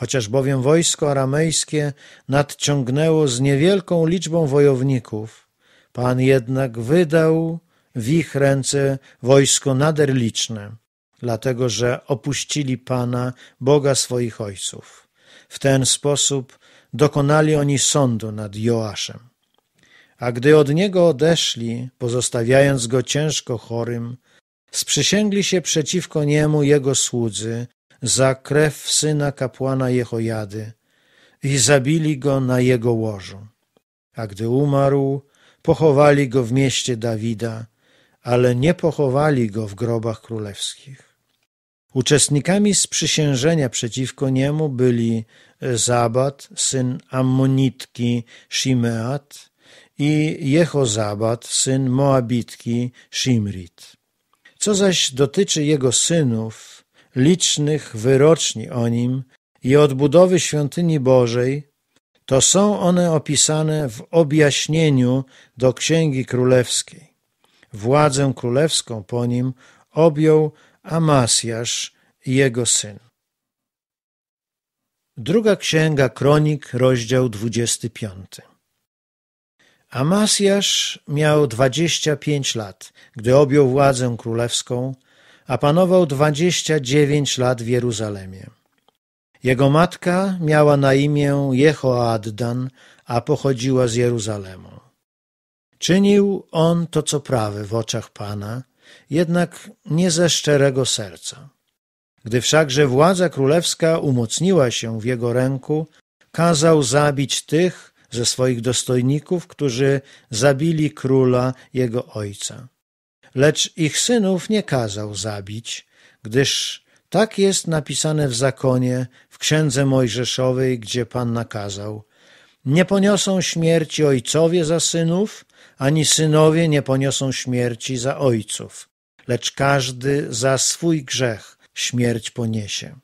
Chociaż bowiem wojsko aramejskie nadciągnęło z niewielką liczbą wojowników, Pan jednak wydał w ich ręce wojsko nader liczne, dlatego że opuścili Pana, Boga swoich ojców. W ten sposób dokonali oni sądu nad Joaszem. A gdy od niego odeszli, pozostawiając go ciężko chorym, sprzysięgli się przeciwko niemu jego słudzy za krew syna kapłana Jehojady i zabili go na jego łożu. A gdy umarł, pochowali go w mieście Dawida, ale nie pochowali go w grobach królewskich. Uczestnikami sprzysiężenia przeciwko niemu byli Zabat, syn Ammonitki Shimeat i Jehozabat, syn Moabitki Shimrit. Co zaś dotyczy jego synów, licznych wyroczni o nim i odbudowy świątyni Bożej, to są one opisane w objaśnieniu do Księgi Królewskiej. Władzę królewską po nim objął Amasjasz, jego syn. Druga Księga Kronik, rozdział 25. Amasjasz miał 25 lat, gdy objął władzę królewską, a panował 29 lat w Jeruzalemie. Jego matka miała na imię Jehoaddan, a pochodziła z Jeruzalemu. Czynił on to, co prawe w oczach Pana, jednak nie ze szczerego serca gdy wszakże władza królewska umocniła się w jego ręku, kazał zabić tych ze swoich dostojników, którzy zabili króla jego ojca. Lecz ich synów nie kazał zabić, gdyż tak jest napisane w zakonie, w księdze mojżeszowej, gdzie Pan nakazał. Nie poniosą śmierci ojcowie za synów, ani synowie nie poniosą śmierci za ojców, lecz każdy za swój grzech śmierć poniesie.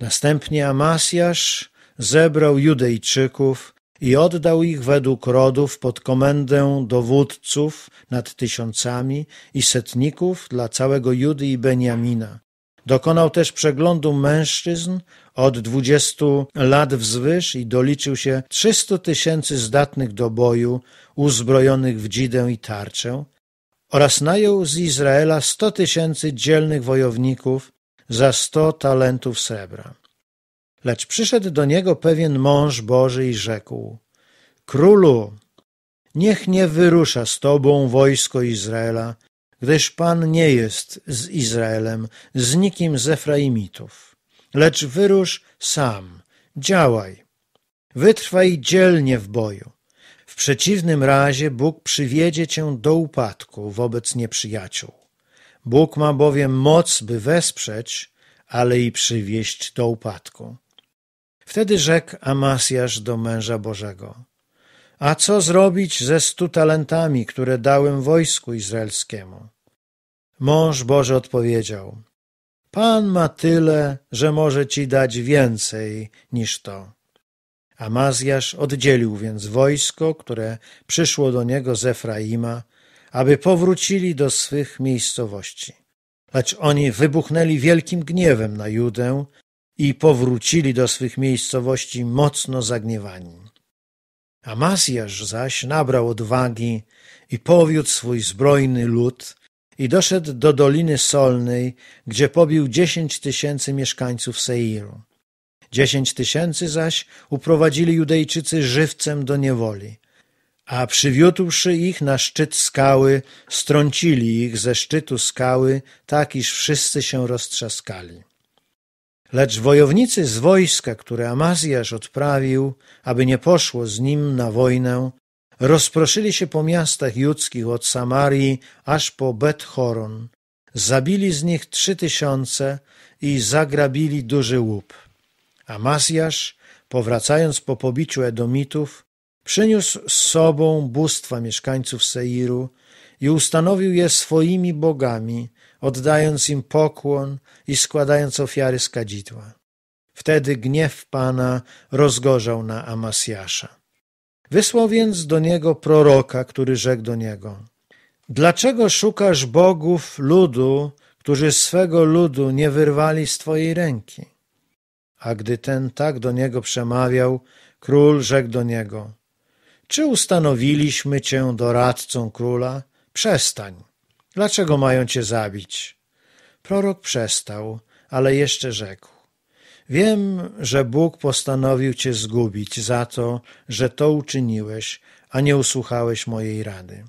Następnie Amasjasz zebrał Judejczyków i oddał ich według rodów pod komendę dowódców nad tysiącami i setników dla całego Judy i Beniamina. Dokonał też przeglądu mężczyzn od dwudziestu lat wzwyż i doliczył się trzystu tysięcy zdatnych do boju, uzbrojonych w dzidę i tarczę, oraz najął z Izraela sto tysięcy dzielnych wojowników za sto talentów srebra. Lecz przyszedł do niego pewien mąż Boży i rzekł: Królu, niech nie wyrusza z tobą wojsko Izraela, gdyż Pan nie jest z Izraelem, z nikim z Efraimitów. Lecz wyrusz sam, działaj, wytrwaj dzielnie w boju przeciwnym razie Bóg przywiedzie cię do upadku wobec nieprzyjaciół. Bóg ma bowiem moc, by wesprzeć, ale i przywieść do upadku. Wtedy rzekł Amasjasz do męża Bożego: A co zrobić ze stu talentami, które dałem wojsku izraelskiemu? Mąż Boży odpowiedział: Pan ma tyle, że może ci dać więcej niż to. Amazjasz oddzielił więc wojsko, które przyszło do niego z Efraima, aby powrócili do swych miejscowości. Lecz oni wybuchnęli wielkim gniewem na Judę i powrócili do swych miejscowości mocno zagniewani. Amazjasz zaś nabrał odwagi i powiódł swój zbrojny lud i doszedł do Doliny Solnej, gdzie pobił dziesięć tysięcy mieszkańców Seiru Dziesięć tysięcy zaś uprowadzili Judejczycy żywcem do niewoli. A przywiódłszy ich na szczyt skały, strącili ich ze szczytu skały, tak iż wszyscy się roztrzaskali. Lecz wojownicy z wojska, które Amazjasz odprawił, aby nie poszło z nim na wojnę, rozproszyli się po miastach judzkich od Samarii aż po Bet-Horon. Zabili z nich trzy tysiące i zagrabili duży łup. Amasjasz, powracając po pobiciu Edomitów, przyniósł z sobą bóstwa mieszkańców Seiru i ustanowił je swoimi bogami, oddając im pokłon i składając ofiary z kadzidła. Wtedy gniew Pana rozgorzał na Amasjasza. Wysłał więc do niego proroka, który rzekł do niego: Dlaczego szukasz bogów ludu, którzy swego ludu nie wyrwali z twojej ręki? A gdy ten tak do niego przemawiał, król rzekł do niego: Czy ustanowiliśmy cię doradcą króla? Przestań. Dlaczego mają cię zabić? Prorok przestał, ale jeszcze rzekł: Wiem, że Bóg postanowił cię zgubić za to, że to uczyniłeś, a nie usłuchałeś mojej rady.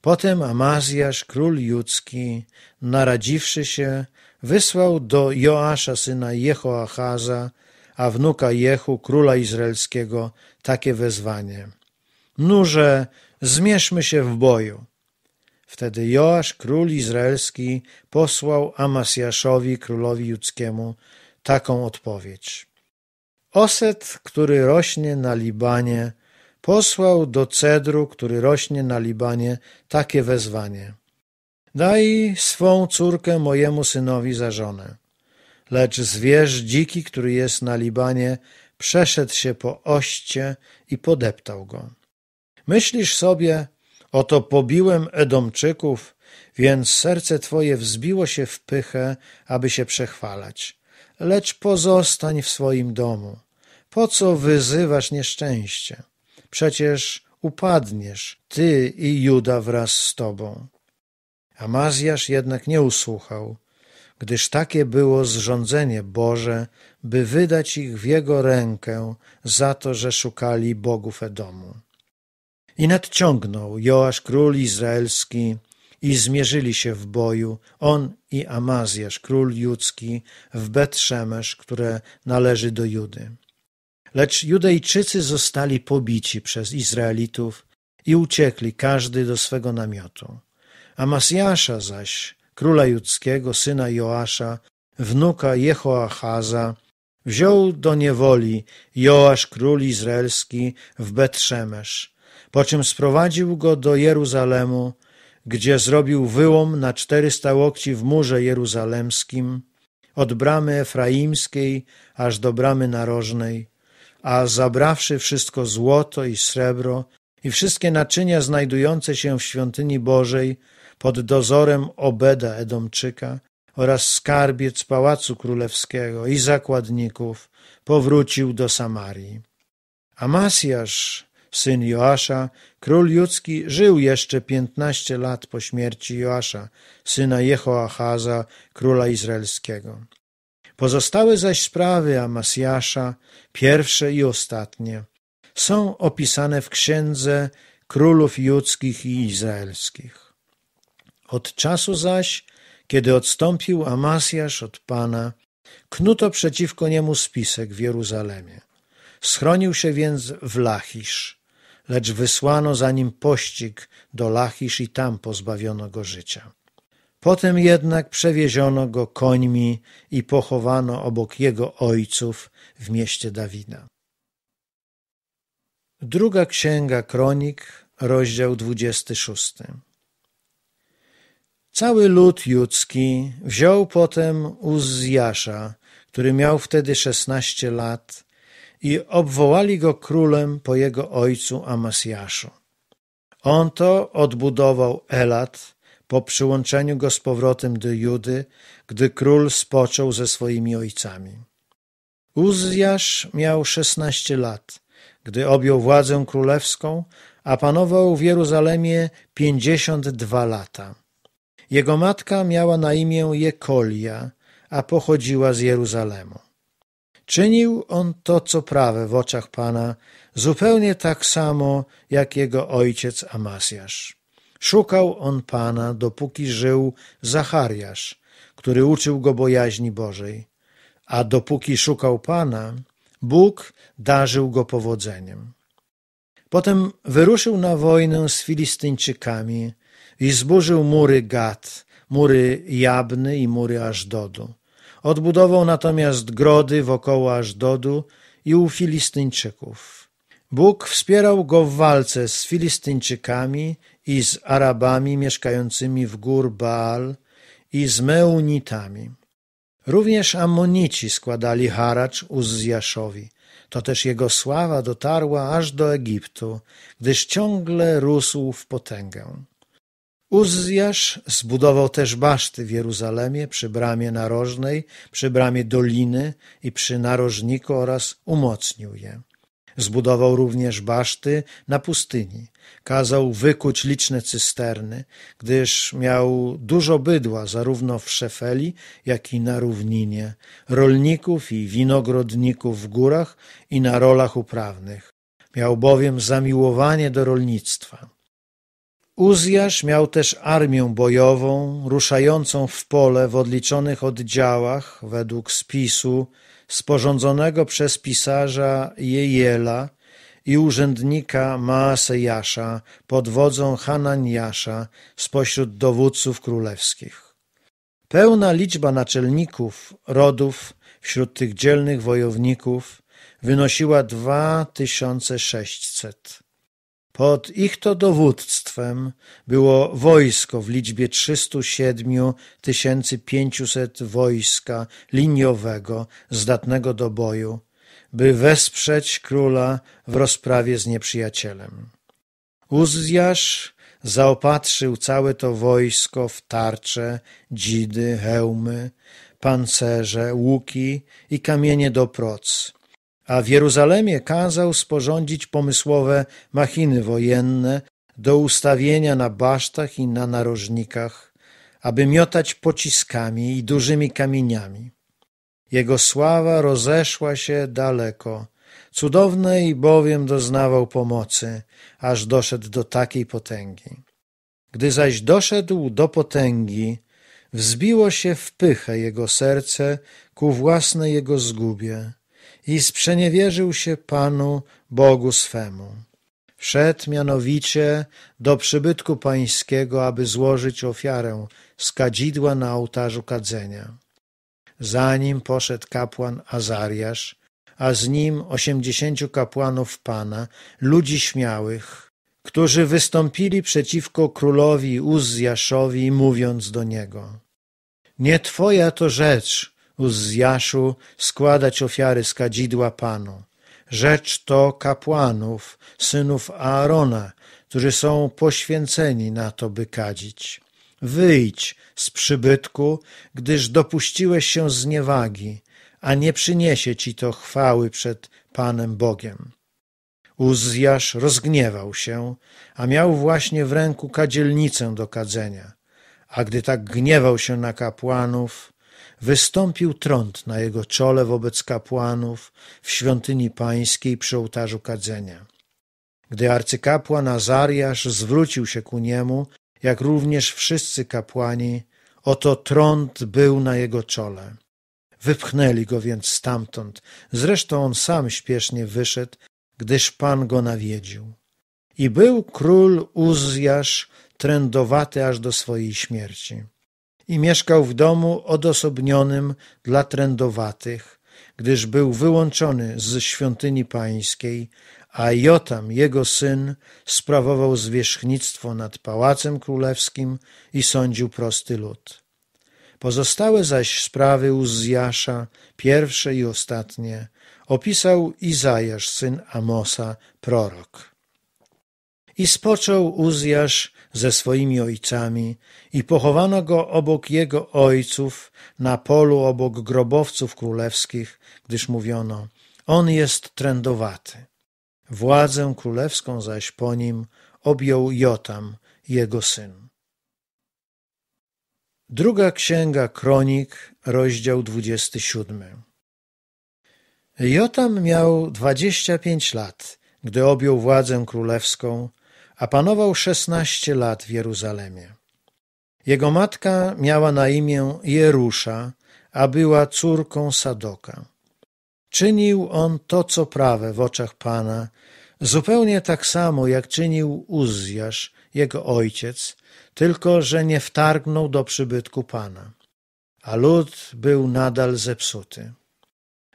Potem Amazjasz, król judzki, naradziwszy się, wysłał do Joasza syna Jehoachaza, a wnuka Jehu, króla izraelskiego, takie wezwanie. Nurze, zmierzmy się w boju. Wtedy Joasz, król izraelski, posłał Amasjaszowi, królowi judzkiemu, taką odpowiedź. Oset, który rośnie na Libanie, posłał do cedru, który rośnie na Libanie, takie wezwanie. Daj swą córkę mojemu synowi za żonę. Lecz zwierz dziki, który jest na Libanie, przeszedł się po oście i podeptał go. Myślisz sobie, oto pobiłem Edomczyków, więc serce twoje wzbiło się w pychę, aby się przechwalać. Lecz pozostań w swoim domu. Po co wyzywasz nieszczęście? Przecież upadniesz, ty i Juda wraz z tobą. Amazjasz jednak nie usłuchał, gdyż takie było zrządzenie Boże, by wydać ich w jego rękę za to, że szukali bogów Edomu. I nadciągnął Joasz król izraelski i zmierzyli się w boju, on i Amazjasz król judzki w Betrzemesz, które należy do Judy. Lecz Judejczycy zostali pobici przez Izraelitów i uciekli każdy do swego namiotu. Amasjasza zaś, króla judzkiego, syna Joasza, wnuka Jehoachaza, wziął do niewoli Joasz król izraelski w Betrzemesz, po czym sprowadził go do Jeruzalemu, gdzie zrobił wyłom na czterysta łokci w murze jeruzalemskim, od bramy efraimskiej aż do bramy narożnej, a zabrawszy wszystko złoto i srebro i wszystkie naczynia znajdujące się w świątyni Bożej, pod dozorem Obeda Edomczyka oraz skarbiec pałacu królewskiego i zakładników powrócił do Samarii. Amasjasz, syn Joasza, król judzki, żył jeszcze piętnaście lat po śmierci Joasza, syna Jehoachaza, króla izraelskiego. Pozostałe zaś sprawy Amasjasza, pierwsze i ostatnie, są opisane w księdze królów judzkich i izraelskich. Od czasu zaś, kiedy odstąpił Amasjasz od Pana, knuto przeciwko niemu spisek w Jeruzalemie. Schronił się więc w Lachisz, lecz wysłano za nim pościg do Lachisz i tam pozbawiono go życia. Potem jednak przewieziono go końmi i pochowano obok jego ojców w mieście Dawida. Druga księga kronik, rozdział 26. Cały lud judzki wziął potem Uzjasza, który miał wtedy szesnaście lat i obwołali go królem po jego ojcu Amasjaszu. On to odbudował Elat po przyłączeniu go z powrotem do Judy, gdy król spoczął ze swoimi ojcami. Uzjasz miał szesnaście lat, gdy objął władzę królewską, a panował w Jeruzalemie pięćdziesiąt dwa lata. Jego matka miała na imię Jekolia, a pochodziła z Jeruzalemu. Czynił on to, co prawe w oczach Pana, zupełnie tak samo, jak jego ojciec Amasjasz. Szukał on Pana, dopóki żył Zachariasz, który uczył go bojaźni Bożej. A dopóki szukał Pana, Bóg darzył go powodzeniem. Potem wyruszył na wojnę z Filistyńczykami, i zburzył mury Gad, mury Jabny i mury Ażdodu. Odbudował natomiast grody wokoło Ażdodu i u Filistyńczyków. Bóg wspierał go w walce z Filistyńczykami i z Arabami mieszkającymi w gór Baal i z Meunitami. Również Amonici składali haracz Uzzjaszowi. To też jego sława dotarła aż do Egiptu, gdyż ciągle rósł w potęgę. Uzjasz zbudował też baszty w Jeruzalemie przy bramie narożnej, przy bramie doliny i przy narożniku oraz umocnił je. Zbudował również baszty na pustyni. Kazał wykuć liczne cysterny, gdyż miał dużo bydła zarówno w Szefeli, jak i na równinie, rolników i winogrodników w górach i na rolach uprawnych. Miał bowiem zamiłowanie do rolnictwa. Uzjasz miał też armię bojową, ruszającą w pole w odliczonych oddziałach według spisu sporządzonego przez pisarza Jejela i urzędnika Maasejasza pod wodzą Hananiasza spośród dowódców królewskich. Pełna liczba naczelników rodów wśród tych dzielnych wojowników wynosiła 2600. Pod ich to dowództwem było wojsko w liczbie 307 500 wojska liniowego zdatnego do boju, by wesprzeć króla w rozprawie z nieprzyjacielem. Uzjasz zaopatrzył całe to wojsko w tarcze, dzidy, hełmy, pancerze, łuki i kamienie do proc a w Jeruzalemie kazał sporządzić pomysłowe machiny wojenne do ustawienia na basztach i na narożnikach, aby miotać pociskami i dużymi kamieniami. Jego sława rozeszła się daleko. Cudownej bowiem doznawał pomocy, aż doszedł do takiej potęgi. Gdy zaś doszedł do potęgi, wzbiło się w pychę jego serce ku własnej jego zgubie i sprzeniewierzył się Panu Bogu swemu. Wszedł mianowicie do przybytku pańskiego, aby złożyć ofiarę z kadzidła na ołtarzu kadzenia. Za nim poszedł kapłan Azariasz, a z nim osiemdziesięciu kapłanów Pana, ludzi śmiałych, którzy wystąpili przeciwko królowi Uzjaszowi, mówiąc do niego: Nie twoja to rzecz, Uzjaszu składać ofiary z kadzidła Panu. Rzecz to kapłanów, synów Aarona, którzy są poświęceni na to, by kadzić. Wyjdź z przybytku, gdyż dopuściłeś się zniewagi, a nie przyniesie ci to chwały przed Panem Bogiem. Uzjasz rozgniewał się, a miał właśnie w ręku kadzielnicę do kadzenia. A gdy tak gniewał się na kapłanów, wystąpił trąd na jego czole wobec kapłanów w świątyni pańskiej przy ołtarzu kadzenia. Gdy arcykapłan Azariasz zwrócił się ku niemu, jak również wszyscy kapłani, oto trąd był na jego czole. Wypchnęli go więc stamtąd, zresztą on sam śpiesznie wyszedł, gdyż Pan go nawiedził. I był król Uzjasz trędowaty aż do swojej śmierci i mieszkał w domu odosobnionym dla trędowatych, gdyż był wyłączony z świątyni pańskiej, a Jotam, jego syn, sprawował zwierzchnictwo nad pałacem królewskim i sądził prosty lud. Pozostałe zaś sprawy Uzjasza, pierwsze i ostatnie, opisał Izajasz, syn Amosa, prorok. I spoczął Uzjasz ze swoimi ojcami i pochowano go obok jego ojców na polu obok grobowców królewskich, gdyż mówiono, on jest trędowaty. Władzę królewską zaś po nim objął Jotam, jego syn. Druga księga Kronik, rozdział 27. Jotam miał 25 lat, gdy objął władzę królewską – a panował szesnaście lat w Jeruzalemie. Jego matka miała na imię Jerusza, a była córką Sadoka. Czynił on to, co prawe w oczach Pana, zupełnie tak samo, jak czynił Uzjasz, jego ojciec, tylko że nie wtargnął do przybytku Pana. A lud był nadal zepsuty.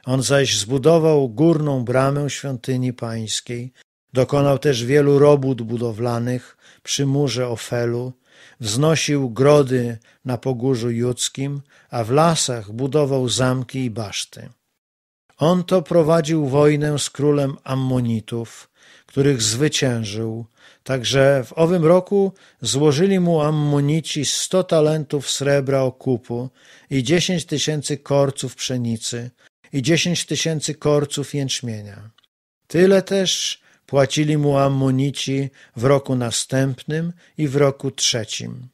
On zaś zbudował górną bramę świątyni pańskiej, Dokonał też wielu robót budowlanych przy murze Ofelu, wznosił grody na pogórzu judzkim, a w lasach budował zamki i baszty. On to prowadził wojnę z królem Ammonitów, których zwyciężył, także w owym roku złożyli mu Ammonici sto talentów srebra okupu i dziesięć tysięcy korców pszenicy i dziesięć tysięcy korców jęczmienia. Tyle też Płacili mu Ammonici w roku następnym i w roku trzecim.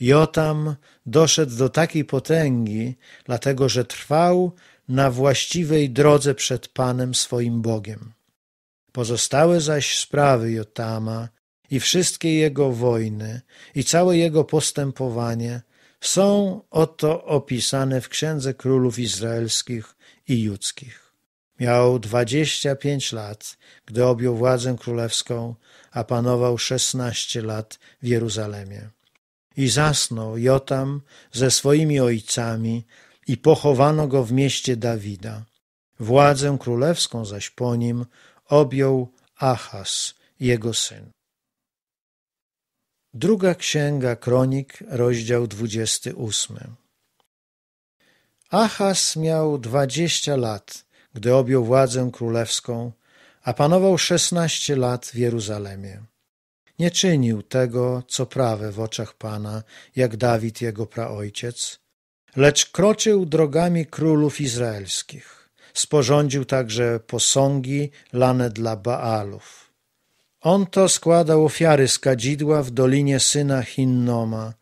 Jotam doszedł do takiej potęgi, dlatego że trwał na właściwej drodze przed Panem swoim Bogiem. Pozostałe zaś sprawy Jotama i wszystkie jego wojny i całe jego postępowanie są oto opisane w Księdze Królów Izraelskich i Judzkich. Miał dwadzieścia pięć lat, gdy objął władzę królewską, a panował szesnaście lat w Jeruzalemie. I zasnął Jotam ze swoimi ojcami i pochowano go w mieście Dawida. Władzę królewską zaś po nim objął Achas, jego syn. Druga księga Kronik, rozdział 28. Achas miał dwadzieścia lat, gdy objął władzę królewską, a panował szesnaście lat w Jeruzalemie. Nie czynił tego, co prawe w oczach Pana, jak Dawid jego praojciec, lecz kroczył drogami królów izraelskich. Sporządził także posągi lane dla Baalów. On to składał ofiary z kadzidła w dolinie syna Chinnoma,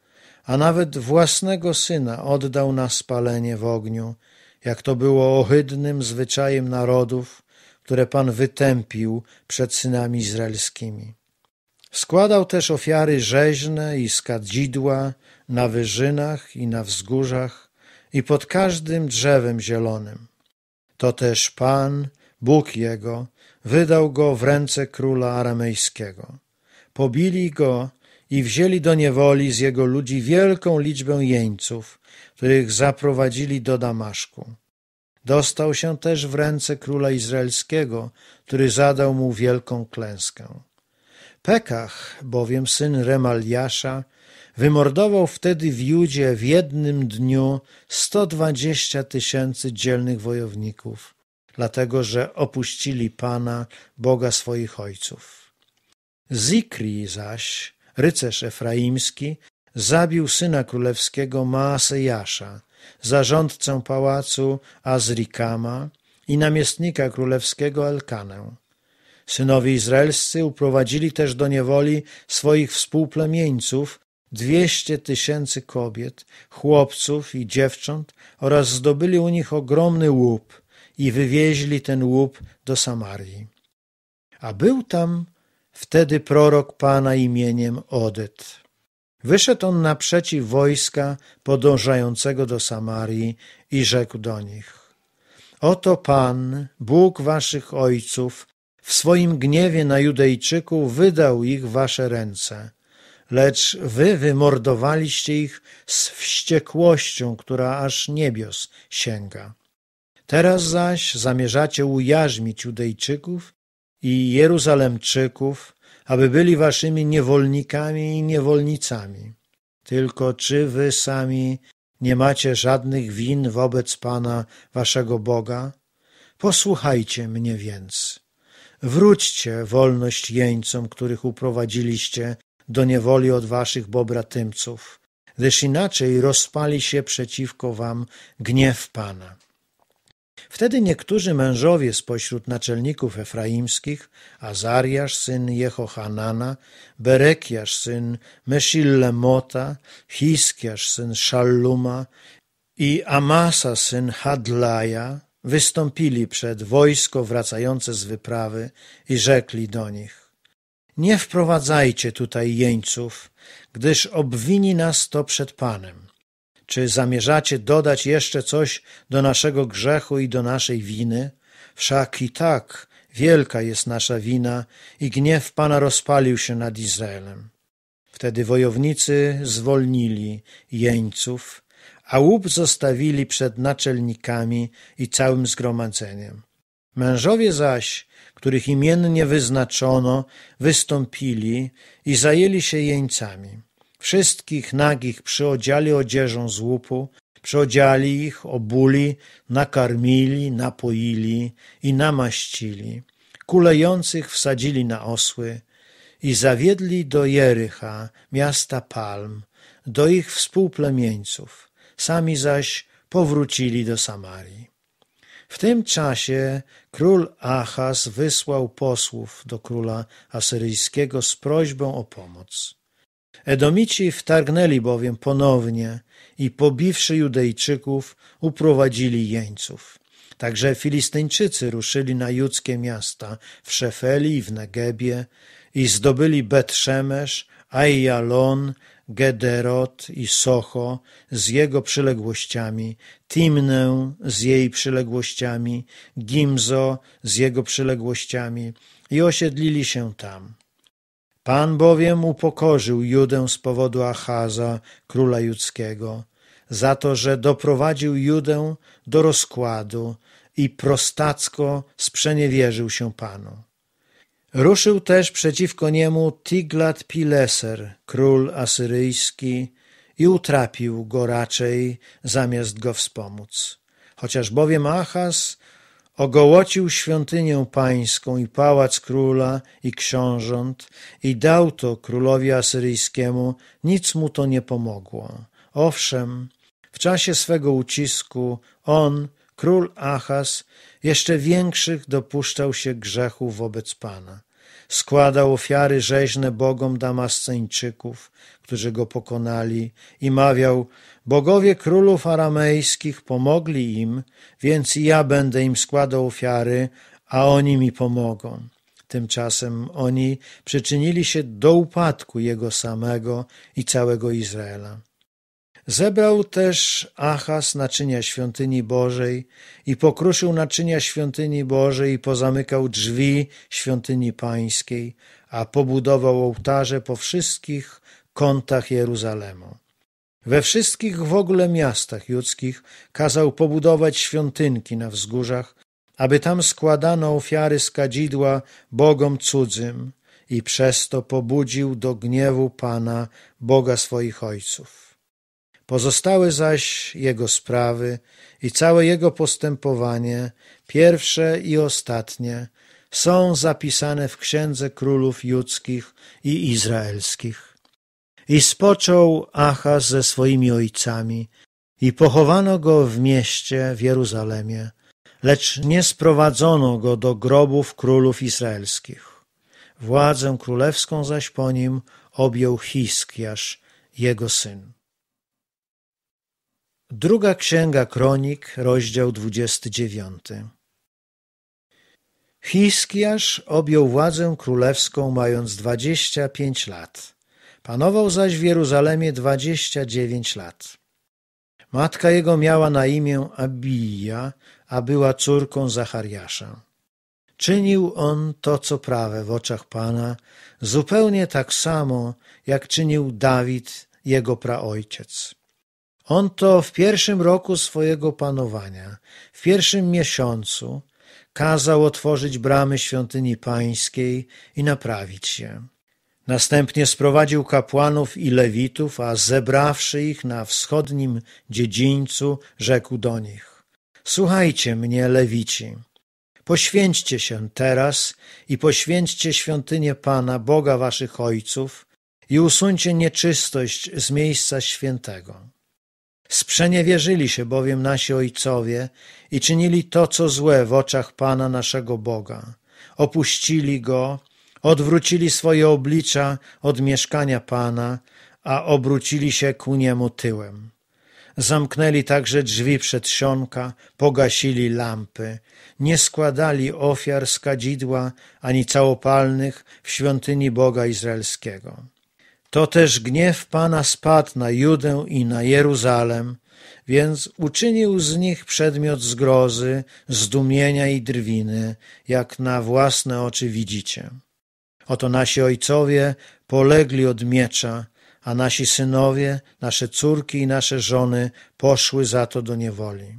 a nawet własnego syna oddał na spalenie w ogniu, jak to było ohydnym zwyczajem narodów, które Pan wytępił przed synami izraelskimi. Składał też ofiary rzeźne i skadzidła na wyżynach i na wzgórzach i pod każdym drzewem zielonym. To też Pan, Bóg jego, wydał go w ręce króla aramejskiego. Pobili go i wzięli do niewoli z jego ludzi wielką liczbę jeńców, których zaprowadzili do Damaszku. Dostał się też w ręce króla izraelskiego, który zadał mu wielką klęskę. Pekach, bowiem syn Remaliasza, wymordował wtedy w Judzie w jednym dniu 120 tysięcy dzielnych wojowników, dlatego że opuścili Pana, Boga swoich ojców. Zikri zaś, rycerz efraimski, zabił syna królewskiego Maasejasza, zarządcę pałacu Azrikama i namiestnika królewskiego Elkanę. Synowie izraelscy uprowadzili też do niewoli swoich współplemieńców, dwieście tysięcy kobiet, chłopców i dziewcząt oraz zdobyli u nich ogromny łup i wywieźli ten łup do Samarii. A był tam wtedy prorok Pana imieniem Odet. Wyszedł on naprzeciw wojska podążającego do Samarii i rzekł do nich: Oto Pan, Bóg waszych ojców, w swoim gniewie na Judejczyków wydał ich w wasze ręce, lecz wy wymordowaliście ich z wściekłością, która aż niebios sięga. Teraz zaś zamierzacie ujarzmić Judejczyków i Jeruzalemczyków aby byli waszymi niewolnikami i niewolnicami. Tylko czy wy sami nie macie żadnych win wobec Pana waszego Boga? Posłuchajcie mnie więc. Wróćcie wolność jeńcom, których uprowadziliście do niewoli od waszych bobratymców, gdyż inaczej rozpali się przeciwko wam gniew Pana. Wtedy niektórzy mężowie spośród naczelników efraimskich, Azariasz syn Jehochanana, Berekiasz syn Meshillemota, Hiskiasz syn Szalluma i Amasa syn Hadlaja, wystąpili przed wojsko wracające z wyprawy i rzekli do nich – Nie wprowadzajcie tutaj jeńców, gdyż obwini nas to przed Panem – czy zamierzacie dodać jeszcze coś do naszego grzechu i do naszej winy? Wszak i tak wielka jest nasza wina i gniew Pana rozpalił się nad Izraelem. Wtedy wojownicy zwolnili jeńców, a łup zostawili przed naczelnikami i całym zgromadzeniem. Mężowie zaś, których imiennie wyznaczono, wystąpili i zajęli się jeńcami. Wszystkich nagich przyodziali odzieżą z łupu, przyodziali ich, obuli, nakarmili, napoili i namaścili. Kulejących wsadzili na osły i zawiedli do Jericha, miasta Palm, do ich współplemieńców. Sami zaś powrócili do Samarii. W tym czasie król Achas wysłał posłów do króla asyryjskiego z prośbą o pomoc. Edomici wtargnęli bowiem ponownie i pobiwszy Judejczyków, uprowadzili jeńców. Także Filistyńczycy ruszyli na judzkie miasta w Szefeli i w Negebie i zdobyli Betrzemesz, Aijalon, Gederot i Socho z jego przyległościami, Timnę z jej przyległościami, Gimzo z jego przyległościami i osiedlili się tam. Pan bowiem upokorzył Judę z powodu Achaza, króla judzkiego, za to, że doprowadził Judę do rozkładu i prostacko sprzeniewierzył się Panu. Ruszył też przeciwko niemu Tiglat-Pileser, król asyryjski, i utrapił go raczej, zamiast go wspomóc. Chociaż bowiem Achaz ogołocił świątynię pańską i pałac króla i książąt i dał to królowi asyryjskiemu, nic mu to nie pomogło. Owszem, w czasie swego ucisku on, król Achas, jeszcze większych dopuszczał się grzechów wobec Pana. Składał ofiary rzeźne bogom Damasceńczyków, którzy go pokonali i mawiał, Bogowie królów aramejskich pomogli im, więc ja będę im składał ofiary, a oni mi pomogą. Tymczasem oni przyczynili się do upadku jego samego i całego Izraela. Zebrał też Achas naczynia świątyni Bożej i pokruszył naczynia świątyni Bożej i pozamykał drzwi świątyni pańskiej, a pobudował ołtarze po wszystkich kątach Jeruzalemu. We wszystkich w ogóle miastach judzkich kazał pobudować świątynki na wzgórzach, aby tam składano ofiary z kadzidła bogom cudzym i przez to pobudził do gniewu Pana, Boga swoich ojców. Pozostały zaś jego sprawy i całe jego postępowanie, pierwsze i ostatnie, są zapisane w Księdze Królów Judzkich i Izraelskich. I spoczął Achaz ze swoimi ojcami i pochowano go w mieście, w Jeruzalemie, lecz nie sprowadzono go do grobów królów izraelskich. Władzę królewską zaś po nim objął Hiskiasz, jego syn. Druga Księga Kronik, rozdział 29. Hiskiasz objął władzę królewską mając 25 lat. Panował zaś w Jeruzalemie dwadzieścia dziewięć lat. Matka jego miała na imię Abija, a była córką Zachariasza. Czynił on to, co prawe w oczach Pana, zupełnie tak samo, jak czynił Dawid, jego praojciec. On to w pierwszym roku swojego panowania, w pierwszym miesiącu, kazał otworzyć bramy świątyni pańskiej i naprawić się. Następnie sprowadził kapłanów i lewitów, a zebrawszy ich na wschodnim dziedzińcu, rzekł do nich: Słuchajcie mnie, lewici. Poświęćcie się teraz i poświęćcie świątynię Pana, Boga waszych ojców, i usuńcie nieczystość z miejsca świętego. Sprzeniewierzyli się bowiem nasi ojcowie i czynili to, co złe w oczach Pana naszego Boga. Opuścili go Odwrócili swoje oblicza od mieszkania Pana, a obrócili się ku niemu tyłem. Zamknęli także drzwi przedsionka, pogasili lampy. Nie składali ofiar z kadzidła ani całopalnych w świątyni Boga Izraelskiego. To też gniew Pana spadł na Judę i na Jeruzalem, więc uczynił z nich przedmiot zgrozy, zdumienia i drwiny, jak na własne oczy widzicie. Oto nasi ojcowie polegli od miecza, a nasi synowie, nasze córki i nasze żony poszły za to do niewoli.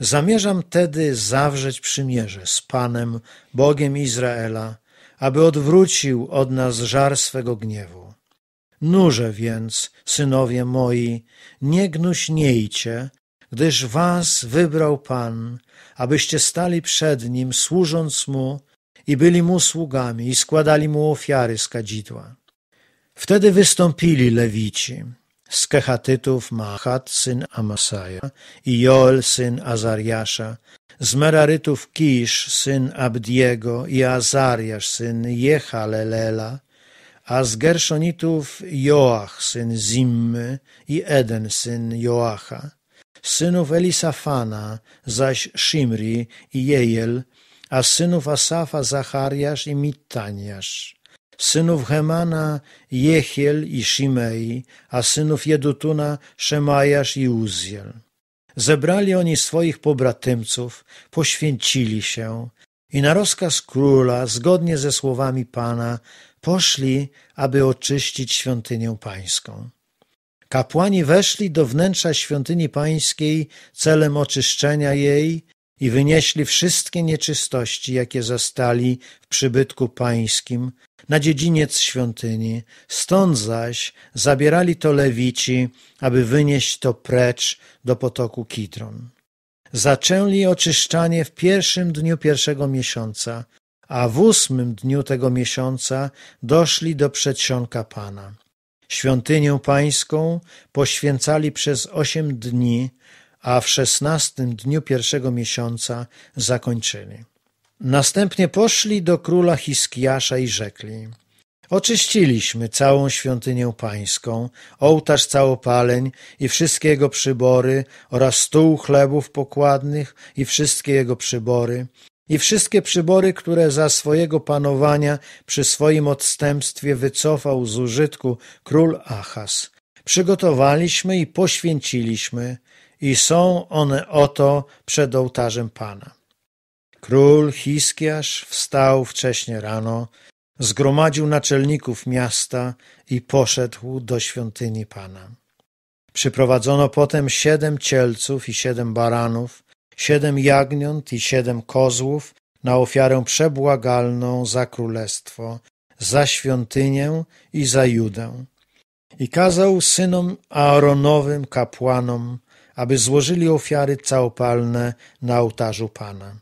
Zamierzam tedy zawrzeć przymierze z Panem, Bogiem Izraela, aby odwrócił od nas żar swego gniewu. Nurze więc, synowie moi, nie gnuśniejcie, gdyż was wybrał Pan, abyście stali przed Nim, służąc Mu i byli mu sługami i składali mu ofiary z kadzidła. Wtedy wystąpili Lewici, z Kehatytów Mahat, syn Amasaja, i Joel, syn Azariasza, z Merarytów Kisz, syn Abdiego, i Azariasz, syn Jehalelela, a z Gerszonitów Joach, syn Zimmy, i Eden, syn Joacha, synów Elisafana, zaś Shimri i Jejel, a synów Asafa Zachariasz i Mittaniasz, synów Hemana Jechiel i Shimei, a synów Jedutuna Szemajasz i Uziel. Zebrali oni swoich pobratymców, poświęcili się i na rozkaz króla, zgodnie ze słowami Pana, poszli, aby oczyścić świątynię pańską. Kapłani weszli do wnętrza świątyni pańskiej celem oczyszczenia jej i wynieśli wszystkie nieczystości, jakie zastali w przybytku pańskim, na dziedziniec świątyni. Stąd zaś zabierali to lewici, aby wynieść to precz do potoku Kidron. Zaczęli oczyszczanie w pierwszym dniu pierwszego miesiąca, a w ósmym dniu tego miesiąca doszli do przedsionka Pana. Świątynię pańską poświęcali przez osiem dni, a w szesnastym dniu pierwszego miesiąca zakończyli. Następnie poszli do króla Hiskiasza i rzekli Oczyściliśmy całą świątynię pańską, ołtarz całopaleń i wszystkie jego przybory oraz stół chlebów pokładnych i wszystkie jego przybory i wszystkie przybory, które za swojego panowania przy swoim odstępstwie wycofał z użytku król Achas. Przygotowaliśmy i poświęciliśmy i są one oto przed ołtarzem Pana. Król Hiskiasz wstał wcześnie rano, zgromadził naczelników miasta i poszedł do świątyni Pana. Przyprowadzono potem siedem cielców i siedem baranów, siedem jagniąt i siedem kozłów na ofiarę przebłagalną za królestwo, za świątynię i za Judę. I kazał synom Aaronowym, kapłanom, aby złożyli ofiary całopalne na ołtarzu Pana.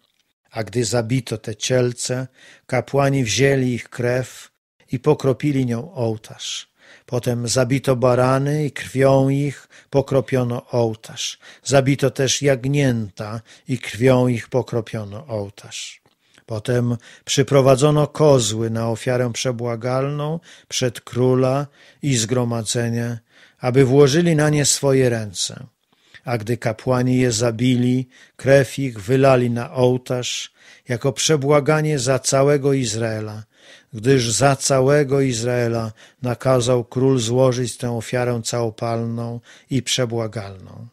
A gdy zabito te cielce, kapłani wzięli ich krew i pokropili nią ołtarz. Potem zabito barany i krwią ich pokropiono ołtarz. Zabito też jagnięta i krwią ich pokropiono ołtarz. Potem przyprowadzono kozły na ofiarę przebłagalną przed króla i zgromadzenie, aby włożyli na nie swoje ręce a gdy kapłani je zabili, krew ich wylali na ołtarz jako przebłaganie za całego Izraela, gdyż za całego Izraela nakazał król złożyć tę ofiarę całopalną i przebłagalną.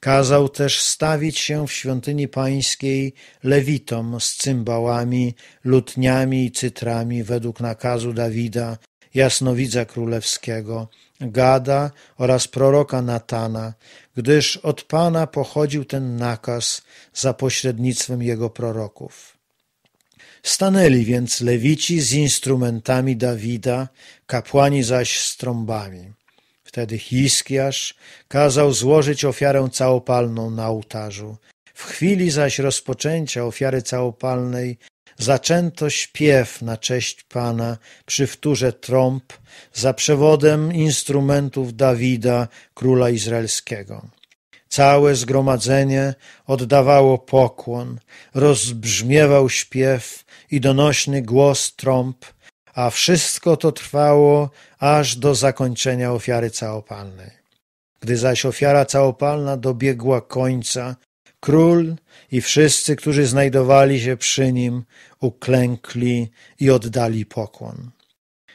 Kazał też stawić się w świątyni pańskiej lewitom z cymbałami, lutniami i cytrami według nakazu Dawida, jasnowidza królewskiego, Gada oraz proroka Natana, gdyż od Pana pochodził ten nakaz za pośrednictwem jego proroków. Stanęli więc lewici z instrumentami Dawida, kapłani zaś z trąbami. Wtedy Hiskiasz kazał złożyć ofiarę całopalną na ołtarzu. W chwili zaś rozpoczęcia ofiary całopalnej zaczęto śpiew na cześć Pana przy wtórze trąb za przewodem instrumentów Dawida, króla izraelskiego. Całe zgromadzenie oddawało pokłon, rozbrzmiewał śpiew i donośny głos trąb, a wszystko to trwało aż do zakończenia ofiary całopalnej. Gdy zaś ofiara całopalna dobiegła końca, król i wszyscy, którzy znajdowali się przy nim, uklękli i oddali pokłon.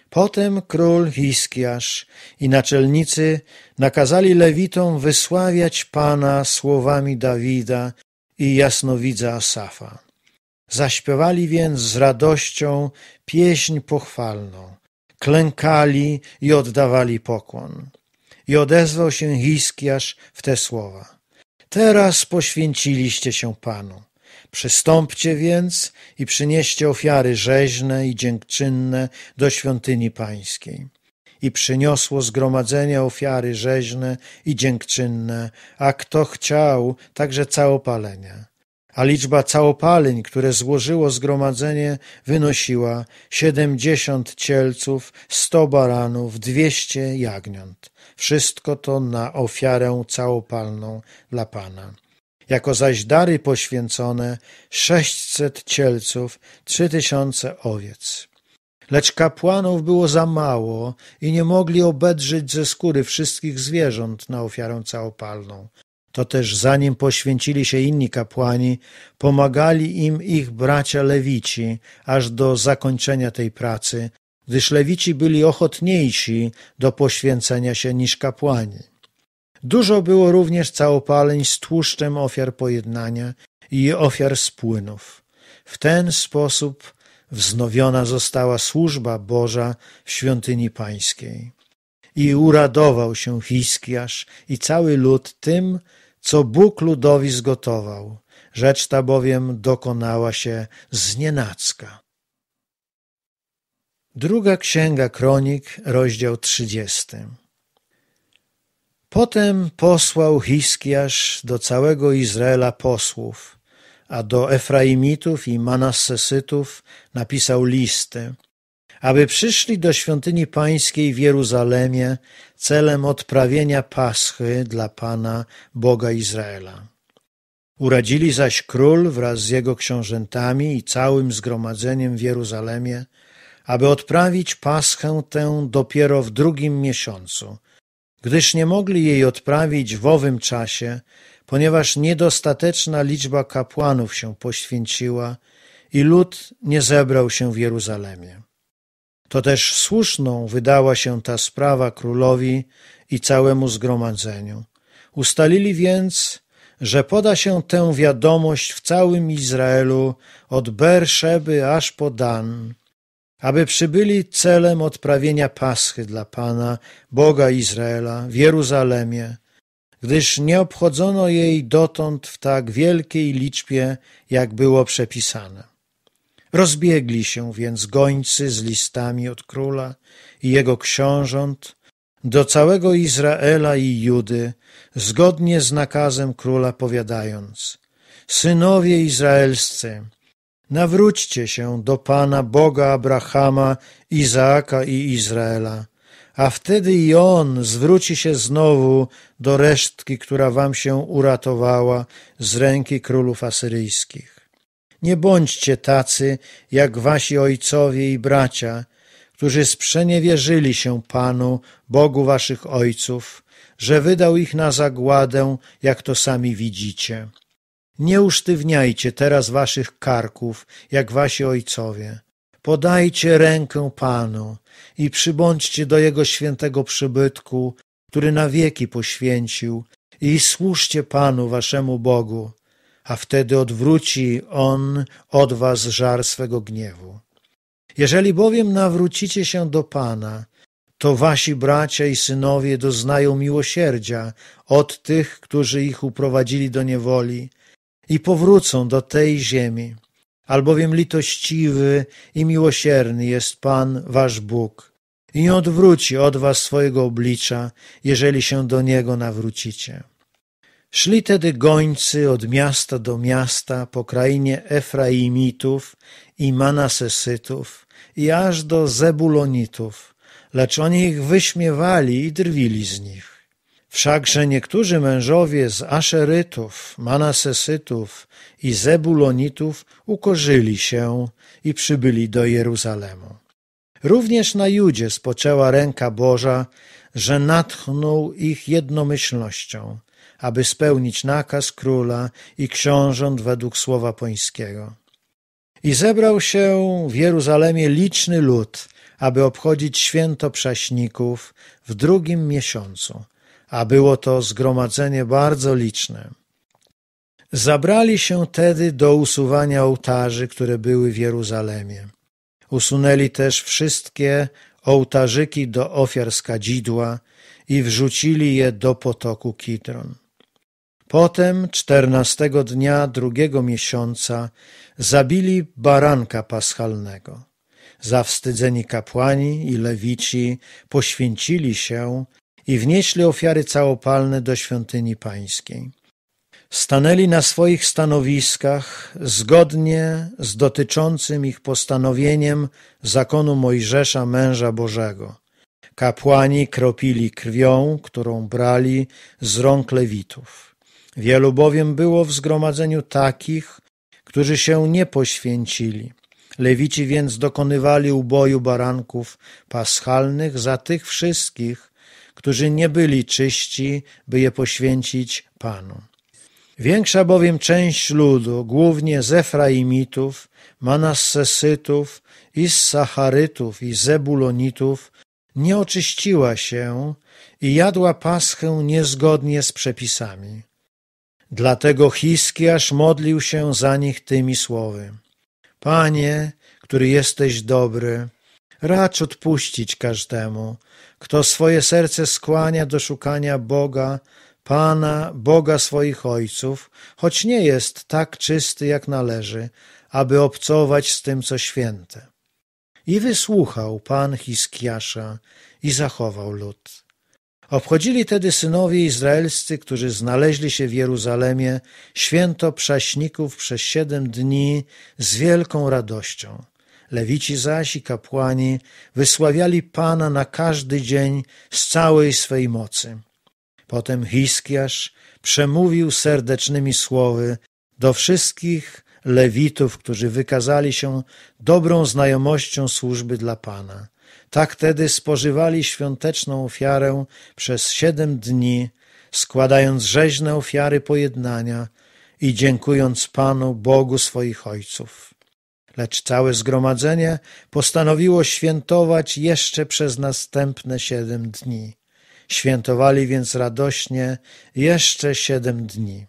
Potem król Hiskiasz i naczelnicy nakazali Lewitom wysławiać Pana słowami Dawida i jasnowidza Asafa. Zaśpiewali więc z radością pieśń pochwalną, klękali i oddawali pokłon. I odezwał się Hiskiasz w te słowa. Teraz poświęciliście się Panu. Przystąpcie więc i przynieście ofiary rzeźne i dziękczynne do świątyni pańskiej. I przyniosło zgromadzenie ofiary rzeźne i dziękczynne, a kto chciał, także całopalenia. A liczba całopaleń, które złożyło zgromadzenie, wynosiła siedemdziesiąt cielców, sto baranów, dwieście jagniąt wszystko to na ofiarę całopalną dla Pana. Jako zaś dary poświęcone sześćset cielców, trzy tysiące owiec. Lecz kapłanów było za mało i nie mogli obedrzeć ze skóry wszystkich zwierząt na ofiarę całopalną. To też zanim poświęcili się inni kapłani, pomagali im ich bracia lewici, aż do zakończenia tej pracy, gdyż lewici byli ochotniejsi do poświęcenia się niż kapłani. Dużo było również całopaleń z tłuszczem ofiar pojednania i ofiar spłynów. W ten sposób wznowiona została służba Boża w świątyni pańskiej. I uradował się Hiskiasz i cały lud tym, co Bóg ludowi zgotował. Rzecz ta bowiem dokonała się znienacka. Druga Księga Kronik, rozdział 30. Potem posłał Hiskiasz do całego Izraela posłów, a do Efraimitów i Manassesytów napisał listy, aby przyszli do świątyni pańskiej w Jeruzalemie celem odprawienia paschy dla Pana Boga Izraela. Uradzili zaś król wraz z jego książętami i całym zgromadzeniem w Jeruzalemie – aby odprawić paschę tę dopiero w drugim miesiącu, gdyż nie mogli jej odprawić w owym czasie, ponieważ niedostateczna liczba kapłanów się poświęciła i lud nie zebrał się w Jeruzalemie. To też słuszną wydała się ta sprawa królowi i całemu zgromadzeniu. Ustalili więc, że poda się tę wiadomość w całym Izraelu od Berszeby aż po Dan, aby przybyli celem odprawienia Paschy dla Pana, Boga Izraela, w Jeruzalemie, gdyż nie obchodzono jej dotąd w tak wielkiej liczbie, jak było przepisane. Rozbiegli się więc gońcy z listami od króla i jego książąt do całego Izraela i Judy, zgodnie z nakazem króla powiadając – Synowie izraelscy, Nawróćcie się do Pana Boga Abrahama, Izaaka i Izraela, a wtedy i On zwróci się znowu do resztki, która wam się uratowała z ręki królów asyryjskich. Nie bądźcie tacy, jak wasi ojcowie i bracia, którzy sprzeniewierzyli się Panu, Bogu waszych ojców, że wydał ich na zagładę, jak to sami widzicie. Nie usztywniajcie teraz waszych karków, jak wasi ojcowie. Podajcie rękę Panu i przybądźcie do Jego świętego przybytku, który na wieki poświęcił, i służcie Panu waszemu Bogu, a wtedy odwróci On od was żar swego gniewu. Jeżeli bowiem nawrócicie się do Pana, to wasi bracia i synowie doznają miłosierdzia od tych, którzy ich uprowadzili do niewoli – i powrócą do tej ziemi, albowiem litościwy i miłosierny jest Pan wasz Bóg i nie odwróci od was swojego oblicza, jeżeli się do Niego nawrócicie. Szli tedy gońcy od miasta do miasta po krainie Efraimitów i Manasesytów i aż do Zebulonitów, lecz oni ich wyśmiewali i drwili z nich. Wszakże niektórzy mężowie z Aszerytów, Manasesytów i Zebulonitów ukorzyli się i przybyli do Jeruzalemu. Również na Judzie spoczęła ręka Boża, że natchnął ich jednomyślnością, aby spełnić nakaz króla i książąt według słowa pońskiego. I zebrał się w Jeruzalemie liczny lud, aby obchodzić święto prześników w drugim miesiącu, a było to zgromadzenie bardzo liczne. Zabrali się tedy do usuwania ołtarzy, które były w Jeruzalemie. Usunęli też wszystkie ołtarzyki do ofiar z kadzidła i wrzucili je do potoku Kidron. Potem czternastego dnia drugiego miesiąca zabili baranka paschalnego. Zawstydzeni kapłani i lewici poświęcili się i wnieśli ofiary całopalne do świątyni pańskiej. Stanęli na swoich stanowiskach zgodnie z dotyczącym ich postanowieniem zakonu Mojżesza, męża Bożego. Kapłani kropili krwią, którą brali z rąk lewitów. Wielu bowiem było w zgromadzeniu takich, którzy się nie poświęcili. Lewici więc dokonywali uboju baranków paschalnych za tych wszystkich, którzy nie byli czyści, by je poświęcić Panu. Większa bowiem część ludu, głównie z Efraimitów, Manassesytów i z Sacharytów i Zebulonitów, nie oczyściła się i jadła paschę niezgodnie z przepisami. Dlatego Hiskiasz modlił się za nich tymi słowy. Panie, który jesteś dobry, racz odpuścić każdemu, kto swoje serce skłania do szukania Boga, Pana, Boga swoich ojców, choć nie jest tak czysty jak należy, aby obcować z tym, co święte. I wysłuchał Pan Hiskiasza i zachował lud. Obchodzili tedy synowie izraelscy, którzy znaleźli się w Jeruzalemie, święto prześników przez siedem dni z wielką radością. Lewici zaś i kapłani wysławiali Pana na każdy dzień z całej swej mocy. Potem Hiskiasz przemówił serdecznymi słowy do wszystkich Lewitów, którzy wykazali się dobrą znajomością służby dla Pana. Tak tedy spożywali świąteczną ofiarę przez siedem dni, składając rzeźne ofiary pojednania i dziękując Panu, Bogu swoich ojców lecz całe zgromadzenie postanowiło świętować jeszcze przez następne siedem dni. Świętowali więc radośnie jeszcze siedem dni,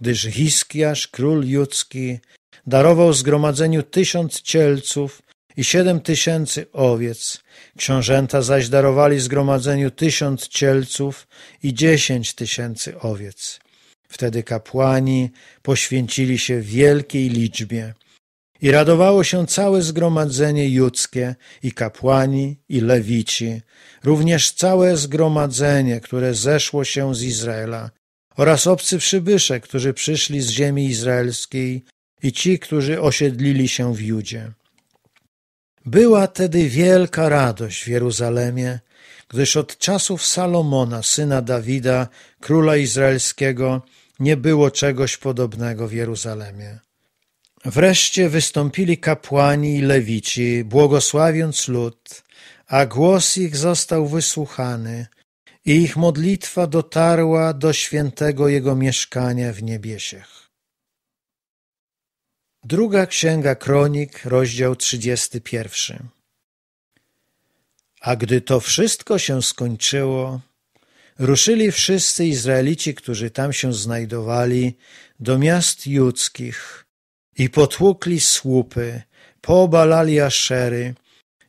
gdyż Hiskiasz, król judzki, darował zgromadzeniu tysiąc cielców i siedem tysięcy owiec, książęta zaś darowali zgromadzeniu tysiąc cielców i dziesięć tysięcy owiec. Wtedy kapłani poświęcili się wielkiej liczbie – i radowało się całe zgromadzenie judzkie, i kapłani, i lewici, również całe zgromadzenie, które zeszło się z Izraela, oraz obcy przybysze, którzy przyszli z ziemi izraelskiej i ci, którzy osiedlili się w Judzie. Była tedy wielka radość w Jeruzalemie, gdyż od czasów Salomona, syna Dawida, króla izraelskiego, nie było czegoś podobnego w Jeruzalemie. Wreszcie wystąpili kapłani i lewici, błogosławiąc lud, a głos ich został wysłuchany i ich modlitwa dotarła do świętego jego mieszkania w niebiesiech. Druga Księga Kronik, rozdział 31. A gdy to wszystko się skończyło, ruszyli wszyscy Izraelici, którzy tam się znajdowali, do miast judzkich – i potłukli słupy, poobalali aszery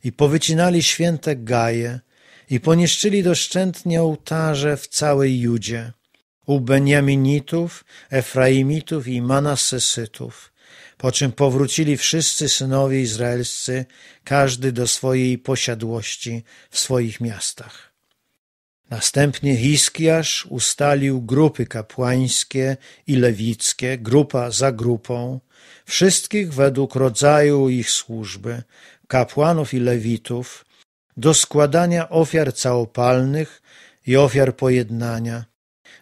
i powycinali święte gaje i poniszczyli doszczętnie ołtarze w całej Judzie, u Benjaminitów, Efraimitów i Manasesytów, po czym powrócili wszyscy synowie izraelscy, każdy do swojej posiadłości w swoich miastach. Następnie Hiskiasz ustalił grupy kapłańskie i lewickie, grupa za grupą, wszystkich według rodzaju ich służby, kapłanów i lewitów, do składania ofiar całopalnych i ofiar pojednania,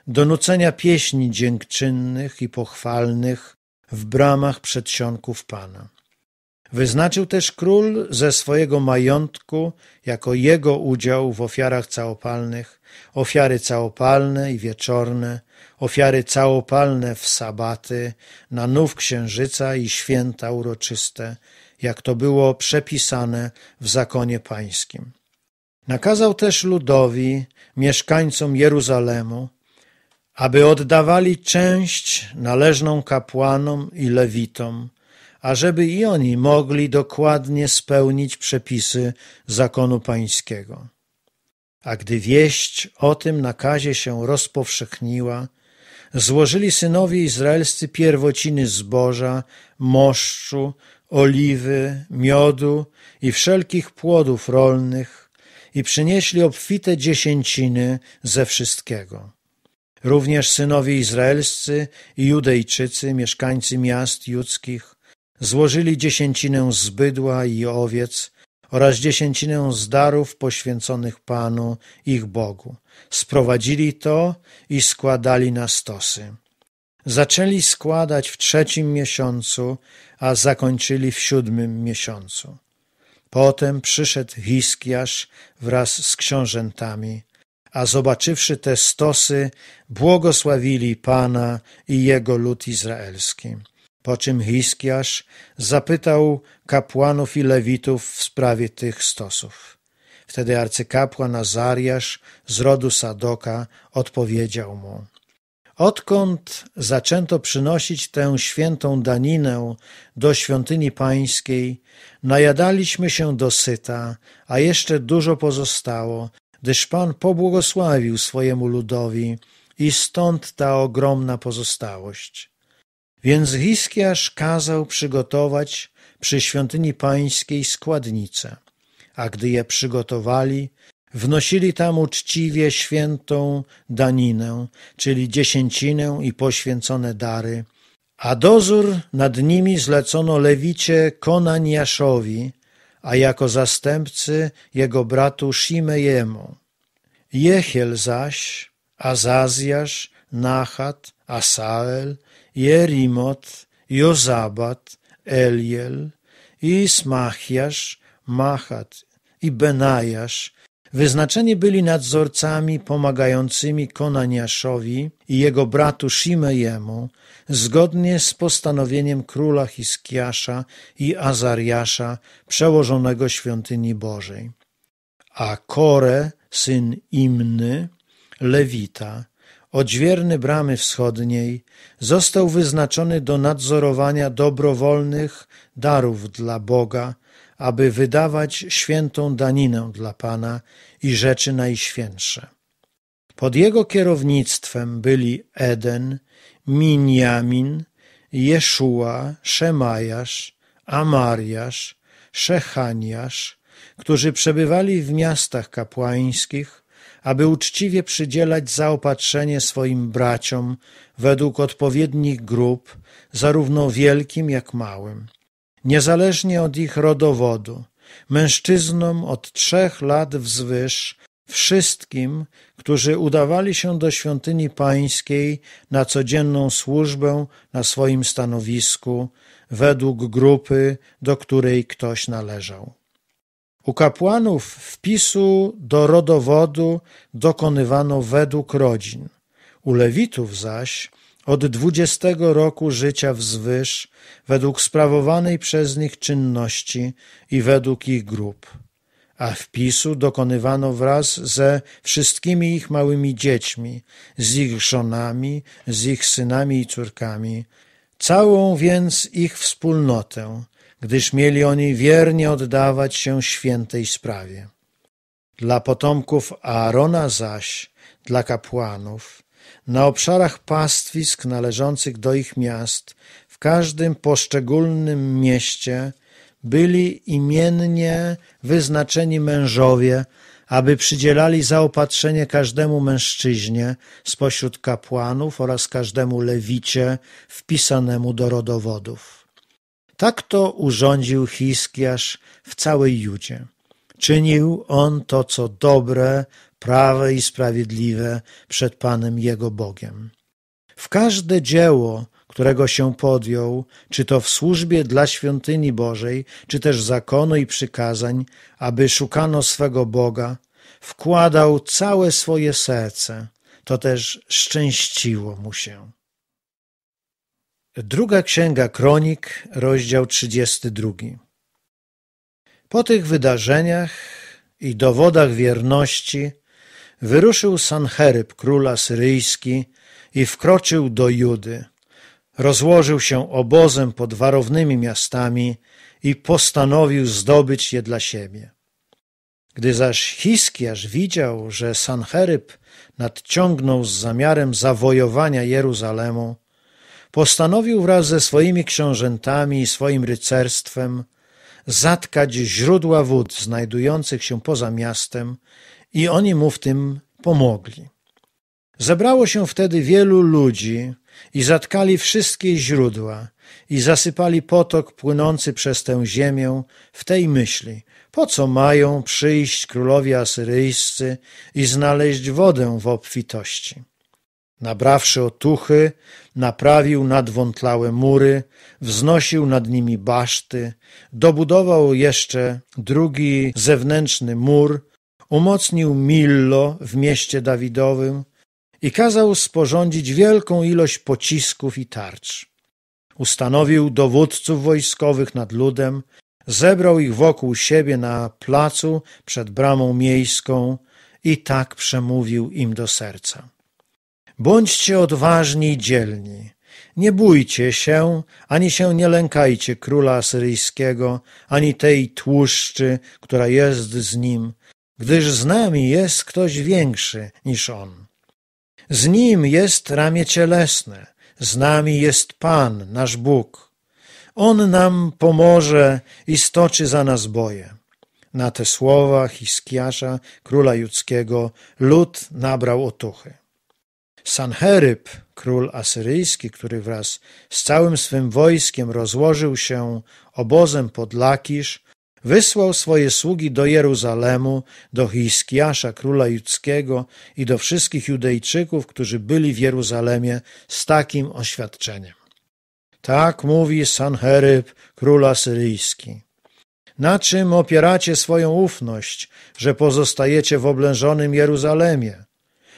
do nucenia pieśni dziękczynnych i pochwalnych w bramach przedsionków Pana. Wyznaczył też król ze swojego majątku jako jego udział w ofiarach całopalnych, ofiary całopalne i wieczorne, ofiary całopalne w sabaty, na nów księżyca i święta uroczyste, jak to było przepisane w zakonie pańskim. Nakazał też ludowi, mieszkańcom Jeruzalemu, aby oddawali część należną kapłanom i lewitom, ażeby i oni mogli dokładnie spełnić przepisy zakonu pańskiego. A gdy wieść o tym nakazie się rozpowszechniła, złożyli synowie izraelscy pierwociny zboża, moszczu, oliwy, miodu i wszelkich płodów rolnych i przynieśli obfite dziesięciny ze wszystkiego. Również synowie izraelscy i Judejczycy, mieszkańcy miast judzkich, złożyli dziesięcinę z bydła i owiec oraz dziesięcinę z darów poświęconych Panu, ich Bogu. Sprowadzili to i składali na stosy. Zaczęli składać w trzecim miesiącu, a zakończyli w siódmym miesiącu. Potem przyszedł Hiskiasz wraz z książętami, a zobaczywszy te stosy, błogosławili Pana i jego lud izraelski. Po czym Hiskiasz zapytał kapłanów i lewitów w sprawie tych stosów. Wtedy arcykapłan Azariasz z rodu Sadoka odpowiedział mu. Odkąd zaczęto przynosić tę świętą daninę do świątyni pańskiej, najadaliśmy się dosyta, a jeszcze dużo pozostało, gdyż Pan pobłogosławił swojemu ludowi i stąd ta ogromna pozostałość. Więc Hiskiasz kazał przygotować przy świątyni pańskiej składnice, a gdy je przygotowali, wnosili tam uczciwie świętą daninę, czyli dziesięcinę i poświęcone dary, a dozór nad nimi zlecono lewicie Konaniaszowi, a jako zastępcy jego bratu Shimejemu. Jechiel zaś, Azazjasz, Nachat, Asael Jerimot, Jozabat, Eliel i Smachiasz, Machat i Benajasz wyznaczeni byli nadzorcami pomagającymi Konaniaszowi i jego bratu Shimejemu, zgodnie z postanowieniem króla Hiskiasza i Azariasza, przełożonego świątyni Bożej. A Kore, syn Imny, Lewita, odźwierny bramy wschodniej, został wyznaczony do nadzorowania dobrowolnych darów dla Boga, aby wydawać świętą daninę dla Pana i rzeczy najświętsze. Pod jego kierownictwem byli Eden, Minjamin, Jeszua, Szemajasz, Amariasz, Szechaniasz, którzy przebywali w miastach kapłańskich, aby uczciwie przydzielać zaopatrzenie swoim braciom według odpowiednich grup, zarówno wielkim jak małym, niezależnie od ich rodowodu, mężczyznom od trzech lat wzwyż, wszystkim, którzy udawali się do świątyni pańskiej na codzienną służbę na swoim stanowisku, według grupy, do której ktoś należał. U kapłanów wpisu do rodowodu dokonywano według rodzin, u lewitów zaś od dwudziestego roku życia wzwyż według sprawowanej przez nich czynności i według ich grup, a wpisu dokonywano wraz ze wszystkimi ich małymi dziećmi, z ich żonami, z ich synami i córkami, całą więc ich wspólnotę, gdyż mieli oni wiernie oddawać się świętej sprawie. Dla potomków Aarona zaś, dla kapłanów, na obszarach pastwisk należących do ich miast, w każdym poszczególnym mieście byli imiennie wyznaczeni mężowie, aby przydzielali zaopatrzenie każdemu mężczyźnie spośród kapłanów oraz każdemu lewicie wpisanemu do rodowodów. Tak to urządził Hiskiasz w całej Judzie. Czynił on to, co dobre, prawe i sprawiedliwe przed Panem jego Bogiem. W każde dzieło, którego się podjął, czy to w służbie dla świątyni Bożej, czy też zakonu i przykazań, aby szukano swego Boga, wkładał całe swoje serce, to też szczęściło mu się. Druga Księga Kronik, rozdział 32. Po tych wydarzeniach i dowodach wierności wyruszył Sancheryb, król asyryjski, i wkroczył do Judy. Rozłożył się obozem pod warownymi miastami i postanowił zdobyć je dla siebie. Gdy zaś Hiskiarz widział, że Sancheryb nadciągnął z zamiarem zawojowania Jeruzalemu, postanowił wraz ze swoimi książętami i swoim rycerstwem zatkać źródła wód znajdujących się poza miastem i oni mu w tym pomogli. Zebrało się wtedy wielu ludzi i zatkali wszystkie źródła i zasypali potok płynący przez tę ziemię w tej myśli, po co mają przyjść królowie asyryjscy i znaleźć wodę w obfitości. Nabrawszy otuchy, naprawił nadwątlałe mury, wznosił nad nimi baszty, dobudował jeszcze drugi zewnętrzny mur, umocnił Millo w mieście Dawidowym i kazał sporządzić wielką ilość pocisków i tarcz. Ustanowił dowódców wojskowych nad ludem, zebrał ich wokół siebie na placu przed bramą miejską i tak przemówił im do serca. Bądźcie odważni i dzielni. Nie bójcie się, ani się nie lękajcie króla asyryjskiego, ani tej tłuszczy, która jest z nim, gdyż z nami jest ktoś większy niż on. Z nim jest ramię cielesne, z nami jest Pan, nasz Bóg. On nam pomoże i stoczy za nas boje. Na te słowa Hiskiasza, króla judzkiego, lud nabrał otuchy. Sanheryb, król asyryjski, który wraz z całym swym wojskiem rozłożył się obozem pod Lakisz, wysłał swoje sługi do Jeruzalemu, do Hiskiasza, króla judzkiego i do wszystkich Judejczyków, którzy byli w Jeruzalemie z takim oświadczeniem. Tak mówi Sanheryb, król asyryjski. Na czym opieracie swoją ufność, że pozostajecie w oblężonym Jeruzalemie?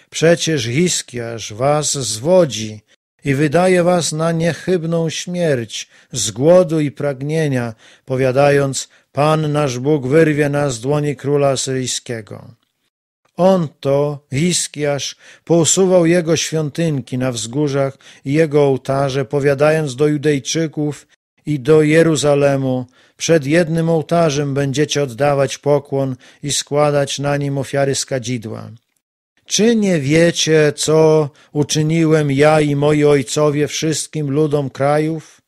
Przecież Hiskiarz was zwodzi i wydaje was na niechybną śmierć z głodu i pragnienia, powiadając, Pan nasz Bóg wyrwie nas z dłoni króla syryjskiego. On to, Hiskiasz, pousuwał jego świątynki na wzgórzach i jego ołtarze, powiadając do Judejczyków i do Jeruzalemu, przed jednym ołtarzem będziecie oddawać pokłon i składać na nim ofiary skadzidła. Czy nie wiecie, co uczyniłem ja i moi ojcowie wszystkim ludom krajów?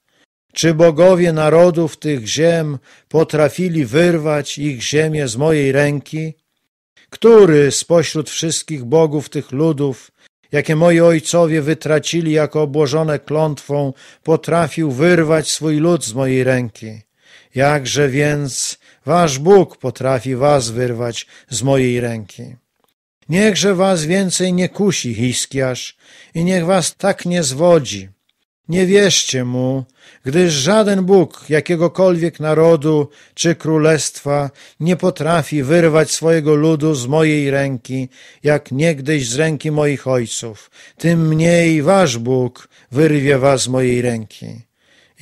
Czy bogowie narodów tych ziem potrafili wyrwać ich ziemię z mojej ręki? Który spośród wszystkich bogów tych ludów, jakie moi ojcowie wytracili jako obłożone klątwą, potrafił wyrwać swój lud z mojej ręki? Jakże więc wasz Bóg potrafi was wyrwać z mojej ręki? Niechże was więcej nie kusi Hiskiasz i niech was tak nie zwodzi. Nie wierzcie mu, gdyż żaden Bóg jakiegokolwiek narodu czy królestwa nie potrafi wyrwać swojego ludu z mojej ręki, jak niegdyś z ręki moich ojców. Tym mniej wasz Bóg wyrwie was z mojej ręki.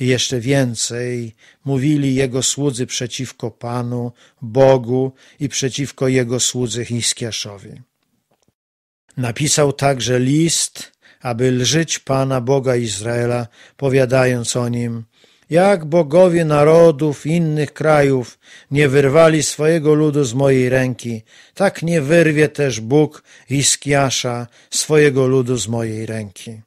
I jeszcze więcej mówili jego słudzy przeciwko Panu, Bogu i przeciwko jego słudzy Hiskiaszowi. Napisał także list, aby lżyć Pana Boga Izraela, powiadając o nim, jak bogowie narodów innych krajów nie wyrwali swojego ludu z mojej ręki, tak nie wyrwie też Bóg Iskiasza swojego ludu z mojej ręki.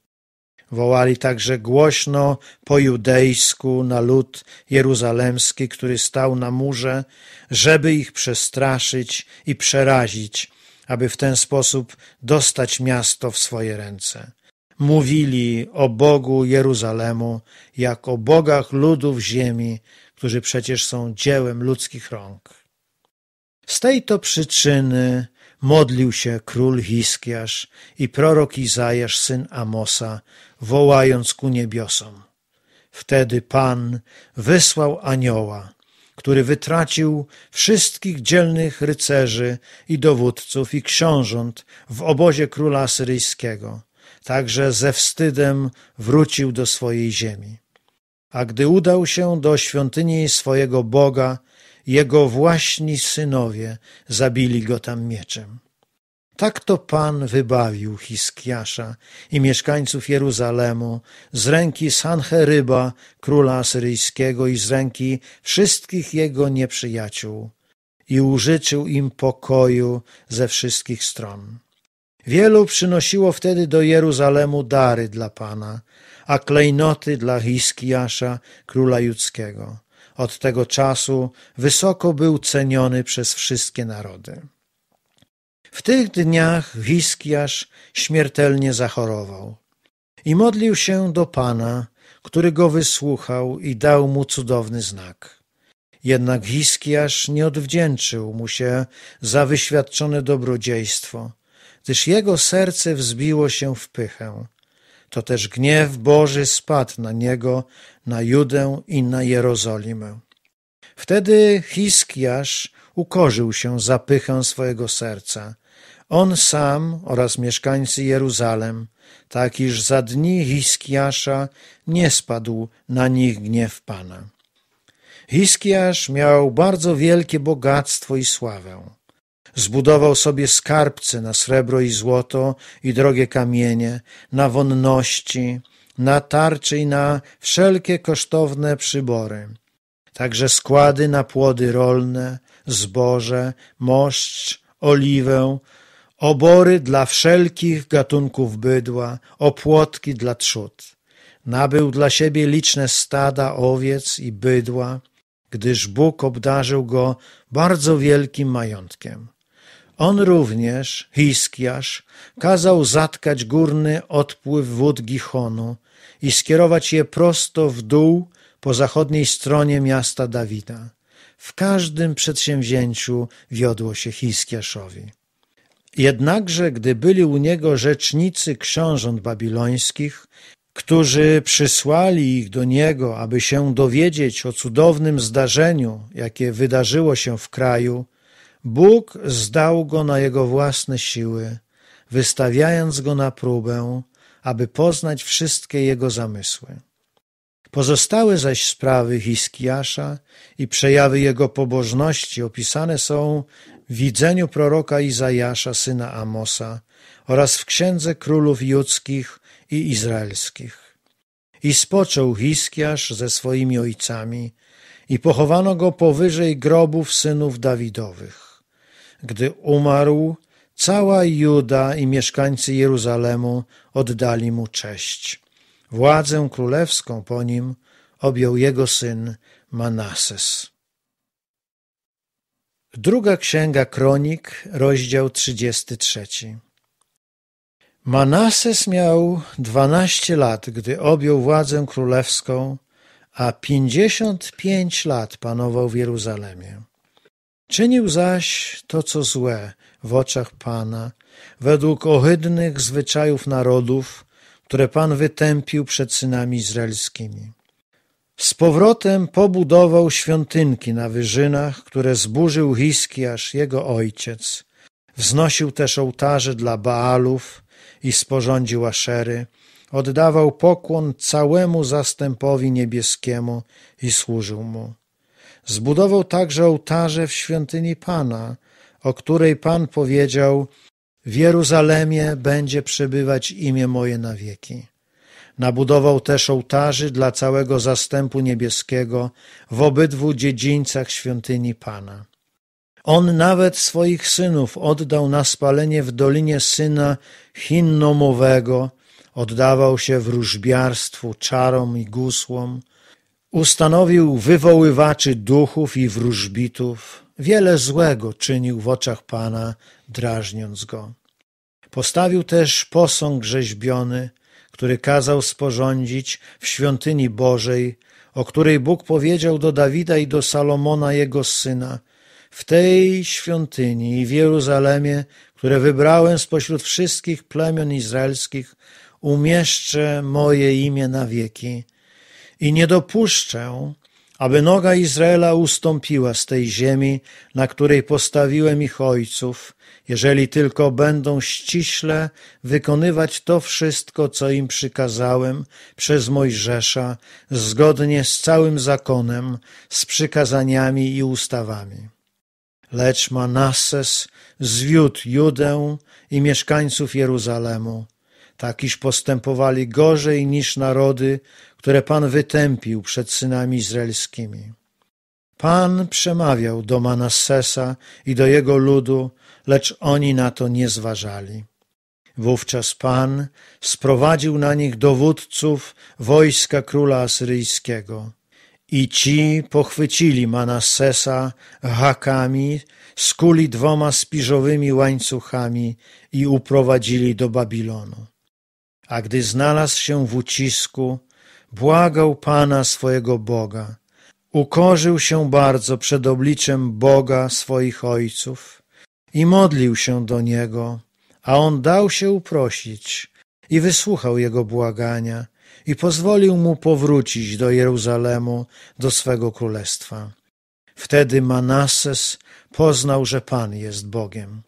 Wołali także głośno po judejsku na lud jeruzalemski, który stał na murze, żeby ich przestraszyć i przerazić, aby w ten sposób dostać miasto w swoje ręce. Mówili o Bogu Jeruzalemu, jak o bogach ludów ziemi, którzy przecież są dziełem ludzkich rąk. Z tej to przyczyny modlił się król Hiskiasz i prorok Izajasz, syn Amosa, wołając ku niebiosom. Wtedy Pan wysłał anioła, który wytracił wszystkich dzielnych rycerzy i dowódców i książąt w obozie króla syryjskiego, także ze wstydem wrócił do swojej ziemi. A gdy udał się do świątyni swojego Boga, jego własni synowie zabili go tam mieczem. Tak to Pan wybawił Hiskiasza i mieszkańców Jeruzalemu z ręki Sancheryba, króla asyryjskiego i z ręki wszystkich jego nieprzyjaciół i użyczył im pokoju ze wszystkich stron. Wielu przynosiło wtedy do Jeruzalemu dary dla Pana, a klejnoty dla Hiskiasza, króla judzkiego. Od tego czasu wysoko był ceniony przez wszystkie narody. W tych dniach Hiskiasz śmiertelnie zachorował i modlił się do Pana, który go wysłuchał i dał mu cudowny znak. Jednak Hiskiasz nie odwdzięczył mu się za wyświadczone dobrodziejstwo, gdyż jego serce wzbiło się w pychę. To też gniew Boży spadł na niego, na Judę i na Jerozolimę. Wtedy Hiskiasz ukorzył się za pychę swojego serca on sam oraz mieszkańcy Jeruzalem, tak iż za dni Hiskiasza nie spadł na nich gniew Pana. Hiskiasz miał bardzo wielkie bogactwo i sławę. Zbudował sobie skarbce na srebro i złoto i drogie kamienie, na wonności, na tarczy i na wszelkie kosztowne przybory, także składy na płody rolne, zboże, moszcz, oliwę, obory dla wszelkich gatunków bydła, opłotki dla trzód. Nabył dla siebie liczne stada owiec i bydła, gdyż Bóg obdarzył go bardzo wielkim majątkiem. On również, Hiskiasz, kazał zatkać górny odpływ wód Gichonu i skierować je prosto w dół po zachodniej stronie miasta Dawida. W każdym przedsięwzięciu wiodło się Hiskiaszowi. Jednakże, gdy byli u niego rzecznicy książąt babilońskich, którzy przysłali ich do niego, aby się dowiedzieć o cudownym zdarzeniu, jakie wydarzyło się w kraju, Bóg zdał go na jego własne siły, wystawiając go na próbę, aby poznać wszystkie jego zamysły. Pozostałe zaś sprawy Hiskiasza i przejawy jego pobożności opisane są widzeniu proroka Izajasza, syna Amosa oraz w księdze królów judzkich i izraelskich. I spoczął Hiskiasz ze swoimi ojcami i pochowano go powyżej grobów synów Dawidowych. Gdy umarł, cała Juda i mieszkańcy Jeruzalemu oddali mu cześć. Władzę królewską po nim objął jego syn Manases. Druga Księga Kronik, rozdział 33. Manases miał 12 lat, gdy objął władzę królewską, a 55 lat panował w Jeruzalemie. Czynił zaś to, co złe w oczach Pana, według ohydnych zwyczajów narodów, które Pan wytępił przed synami izraelskimi. Z powrotem pobudował świątynki na wyżynach, które zburzył Hiskiasz, jego ojciec. Wznosił też ołtarze dla Baalów i sporządził aszery. Oddawał pokłon całemu zastępowi niebieskiemu i służył mu. Zbudował także ołtarze w świątyni Pana, o której Pan powiedział: W Jeruzalemie będzie przebywać imię moje na wieki. Nabudował też ołtarzy dla całego zastępu niebieskiego w obydwu dziedzińcach świątyni Pana. On nawet swoich synów oddał na spalenie w dolinie syna Chinnomowego, oddawał się wróżbiarstwu, czarom i gusłom, ustanowił wywoływaczy duchów i wróżbitów, wiele złego czynił w oczach Pana, drażniąc go. Postawił też posąg rzeźbiony, który kazał sporządzić w świątyni Bożej, o której Bóg powiedział do Dawida i do Salomona jego syna, w tej świątyni i w Jeruzalemie, które wybrałem spośród wszystkich plemion izraelskich, umieszczę moje imię na wieki i nie dopuszczę, aby noga Izraela ustąpiła z tej ziemi, na której postawiłem ich ojców, jeżeli tylko będą ściśle wykonywać to wszystko, co im przykazałem przez Mojżesza, zgodnie z całym zakonem, z przykazaniami i ustawami. Lecz Manasses zwiódł Judę i mieszkańców Jeruzalemu, tak iż postępowali gorzej niż narody, które Pan wytępił przed synami izraelskimi. Pan przemawiał do Manassesa i do jego ludu lecz oni na to nie zważali. Wówczas Pan sprowadził na nich dowódców wojska króla asyryjskiego. I ci pochwycili Manassesa hakami, skuli dwoma spiżowymi łańcuchami i uprowadzili do Babilonu. A gdy znalazł się w ucisku, błagał Pana swojego Boga. Ukorzył się bardzo przed obliczem Boga swoich ojców i modlił się do niego, a on dał się uprosić i wysłuchał jego błagania i pozwolił mu powrócić do Jeruzalemu, do swego królestwa. Wtedy Manases poznał, że Pan jest Bogiem.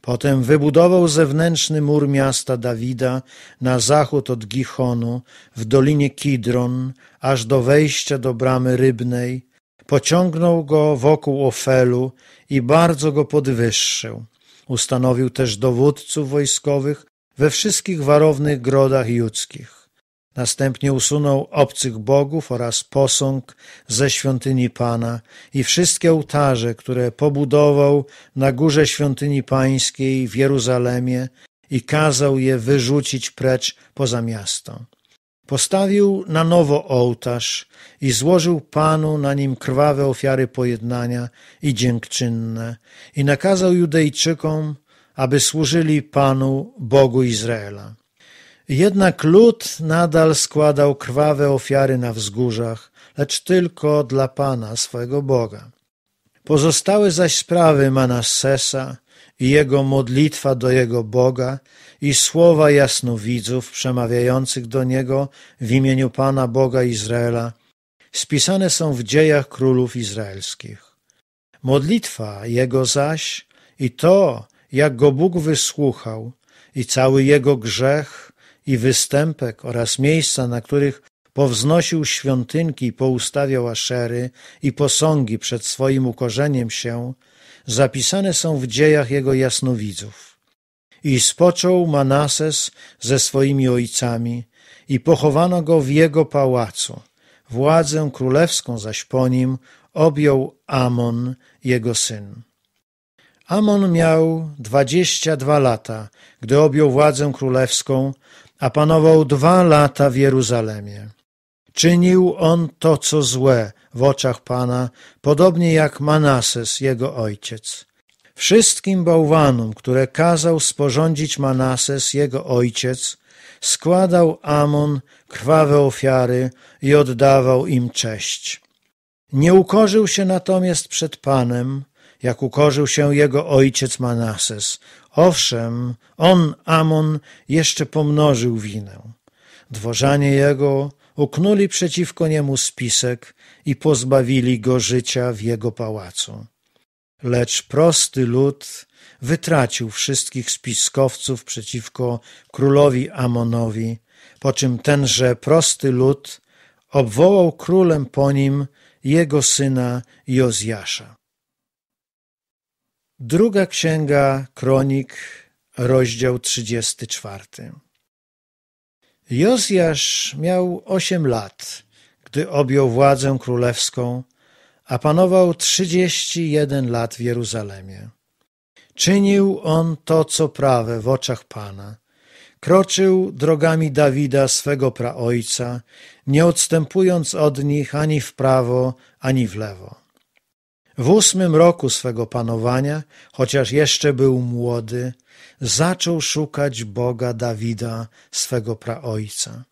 Potem wybudował zewnętrzny mur miasta Dawida na zachód od Gichonu, w dolinie Kidron, aż do wejścia do bramy rybnej, Pociągnął go wokół Ofelu i bardzo go podwyższył. Ustanowił też dowódców wojskowych we wszystkich warownych grodach judzkich. Następnie usunął obcych bogów oraz posąg ze świątyni Pana i wszystkie ołtarze, które pobudował na górze świątyni pańskiej w Jeruzalemie i kazał je wyrzucić precz poza miasto. Postawił na nowo ołtarz i złożył Panu na nim krwawe ofiary pojednania i dziękczynne i nakazał Judejczykom, aby służyli Panu, Bogu Izraela. Jednak lud nadal składał krwawe ofiary na wzgórzach, lecz tylko dla Pana, swego Boga. Pozostałe zaś sprawy Manassesa i jego modlitwa do jego Boga i słowa jasnowidzów przemawiających do niego w imieniu Pana Boga Izraela spisane są w dziejach królów izraelskich. Modlitwa jego zaś i to, jak go Bóg wysłuchał i cały jego grzech i występek oraz miejsca, na których powznosił świątynki i poustawiał aszery i posągi przed swoim ukorzeniem się, zapisane są w dziejach jego jasnowidzów. I spoczął Manases ze swoimi ojcami i pochowano go w jego pałacu. Władzę królewską zaś po nim objął Amon, jego syn. Amon miał dwadzieścia dwa lata, gdy objął władzę królewską, a panował dwa lata w Jeruzalemie. Czynił on to, co złe w oczach Pana, podobnie jak Manases, jego ojciec. Wszystkim bałwanom, które kazał sporządzić Manases, jego ojciec, składał Amon krwawe ofiary i oddawał im cześć. Nie ukorzył się natomiast przed Panem, jak ukorzył się jego ojciec Manases. Owszem, on, Amon, jeszcze pomnożył winę. Dworzanie jego uknuli przeciwko niemu spisek i pozbawili go życia w jego pałacu. Lecz prosty lud wytracił wszystkich spiskowców przeciwko królowi Amonowi, po czym tenże prosty lud obwołał królem po nim jego syna Jozjasza. Druga księga Kronik, rozdział 34. Jozjasz miał osiem lat, gdy objął władzę królewską a panował trzydzieści jeden lat w Jeruzalemie. Czynił on to, co prawe w oczach Pana. Kroczył drogami Dawida, swego praojca, nie odstępując od nich ani w prawo, ani w lewo. W ósmym roku swego panowania, chociaż jeszcze był młody, zaczął szukać Boga Dawida, swego praojca.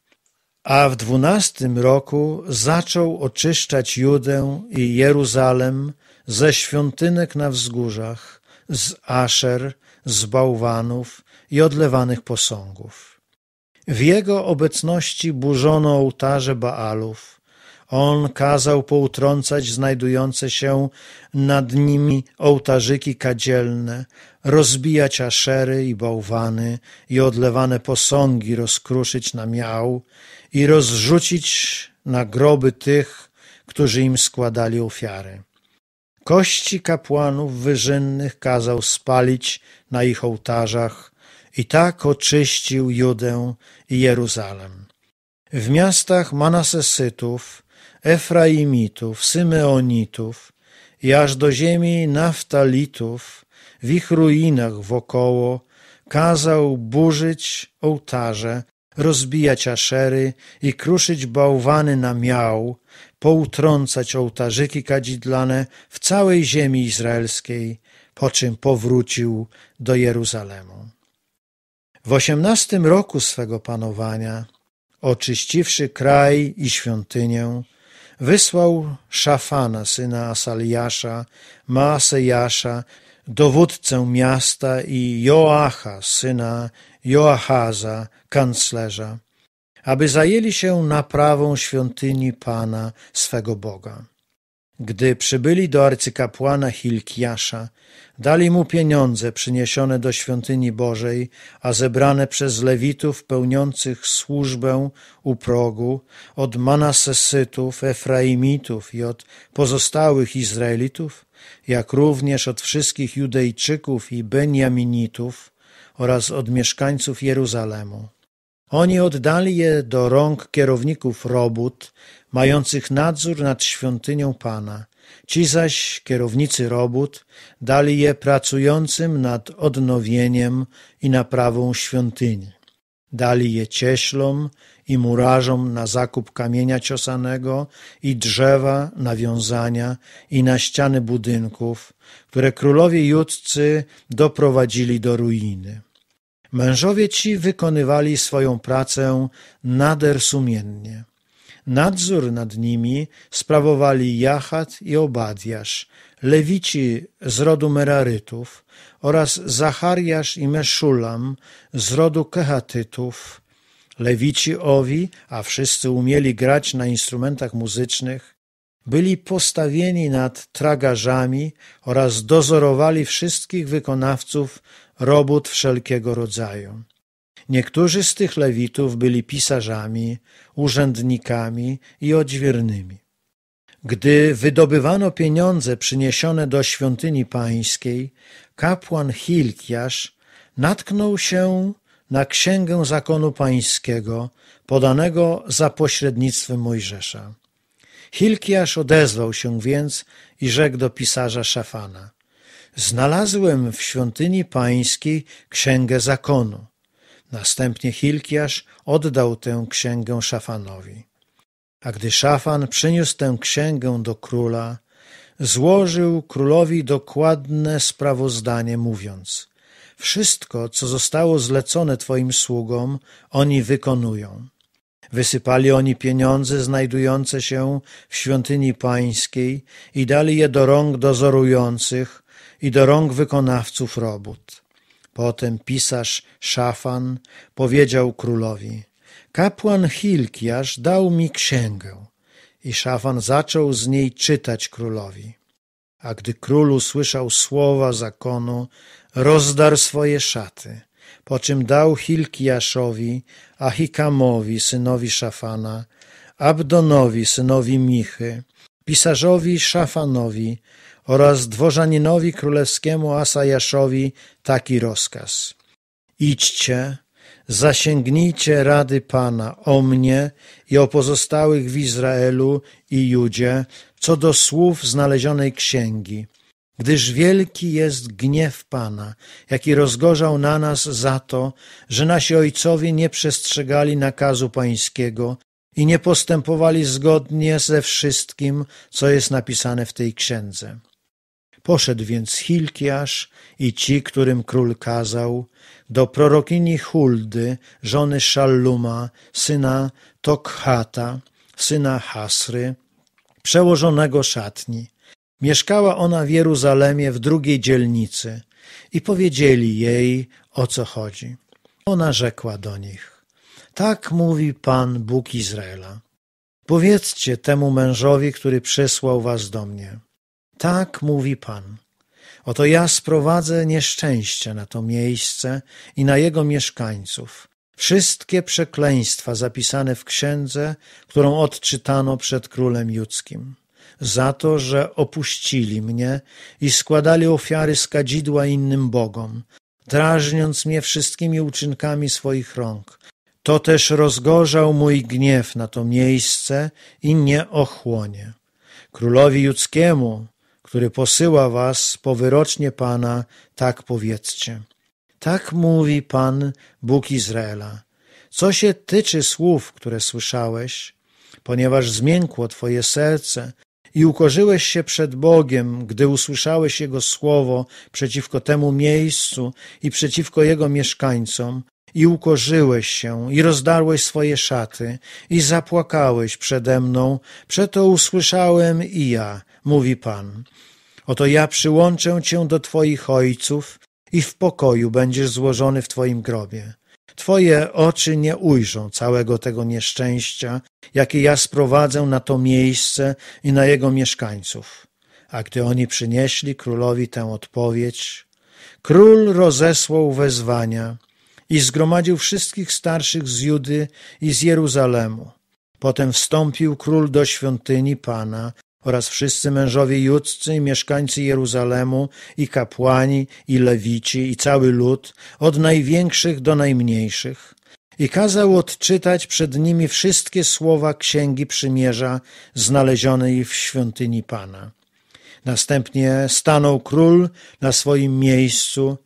A w dwunastym roku zaczął oczyszczać Judę i Jeruzalem ze świątynek na wzgórzach, z aszer, z bałwanów i odlewanych posągów. W jego obecności burzono ołtarze Baalów. On kazał poutrącać znajdujące się nad nimi ołtarzyki kadzielne, rozbijać aszery i bałwany i odlewane posągi rozkruszyć na miał i rozrzucić na groby tych, którzy im składali ofiary. Kości kapłanów wyżynnych kazał spalić na ich ołtarzach i tak oczyścił Judę i Jeruzalem. W miastach Manasesytów, Efraimitów, Symeonitów i aż do ziemi Naftalitów, w ich ruinach wokoło, kazał burzyć ołtarze rozbijać aszery i kruszyć bałwany na miał, poutrącać ołtarzyki kadzidlane w całej ziemi izraelskiej, po czym powrócił do Jeruzalemu. W osiemnastym roku swego panowania, oczyściwszy kraj i świątynię, wysłał Szafana, syna Asaliasza, Maasejasza, dowódcę miasta i Joacha, syna Joachaza, kanclerza, aby zajęli się naprawą świątyni Pana, swego Boga. Gdy przybyli do arcykapłana Hilkiasza, dali mu pieniądze przyniesione do świątyni Bożej, a zebrane przez Lewitów pełniących służbę u progu, od Manasesytów, Efraimitów i od pozostałych Izraelitów, jak również od wszystkich Judejczyków i Benjaminitów, oraz od mieszkańców Jeruzalemu. Oni oddali je do rąk kierowników robót, mających nadzór nad świątynią Pana. Ci zaś, kierownicy robót, dali je pracującym nad odnowieniem i naprawą świątyni. Dali je cieślom i murarzom na zakup kamienia ciosanego i drzewa, nawiązania i na ściany budynków, które królowie judcy doprowadzili do ruiny. Mężowie ci wykonywali swoją pracę nader sumiennie. Nadzór nad nimi sprawowali Jachat i Obadiasz, Lewici z rodu Merarytów oraz Zachariasz i Meszulam z rodu Kehatytów, Lewici owi, a wszyscy umieli grać na instrumentach muzycznych, byli postawieni nad tragarzami oraz dozorowali wszystkich wykonawców robót wszelkiego rodzaju. Niektórzy z tych lewitów byli pisarzami, urzędnikami i odźwiernymi. Gdy wydobywano pieniądze przyniesione do świątyni pańskiej, kapłan Hilkiasz natknął się na księgę zakonu pańskiego podanego za pośrednictwem Mojżesza. Hilkiasz odezwał się więc i rzekł do pisarza Szafana. Znalazłem w świątyni pańskiej księgę zakonu. Następnie Hilkiasz oddał tę księgę Szafanowi. A gdy Szafan przyniósł tę księgę do króla, złożył królowi dokładne sprawozdanie, mówiąc: Wszystko, co zostało zlecone twoim sługom, oni wykonują. Wysypali oni pieniądze znajdujące się w świątyni pańskiej i dali je do rąk dozorujących i do rąk wykonawców robót. Potem pisarz Szafan powiedział królowi, kapłan Hilkiasz dał mi księgę. I Szafan zaczął z niej czytać królowi. A gdy król usłyszał słowa zakonu, rozdarł swoje szaty – po czym dał Hilkiaszowi, Ahikamowi, synowi Szafana, Abdonowi, synowi Michy, pisarzowi Szafanowi oraz dworzaninowi królewskiemu Asajaszowi taki rozkaz. Idźcie, zasięgnijcie rady Pana o mnie i o pozostałych w Izraelu i Judzie co do słów znalezionej księgi, Gdyż wielki jest gniew Pana, jaki rozgorzał na nas za to, że nasi ojcowie nie przestrzegali nakazu pańskiego i nie postępowali zgodnie ze wszystkim, co jest napisane w tej księdze. Poszedł więc Hilkiasz i ci, którym król kazał, do prorokini Huldy, żony Szalluma, syna Tokhata, syna Hasry, przełożonego szatni, Mieszkała ona w Jeruzalemie w drugiej dzielnicy i powiedzieli jej, o co chodzi. Ona rzekła do nich, tak mówi Pan Bóg Izraela. Powiedzcie temu mężowi, który przysłał was do mnie. Tak mówi Pan. Oto ja sprowadzę nieszczęście na to miejsce i na jego mieszkańców. Wszystkie przekleństwa zapisane w księdze, którą odczytano przed królem judzkim za to, że opuścili mnie i składali ofiary z kadzidła innym bogom, drażniąc mnie wszystkimi uczynkami swoich rąk. To też rozgorzał mój gniew na to miejsce i nie ochłonie. Królowi Judzkiemu, który posyła was po wyrocznie Pana, tak powiedzcie. Tak mówi Pan, Bóg Izraela. Co się tyczy słów, które słyszałeś, ponieważ zmiękło Twoje serce i ukorzyłeś się przed Bogiem, gdy usłyszałeś Jego słowo przeciwko temu miejscu i przeciwko Jego mieszkańcom, i ukorzyłeś się, i rozdarłeś swoje szaty, i zapłakałeś przede mną, przeto usłyszałem i ja, mówi Pan. Oto ja przyłączę cię do Twoich ojców i w pokoju będziesz złożony w Twoim grobie. Twoje oczy nie ujrzą całego tego nieszczęścia, jakie ja sprowadzę na to miejsce i na jego mieszkańców. A gdy oni przynieśli królowi tę odpowiedź, król rozesłał wezwania i zgromadził wszystkich starszych z Judy i z Jeruzalemu. Potem wstąpił król do świątyni Pana oraz wszyscy mężowie judscy, i mieszkańcy Jeruzalemu, i kapłani, i lewici, i cały lud, od największych do najmniejszych. I kazał odczytać przed nimi wszystkie słowa Księgi Przymierza znalezionej w świątyni Pana. Następnie stanął król na swoim miejscu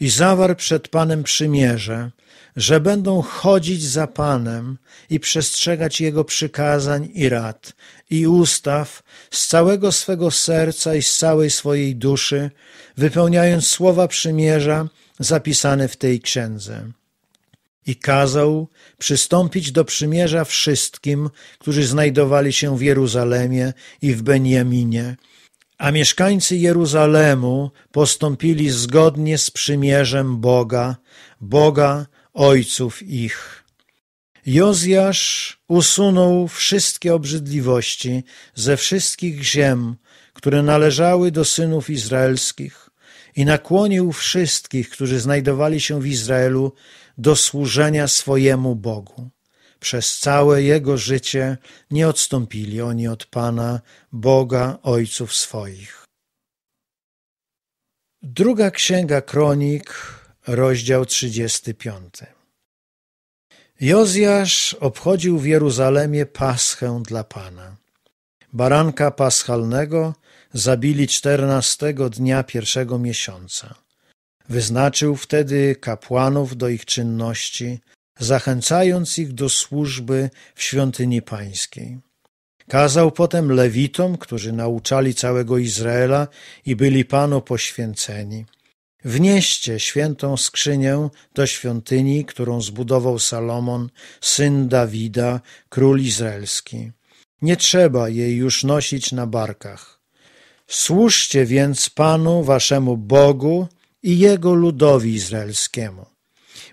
i zawarł przed Panem przymierze – że będą chodzić za Panem i przestrzegać Jego przykazań i rad i ustaw z całego swego serca i z całej swojej duszy, wypełniając słowa przymierza zapisane w tej księdze. I kazał przystąpić do przymierza wszystkim, którzy znajdowali się w Jeruzalemie i w Benjaminie, a mieszkańcy Jeruzalemu postąpili zgodnie z przymierzem Boga, Boga, ojców ich. Jozjasz usunął wszystkie obrzydliwości ze wszystkich ziem, które należały do synów izraelskich i nakłonił wszystkich, którzy znajdowali się w Izraelu, do służenia swojemu Bogu. Przez całe jego życie nie odstąpili oni od Pana, Boga ojców swoich. Druga księga kronik, rozdział 35. Jozjasz obchodził w Jeruzalemie paschę dla Pana. Baranka paschalnego zabili czternastego dnia pierwszego miesiąca. Wyznaczył wtedy kapłanów do ich czynności, zachęcając ich do służby w świątyni pańskiej. Kazał potem Lewitom, którzy nauczali całego Izraela i byli Panu poświęceni – Wnieście świętą skrzynię do świątyni, którą zbudował Salomon, syn Dawida, król izraelski. Nie trzeba jej już nosić na barkach. Służcie więc Panu waszemu Bogu i Jego ludowi izraelskiemu.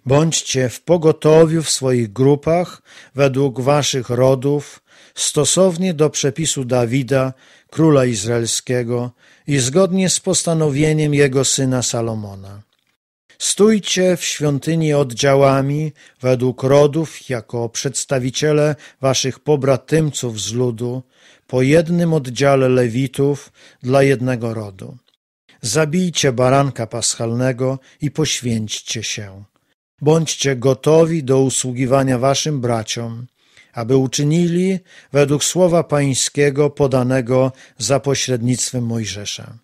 Bądźcie w pogotowiu w swoich grupach według waszych rodów, stosownie do przepisu Dawida, króla izraelskiego, i zgodnie z postanowieniem jego syna Salomona. Stójcie w świątyni oddziałami według rodów jako przedstawiciele waszych pobratymców z ludu, po jednym oddziale lewitów dla jednego rodu. Zabijcie baranka paschalnego i poświęćcie się. Bądźcie gotowi do usługiwania waszym braciom, aby uczynili według słowa pańskiego podanego za pośrednictwem Mojżesza.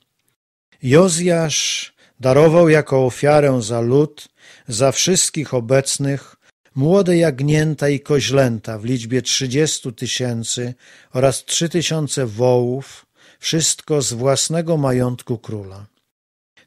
Jozjasz darował jako ofiarę za lud, za wszystkich obecnych, młode jagnięta i koźlęta w liczbie trzydziestu tysięcy oraz trzy tysiące wołów, wszystko z własnego majątku króla.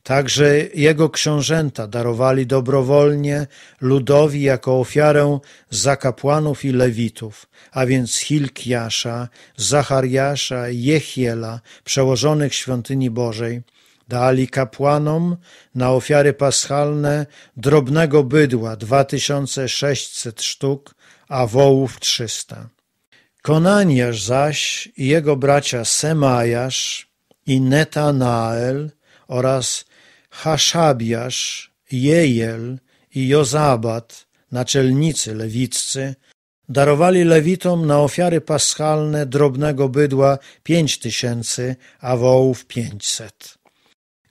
Także jego książęta darowali dobrowolnie ludowi jako ofiarę za kapłanów i lewitów, a więc Hilkiasza, Zachariasza i Jechiela, przełożonych świątyni Bożej, dali kapłanom na ofiary paschalne drobnego bydła 2600 sztuk, a wołów 300. Konaniasz zaś i jego bracia Semajasz i Netanael oraz Haszabiasz, Jejel i Jozabat, naczelnicy lewiccy, darowali lewitom na ofiary paschalne drobnego bydła pięć tysięcy, a wołów pięćset.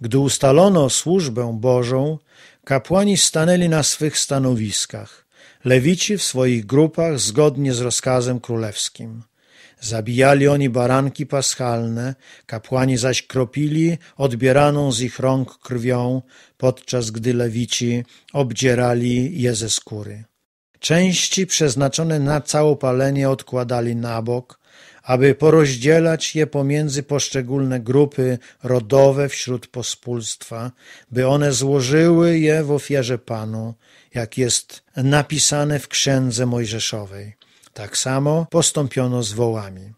Gdy ustalono służbę Bożą, kapłani stanęli na swych stanowiskach, lewici w swoich grupach zgodnie z rozkazem królewskim. Zabijali oni baranki paschalne, kapłani zaś kropili odbieraną z ich rąk krwią, podczas gdy lewici obdzierali je ze skóry. Części przeznaczone na całopalenie odkładali na bok, aby porozdzielać je pomiędzy poszczególne grupy rodowe wśród pospólstwa, by one złożyły je w ofierze Panu, jak jest napisane w Księdze Mojżeszowej. Tak samo postąpiono z wołami.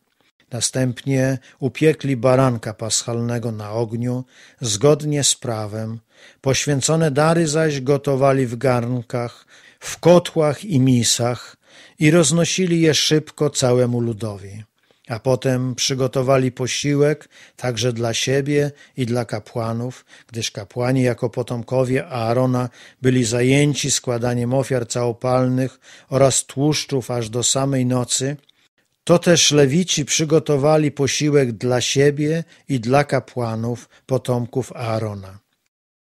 Następnie upiekli baranka paschalnego na ogniu, zgodnie z prawem, poświęcone dary zaś gotowali w garnkach, w kotłach i misach i roznosili je szybko całemu ludowi. A potem przygotowali posiłek także dla siebie i dla kapłanów, gdyż kapłani jako potomkowie Aarona byli zajęci składaniem ofiar całopalnych oraz tłuszczów aż do samej nocy. To też lewici przygotowali posiłek dla siebie i dla kapłanów, potomków Aarona.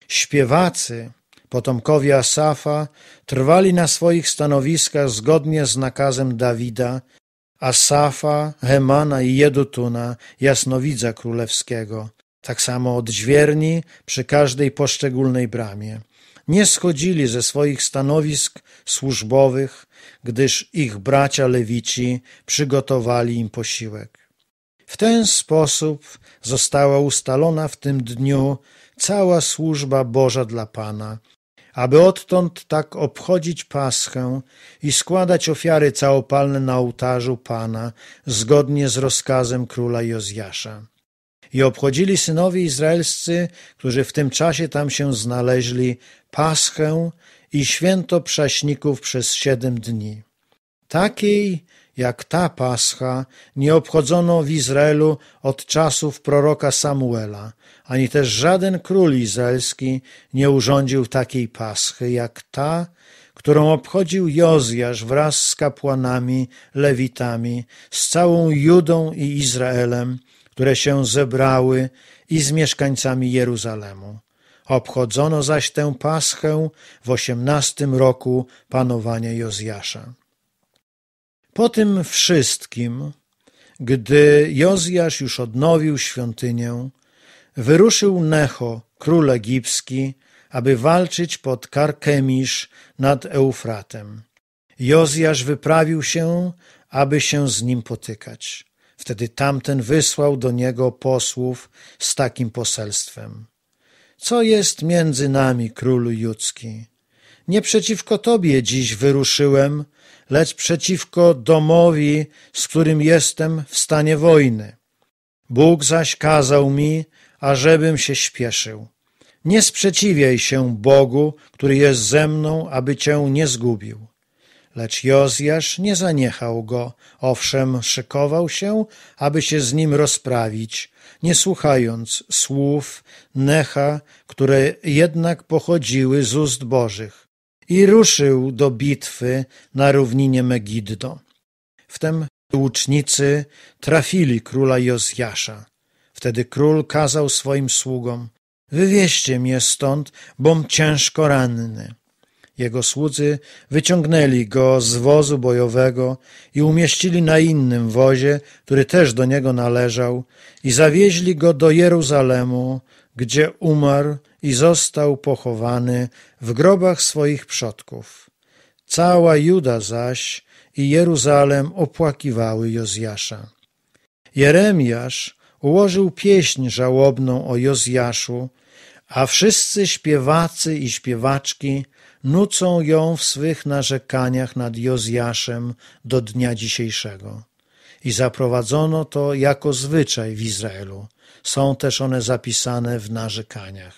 Śpiewacy, potomkowie Asafa, trwali na swoich stanowiskach zgodnie z nakazem Dawida, Asafa, Hemana i Jedutuna, jasnowidza królewskiego, tak samo od przy każdej poszczególnej bramie. Nie schodzili ze swoich stanowisk służbowych, gdyż ich bracia lewici przygotowali im posiłek. W ten sposób została ustalona w tym dniu cała służba Boża dla Pana, aby odtąd tak obchodzić Paschę i składać ofiary całopalne na ołtarzu Pana, zgodnie z rozkazem króla Jozjasza. I obchodzili synowie izraelscy, którzy w tym czasie tam się znaleźli, Paschę i święto prześników przez siedem dni. Takiej jak ta Pascha nie obchodzono w Izraelu od czasów proroka Samuela, ani też żaden król izraelski nie urządził takiej paschy jak ta, którą obchodził Jozjasz wraz z kapłanami, lewitami, z całą Judą i Izraelem, które się zebrały i z mieszkańcami Jeruzalemu. Obchodzono zaś tę paschę w osiemnastym roku panowania Jozjasza. Po tym wszystkim, gdy Jozjasz już odnowił świątynię, Wyruszył Necho, król egipski, aby walczyć pod Karkemisz nad Eufratem. Jozjasz wyprawił się, aby się z nim potykać. Wtedy tamten wysłał do niego posłów z takim poselstwem. Co jest między nami, królu judzki? Nie przeciwko tobie dziś wyruszyłem, lecz przeciwko domowi, z którym jestem w stanie wojny. Bóg zaś kazał mi, ażebym się śpieszył. Nie sprzeciwiaj się Bogu, który jest ze mną, aby cię nie zgubił. Lecz Jozjasz nie zaniechał go, owszem, szykował się, aby się z nim rozprawić, nie słuchając słów Necha, które jednak pochodziły z ust Bożych. I ruszył do bitwy na równinie Megiddo. Wtem łucznicy trafili króla Jozjasza Wtedy król kazał swoim sługom: Wywieźcie mnie stąd, bom ciężko ranny. Jego słudzy wyciągnęli go z wozu bojowego i umieścili na innym wozie, który też do niego należał, i zawieźli go do Jeruzalemu, gdzie umarł i został pochowany w grobach swoich przodków. Cała Juda zaś i Jeruzalem opłakiwały Jozjasza. Jeremiasz ułożył pieśń żałobną o Jozjaszu, a wszyscy śpiewacy i śpiewaczki nucą ją w swych narzekaniach nad Jozjaszem do dnia dzisiejszego. I zaprowadzono to jako zwyczaj w Izraelu. Są też one zapisane w narzekaniach.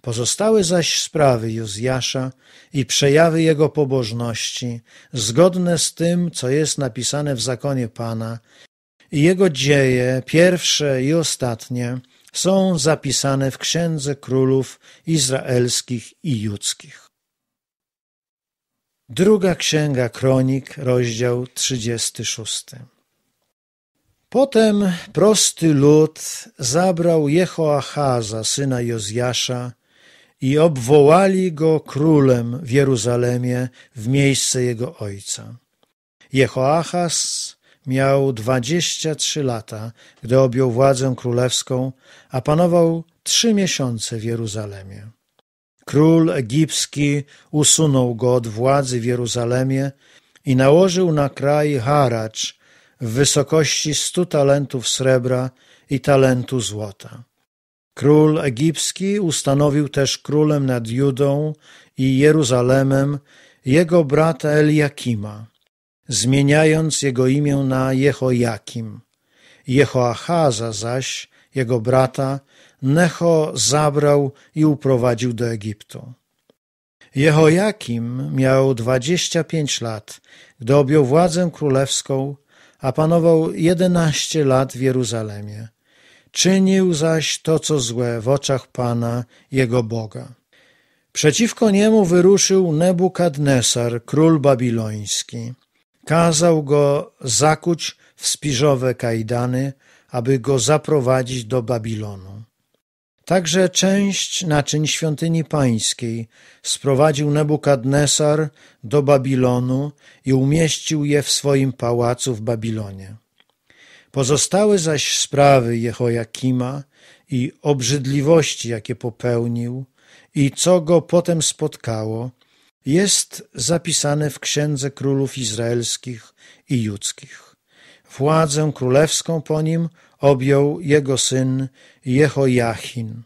Pozostałe zaś sprawy Jozjasza i przejawy jego pobożności, zgodne z tym, co jest napisane w zakonie Pana, jego dzieje, pierwsze i ostatnie, są zapisane w Księdze Królów Izraelskich i Judzkich. Druga Księga Kronik, rozdział 36. Potem prosty lud zabrał Jehoachaza, syna Jozjasza, i obwołali go królem w Jeruzalemie w miejsce jego ojca. Jehoachaz miał 23 lata, gdy objął władzę królewską, a panował trzy miesiące w Jeruzalemie. Król egipski usunął go od władzy w Jeruzalemie i nałożył na kraj haracz w wysokości stu talentów srebra i talentu złota. Król egipski ustanowił też królem nad Judą i Jeruzalemem jego brata Eliakima – zmieniając jego imię na Jehojakim. Jehoachaza zaś, jego brata, Necho zabrał i uprowadził do Egiptu. Jehojakim miał dwadzieścia pięć lat, gdy objął władzę królewską, a panował jedenaście lat w Jeruzalemie. Czynił zaś to, co złe w oczach Pana, jego Boga. Przeciwko niemu wyruszył Nebukadnesar, król babiloński. Kazał go zakuć w spiżowe kajdany, aby go zaprowadzić do Babilonu. Także część naczyń świątyni pańskiej sprowadził Nebukadnesar do Babilonu i umieścił je w swoim pałacu w Babilonie. Pozostałe zaś sprawy Jehoiakima i obrzydliwości, jakie popełnił i co go potem spotkało, jest zapisany w Księdze Królów Izraelskich i Judzkich. Władzę królewską po nim objął jego syn Jehojachin.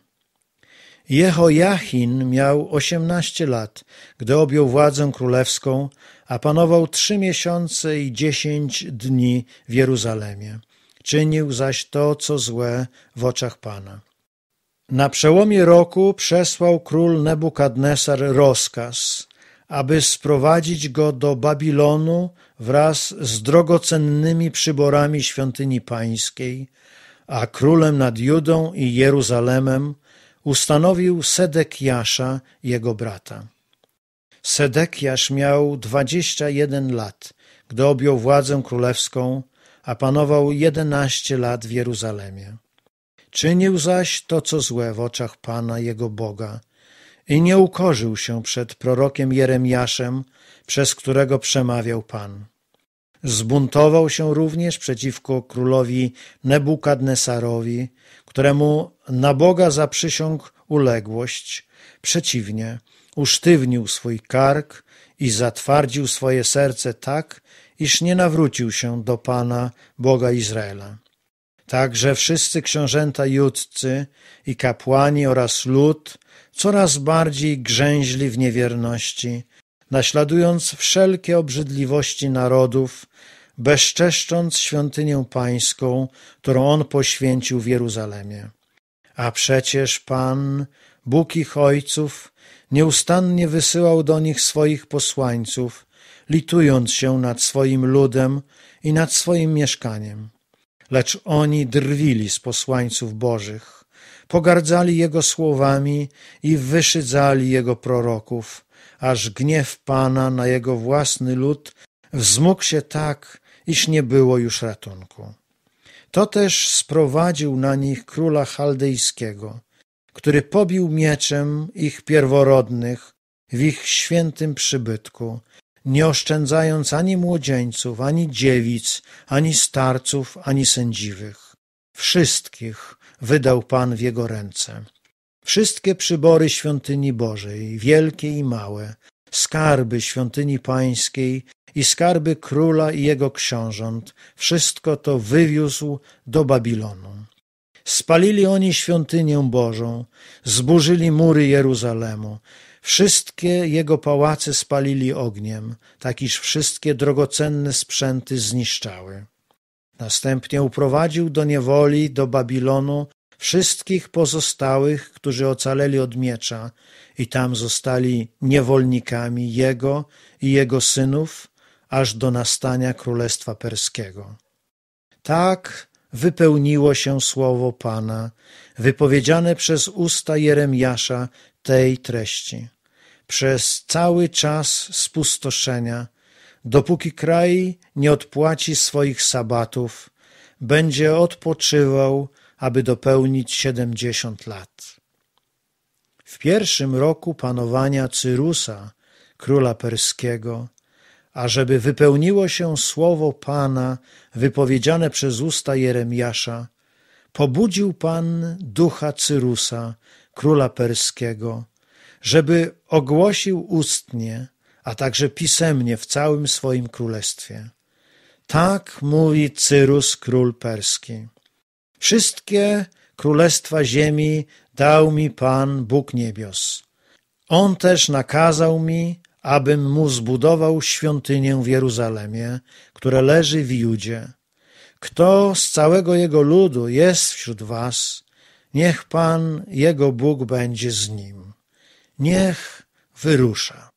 Jehojachin miał osiemnaście lat, gdy objął władzę królewską, a panował trzy miesiące i dziesięć dni w Jeruzalemie. Czynił zaś to, co złe w oczach Pana. Na przełomie roku przesłał król Nebukadnesar rozkaz, aby sprowadzić go do Babilonu wraz z drogocennymi przyborami świątyni pańskiej, a królem nad Judą i Jeruzalemem ustanowił Sedekjasza, jego brata. Sedekjasz miał dwadzieścia jeden lat, gdy objął władzę królewską, a panował jedenaście lat w Jeruzalemie. Czynił zaś to, co złe w oczach Pana, jego Boga – i nie ukorzył się przed prorokiem Jeremiaszem, przez którego przemawiał Pan. Zbuntował się również przeciwko królowi Nebukadnesarowi, któremu na Boga zaprzysiągł uległość. Przeciwnie, usztywnił swój kark i zatwardził swoje serce tak, iż nie nawrócił się do Pana, Boga Izraela. Także wszyscy książęta judcy i kapłani oraz lud coraz bardziej grzęźli w niewierności, naśladując wszelkie obrzydliwości narodów, bezczeszcząc świątynię pańską, którą on poświęcił w Jeruzalemie. A przecież Pan, Bóg ich ojców, nieustannie wysyłał do nich swoich posłańców, litując się nad swoim ludem i nad swoim mieszkaniem. Lecz oni drwili z posłańców bożych pogardzali jego słowami i wyszydzali jego proroków, aż gniew Pana na jego własny lud wzmógł się tak, iż nie było już ratunku. To też sprowadził na nich króla chaldejskiego, który pobił mieczem ich pierworodnych w ich świętym przybytku, nie oszczędzając ani młodzieńców, ani dziewic, ani starców, ani sędziwych. Wszystkich, wydał Pan w jego ręce. Wszystkie przybory świątyni Bożej, wielkie i małe, skarby świątyni pańskiej i skarby króla i jego książąt, wszystko to wywiózł do Babilonu. Spalili oni świątynię Bożą, zburzyli mury Jeruzalemu, wszystkie jego pałace spalili ogniem, tak iż wszystkie drogocenne sprzęty zniszczały. Następnie uprowadził do niewoli do Babilonu wszystkich pozostałych, którzy ocaleli od miecza, i tam zostali niewolnikami jego i jego synów, aż do nastania królestwa perskiego. Tak wypełniło się słowo Pana, wypowiedziane przez usta Jeremiasza tej treści. Przez cały czas spustoszenia Dopóki kraj nie odpłaci swoich sabatów, będzie odpoczywał, aby dopełnić siedemdziesiąt lat. W pierwszym roku panowania Cyrusa, króla perskiego, ażeby wypełniło się słowo Pana wypowiedziane przez usta Jeremiasza, pobudził Pan ducha Cyrusa, króla perskiego, żeby ogłosił ustnie, a także pisemnie w całym swoim królestwie. Tak mówi Cyrus, król perski. Wszystkie królestwa ziemi dał mi Pan, Bóg niebios. On też nakazał mi, abym mu zbudował świątynię w Jeruzalemie, która leży w Judzie. Kto z całego jego ludu jest wśród was, niech Pan, jego Bóg, będzie z nim. Niech wyrusza.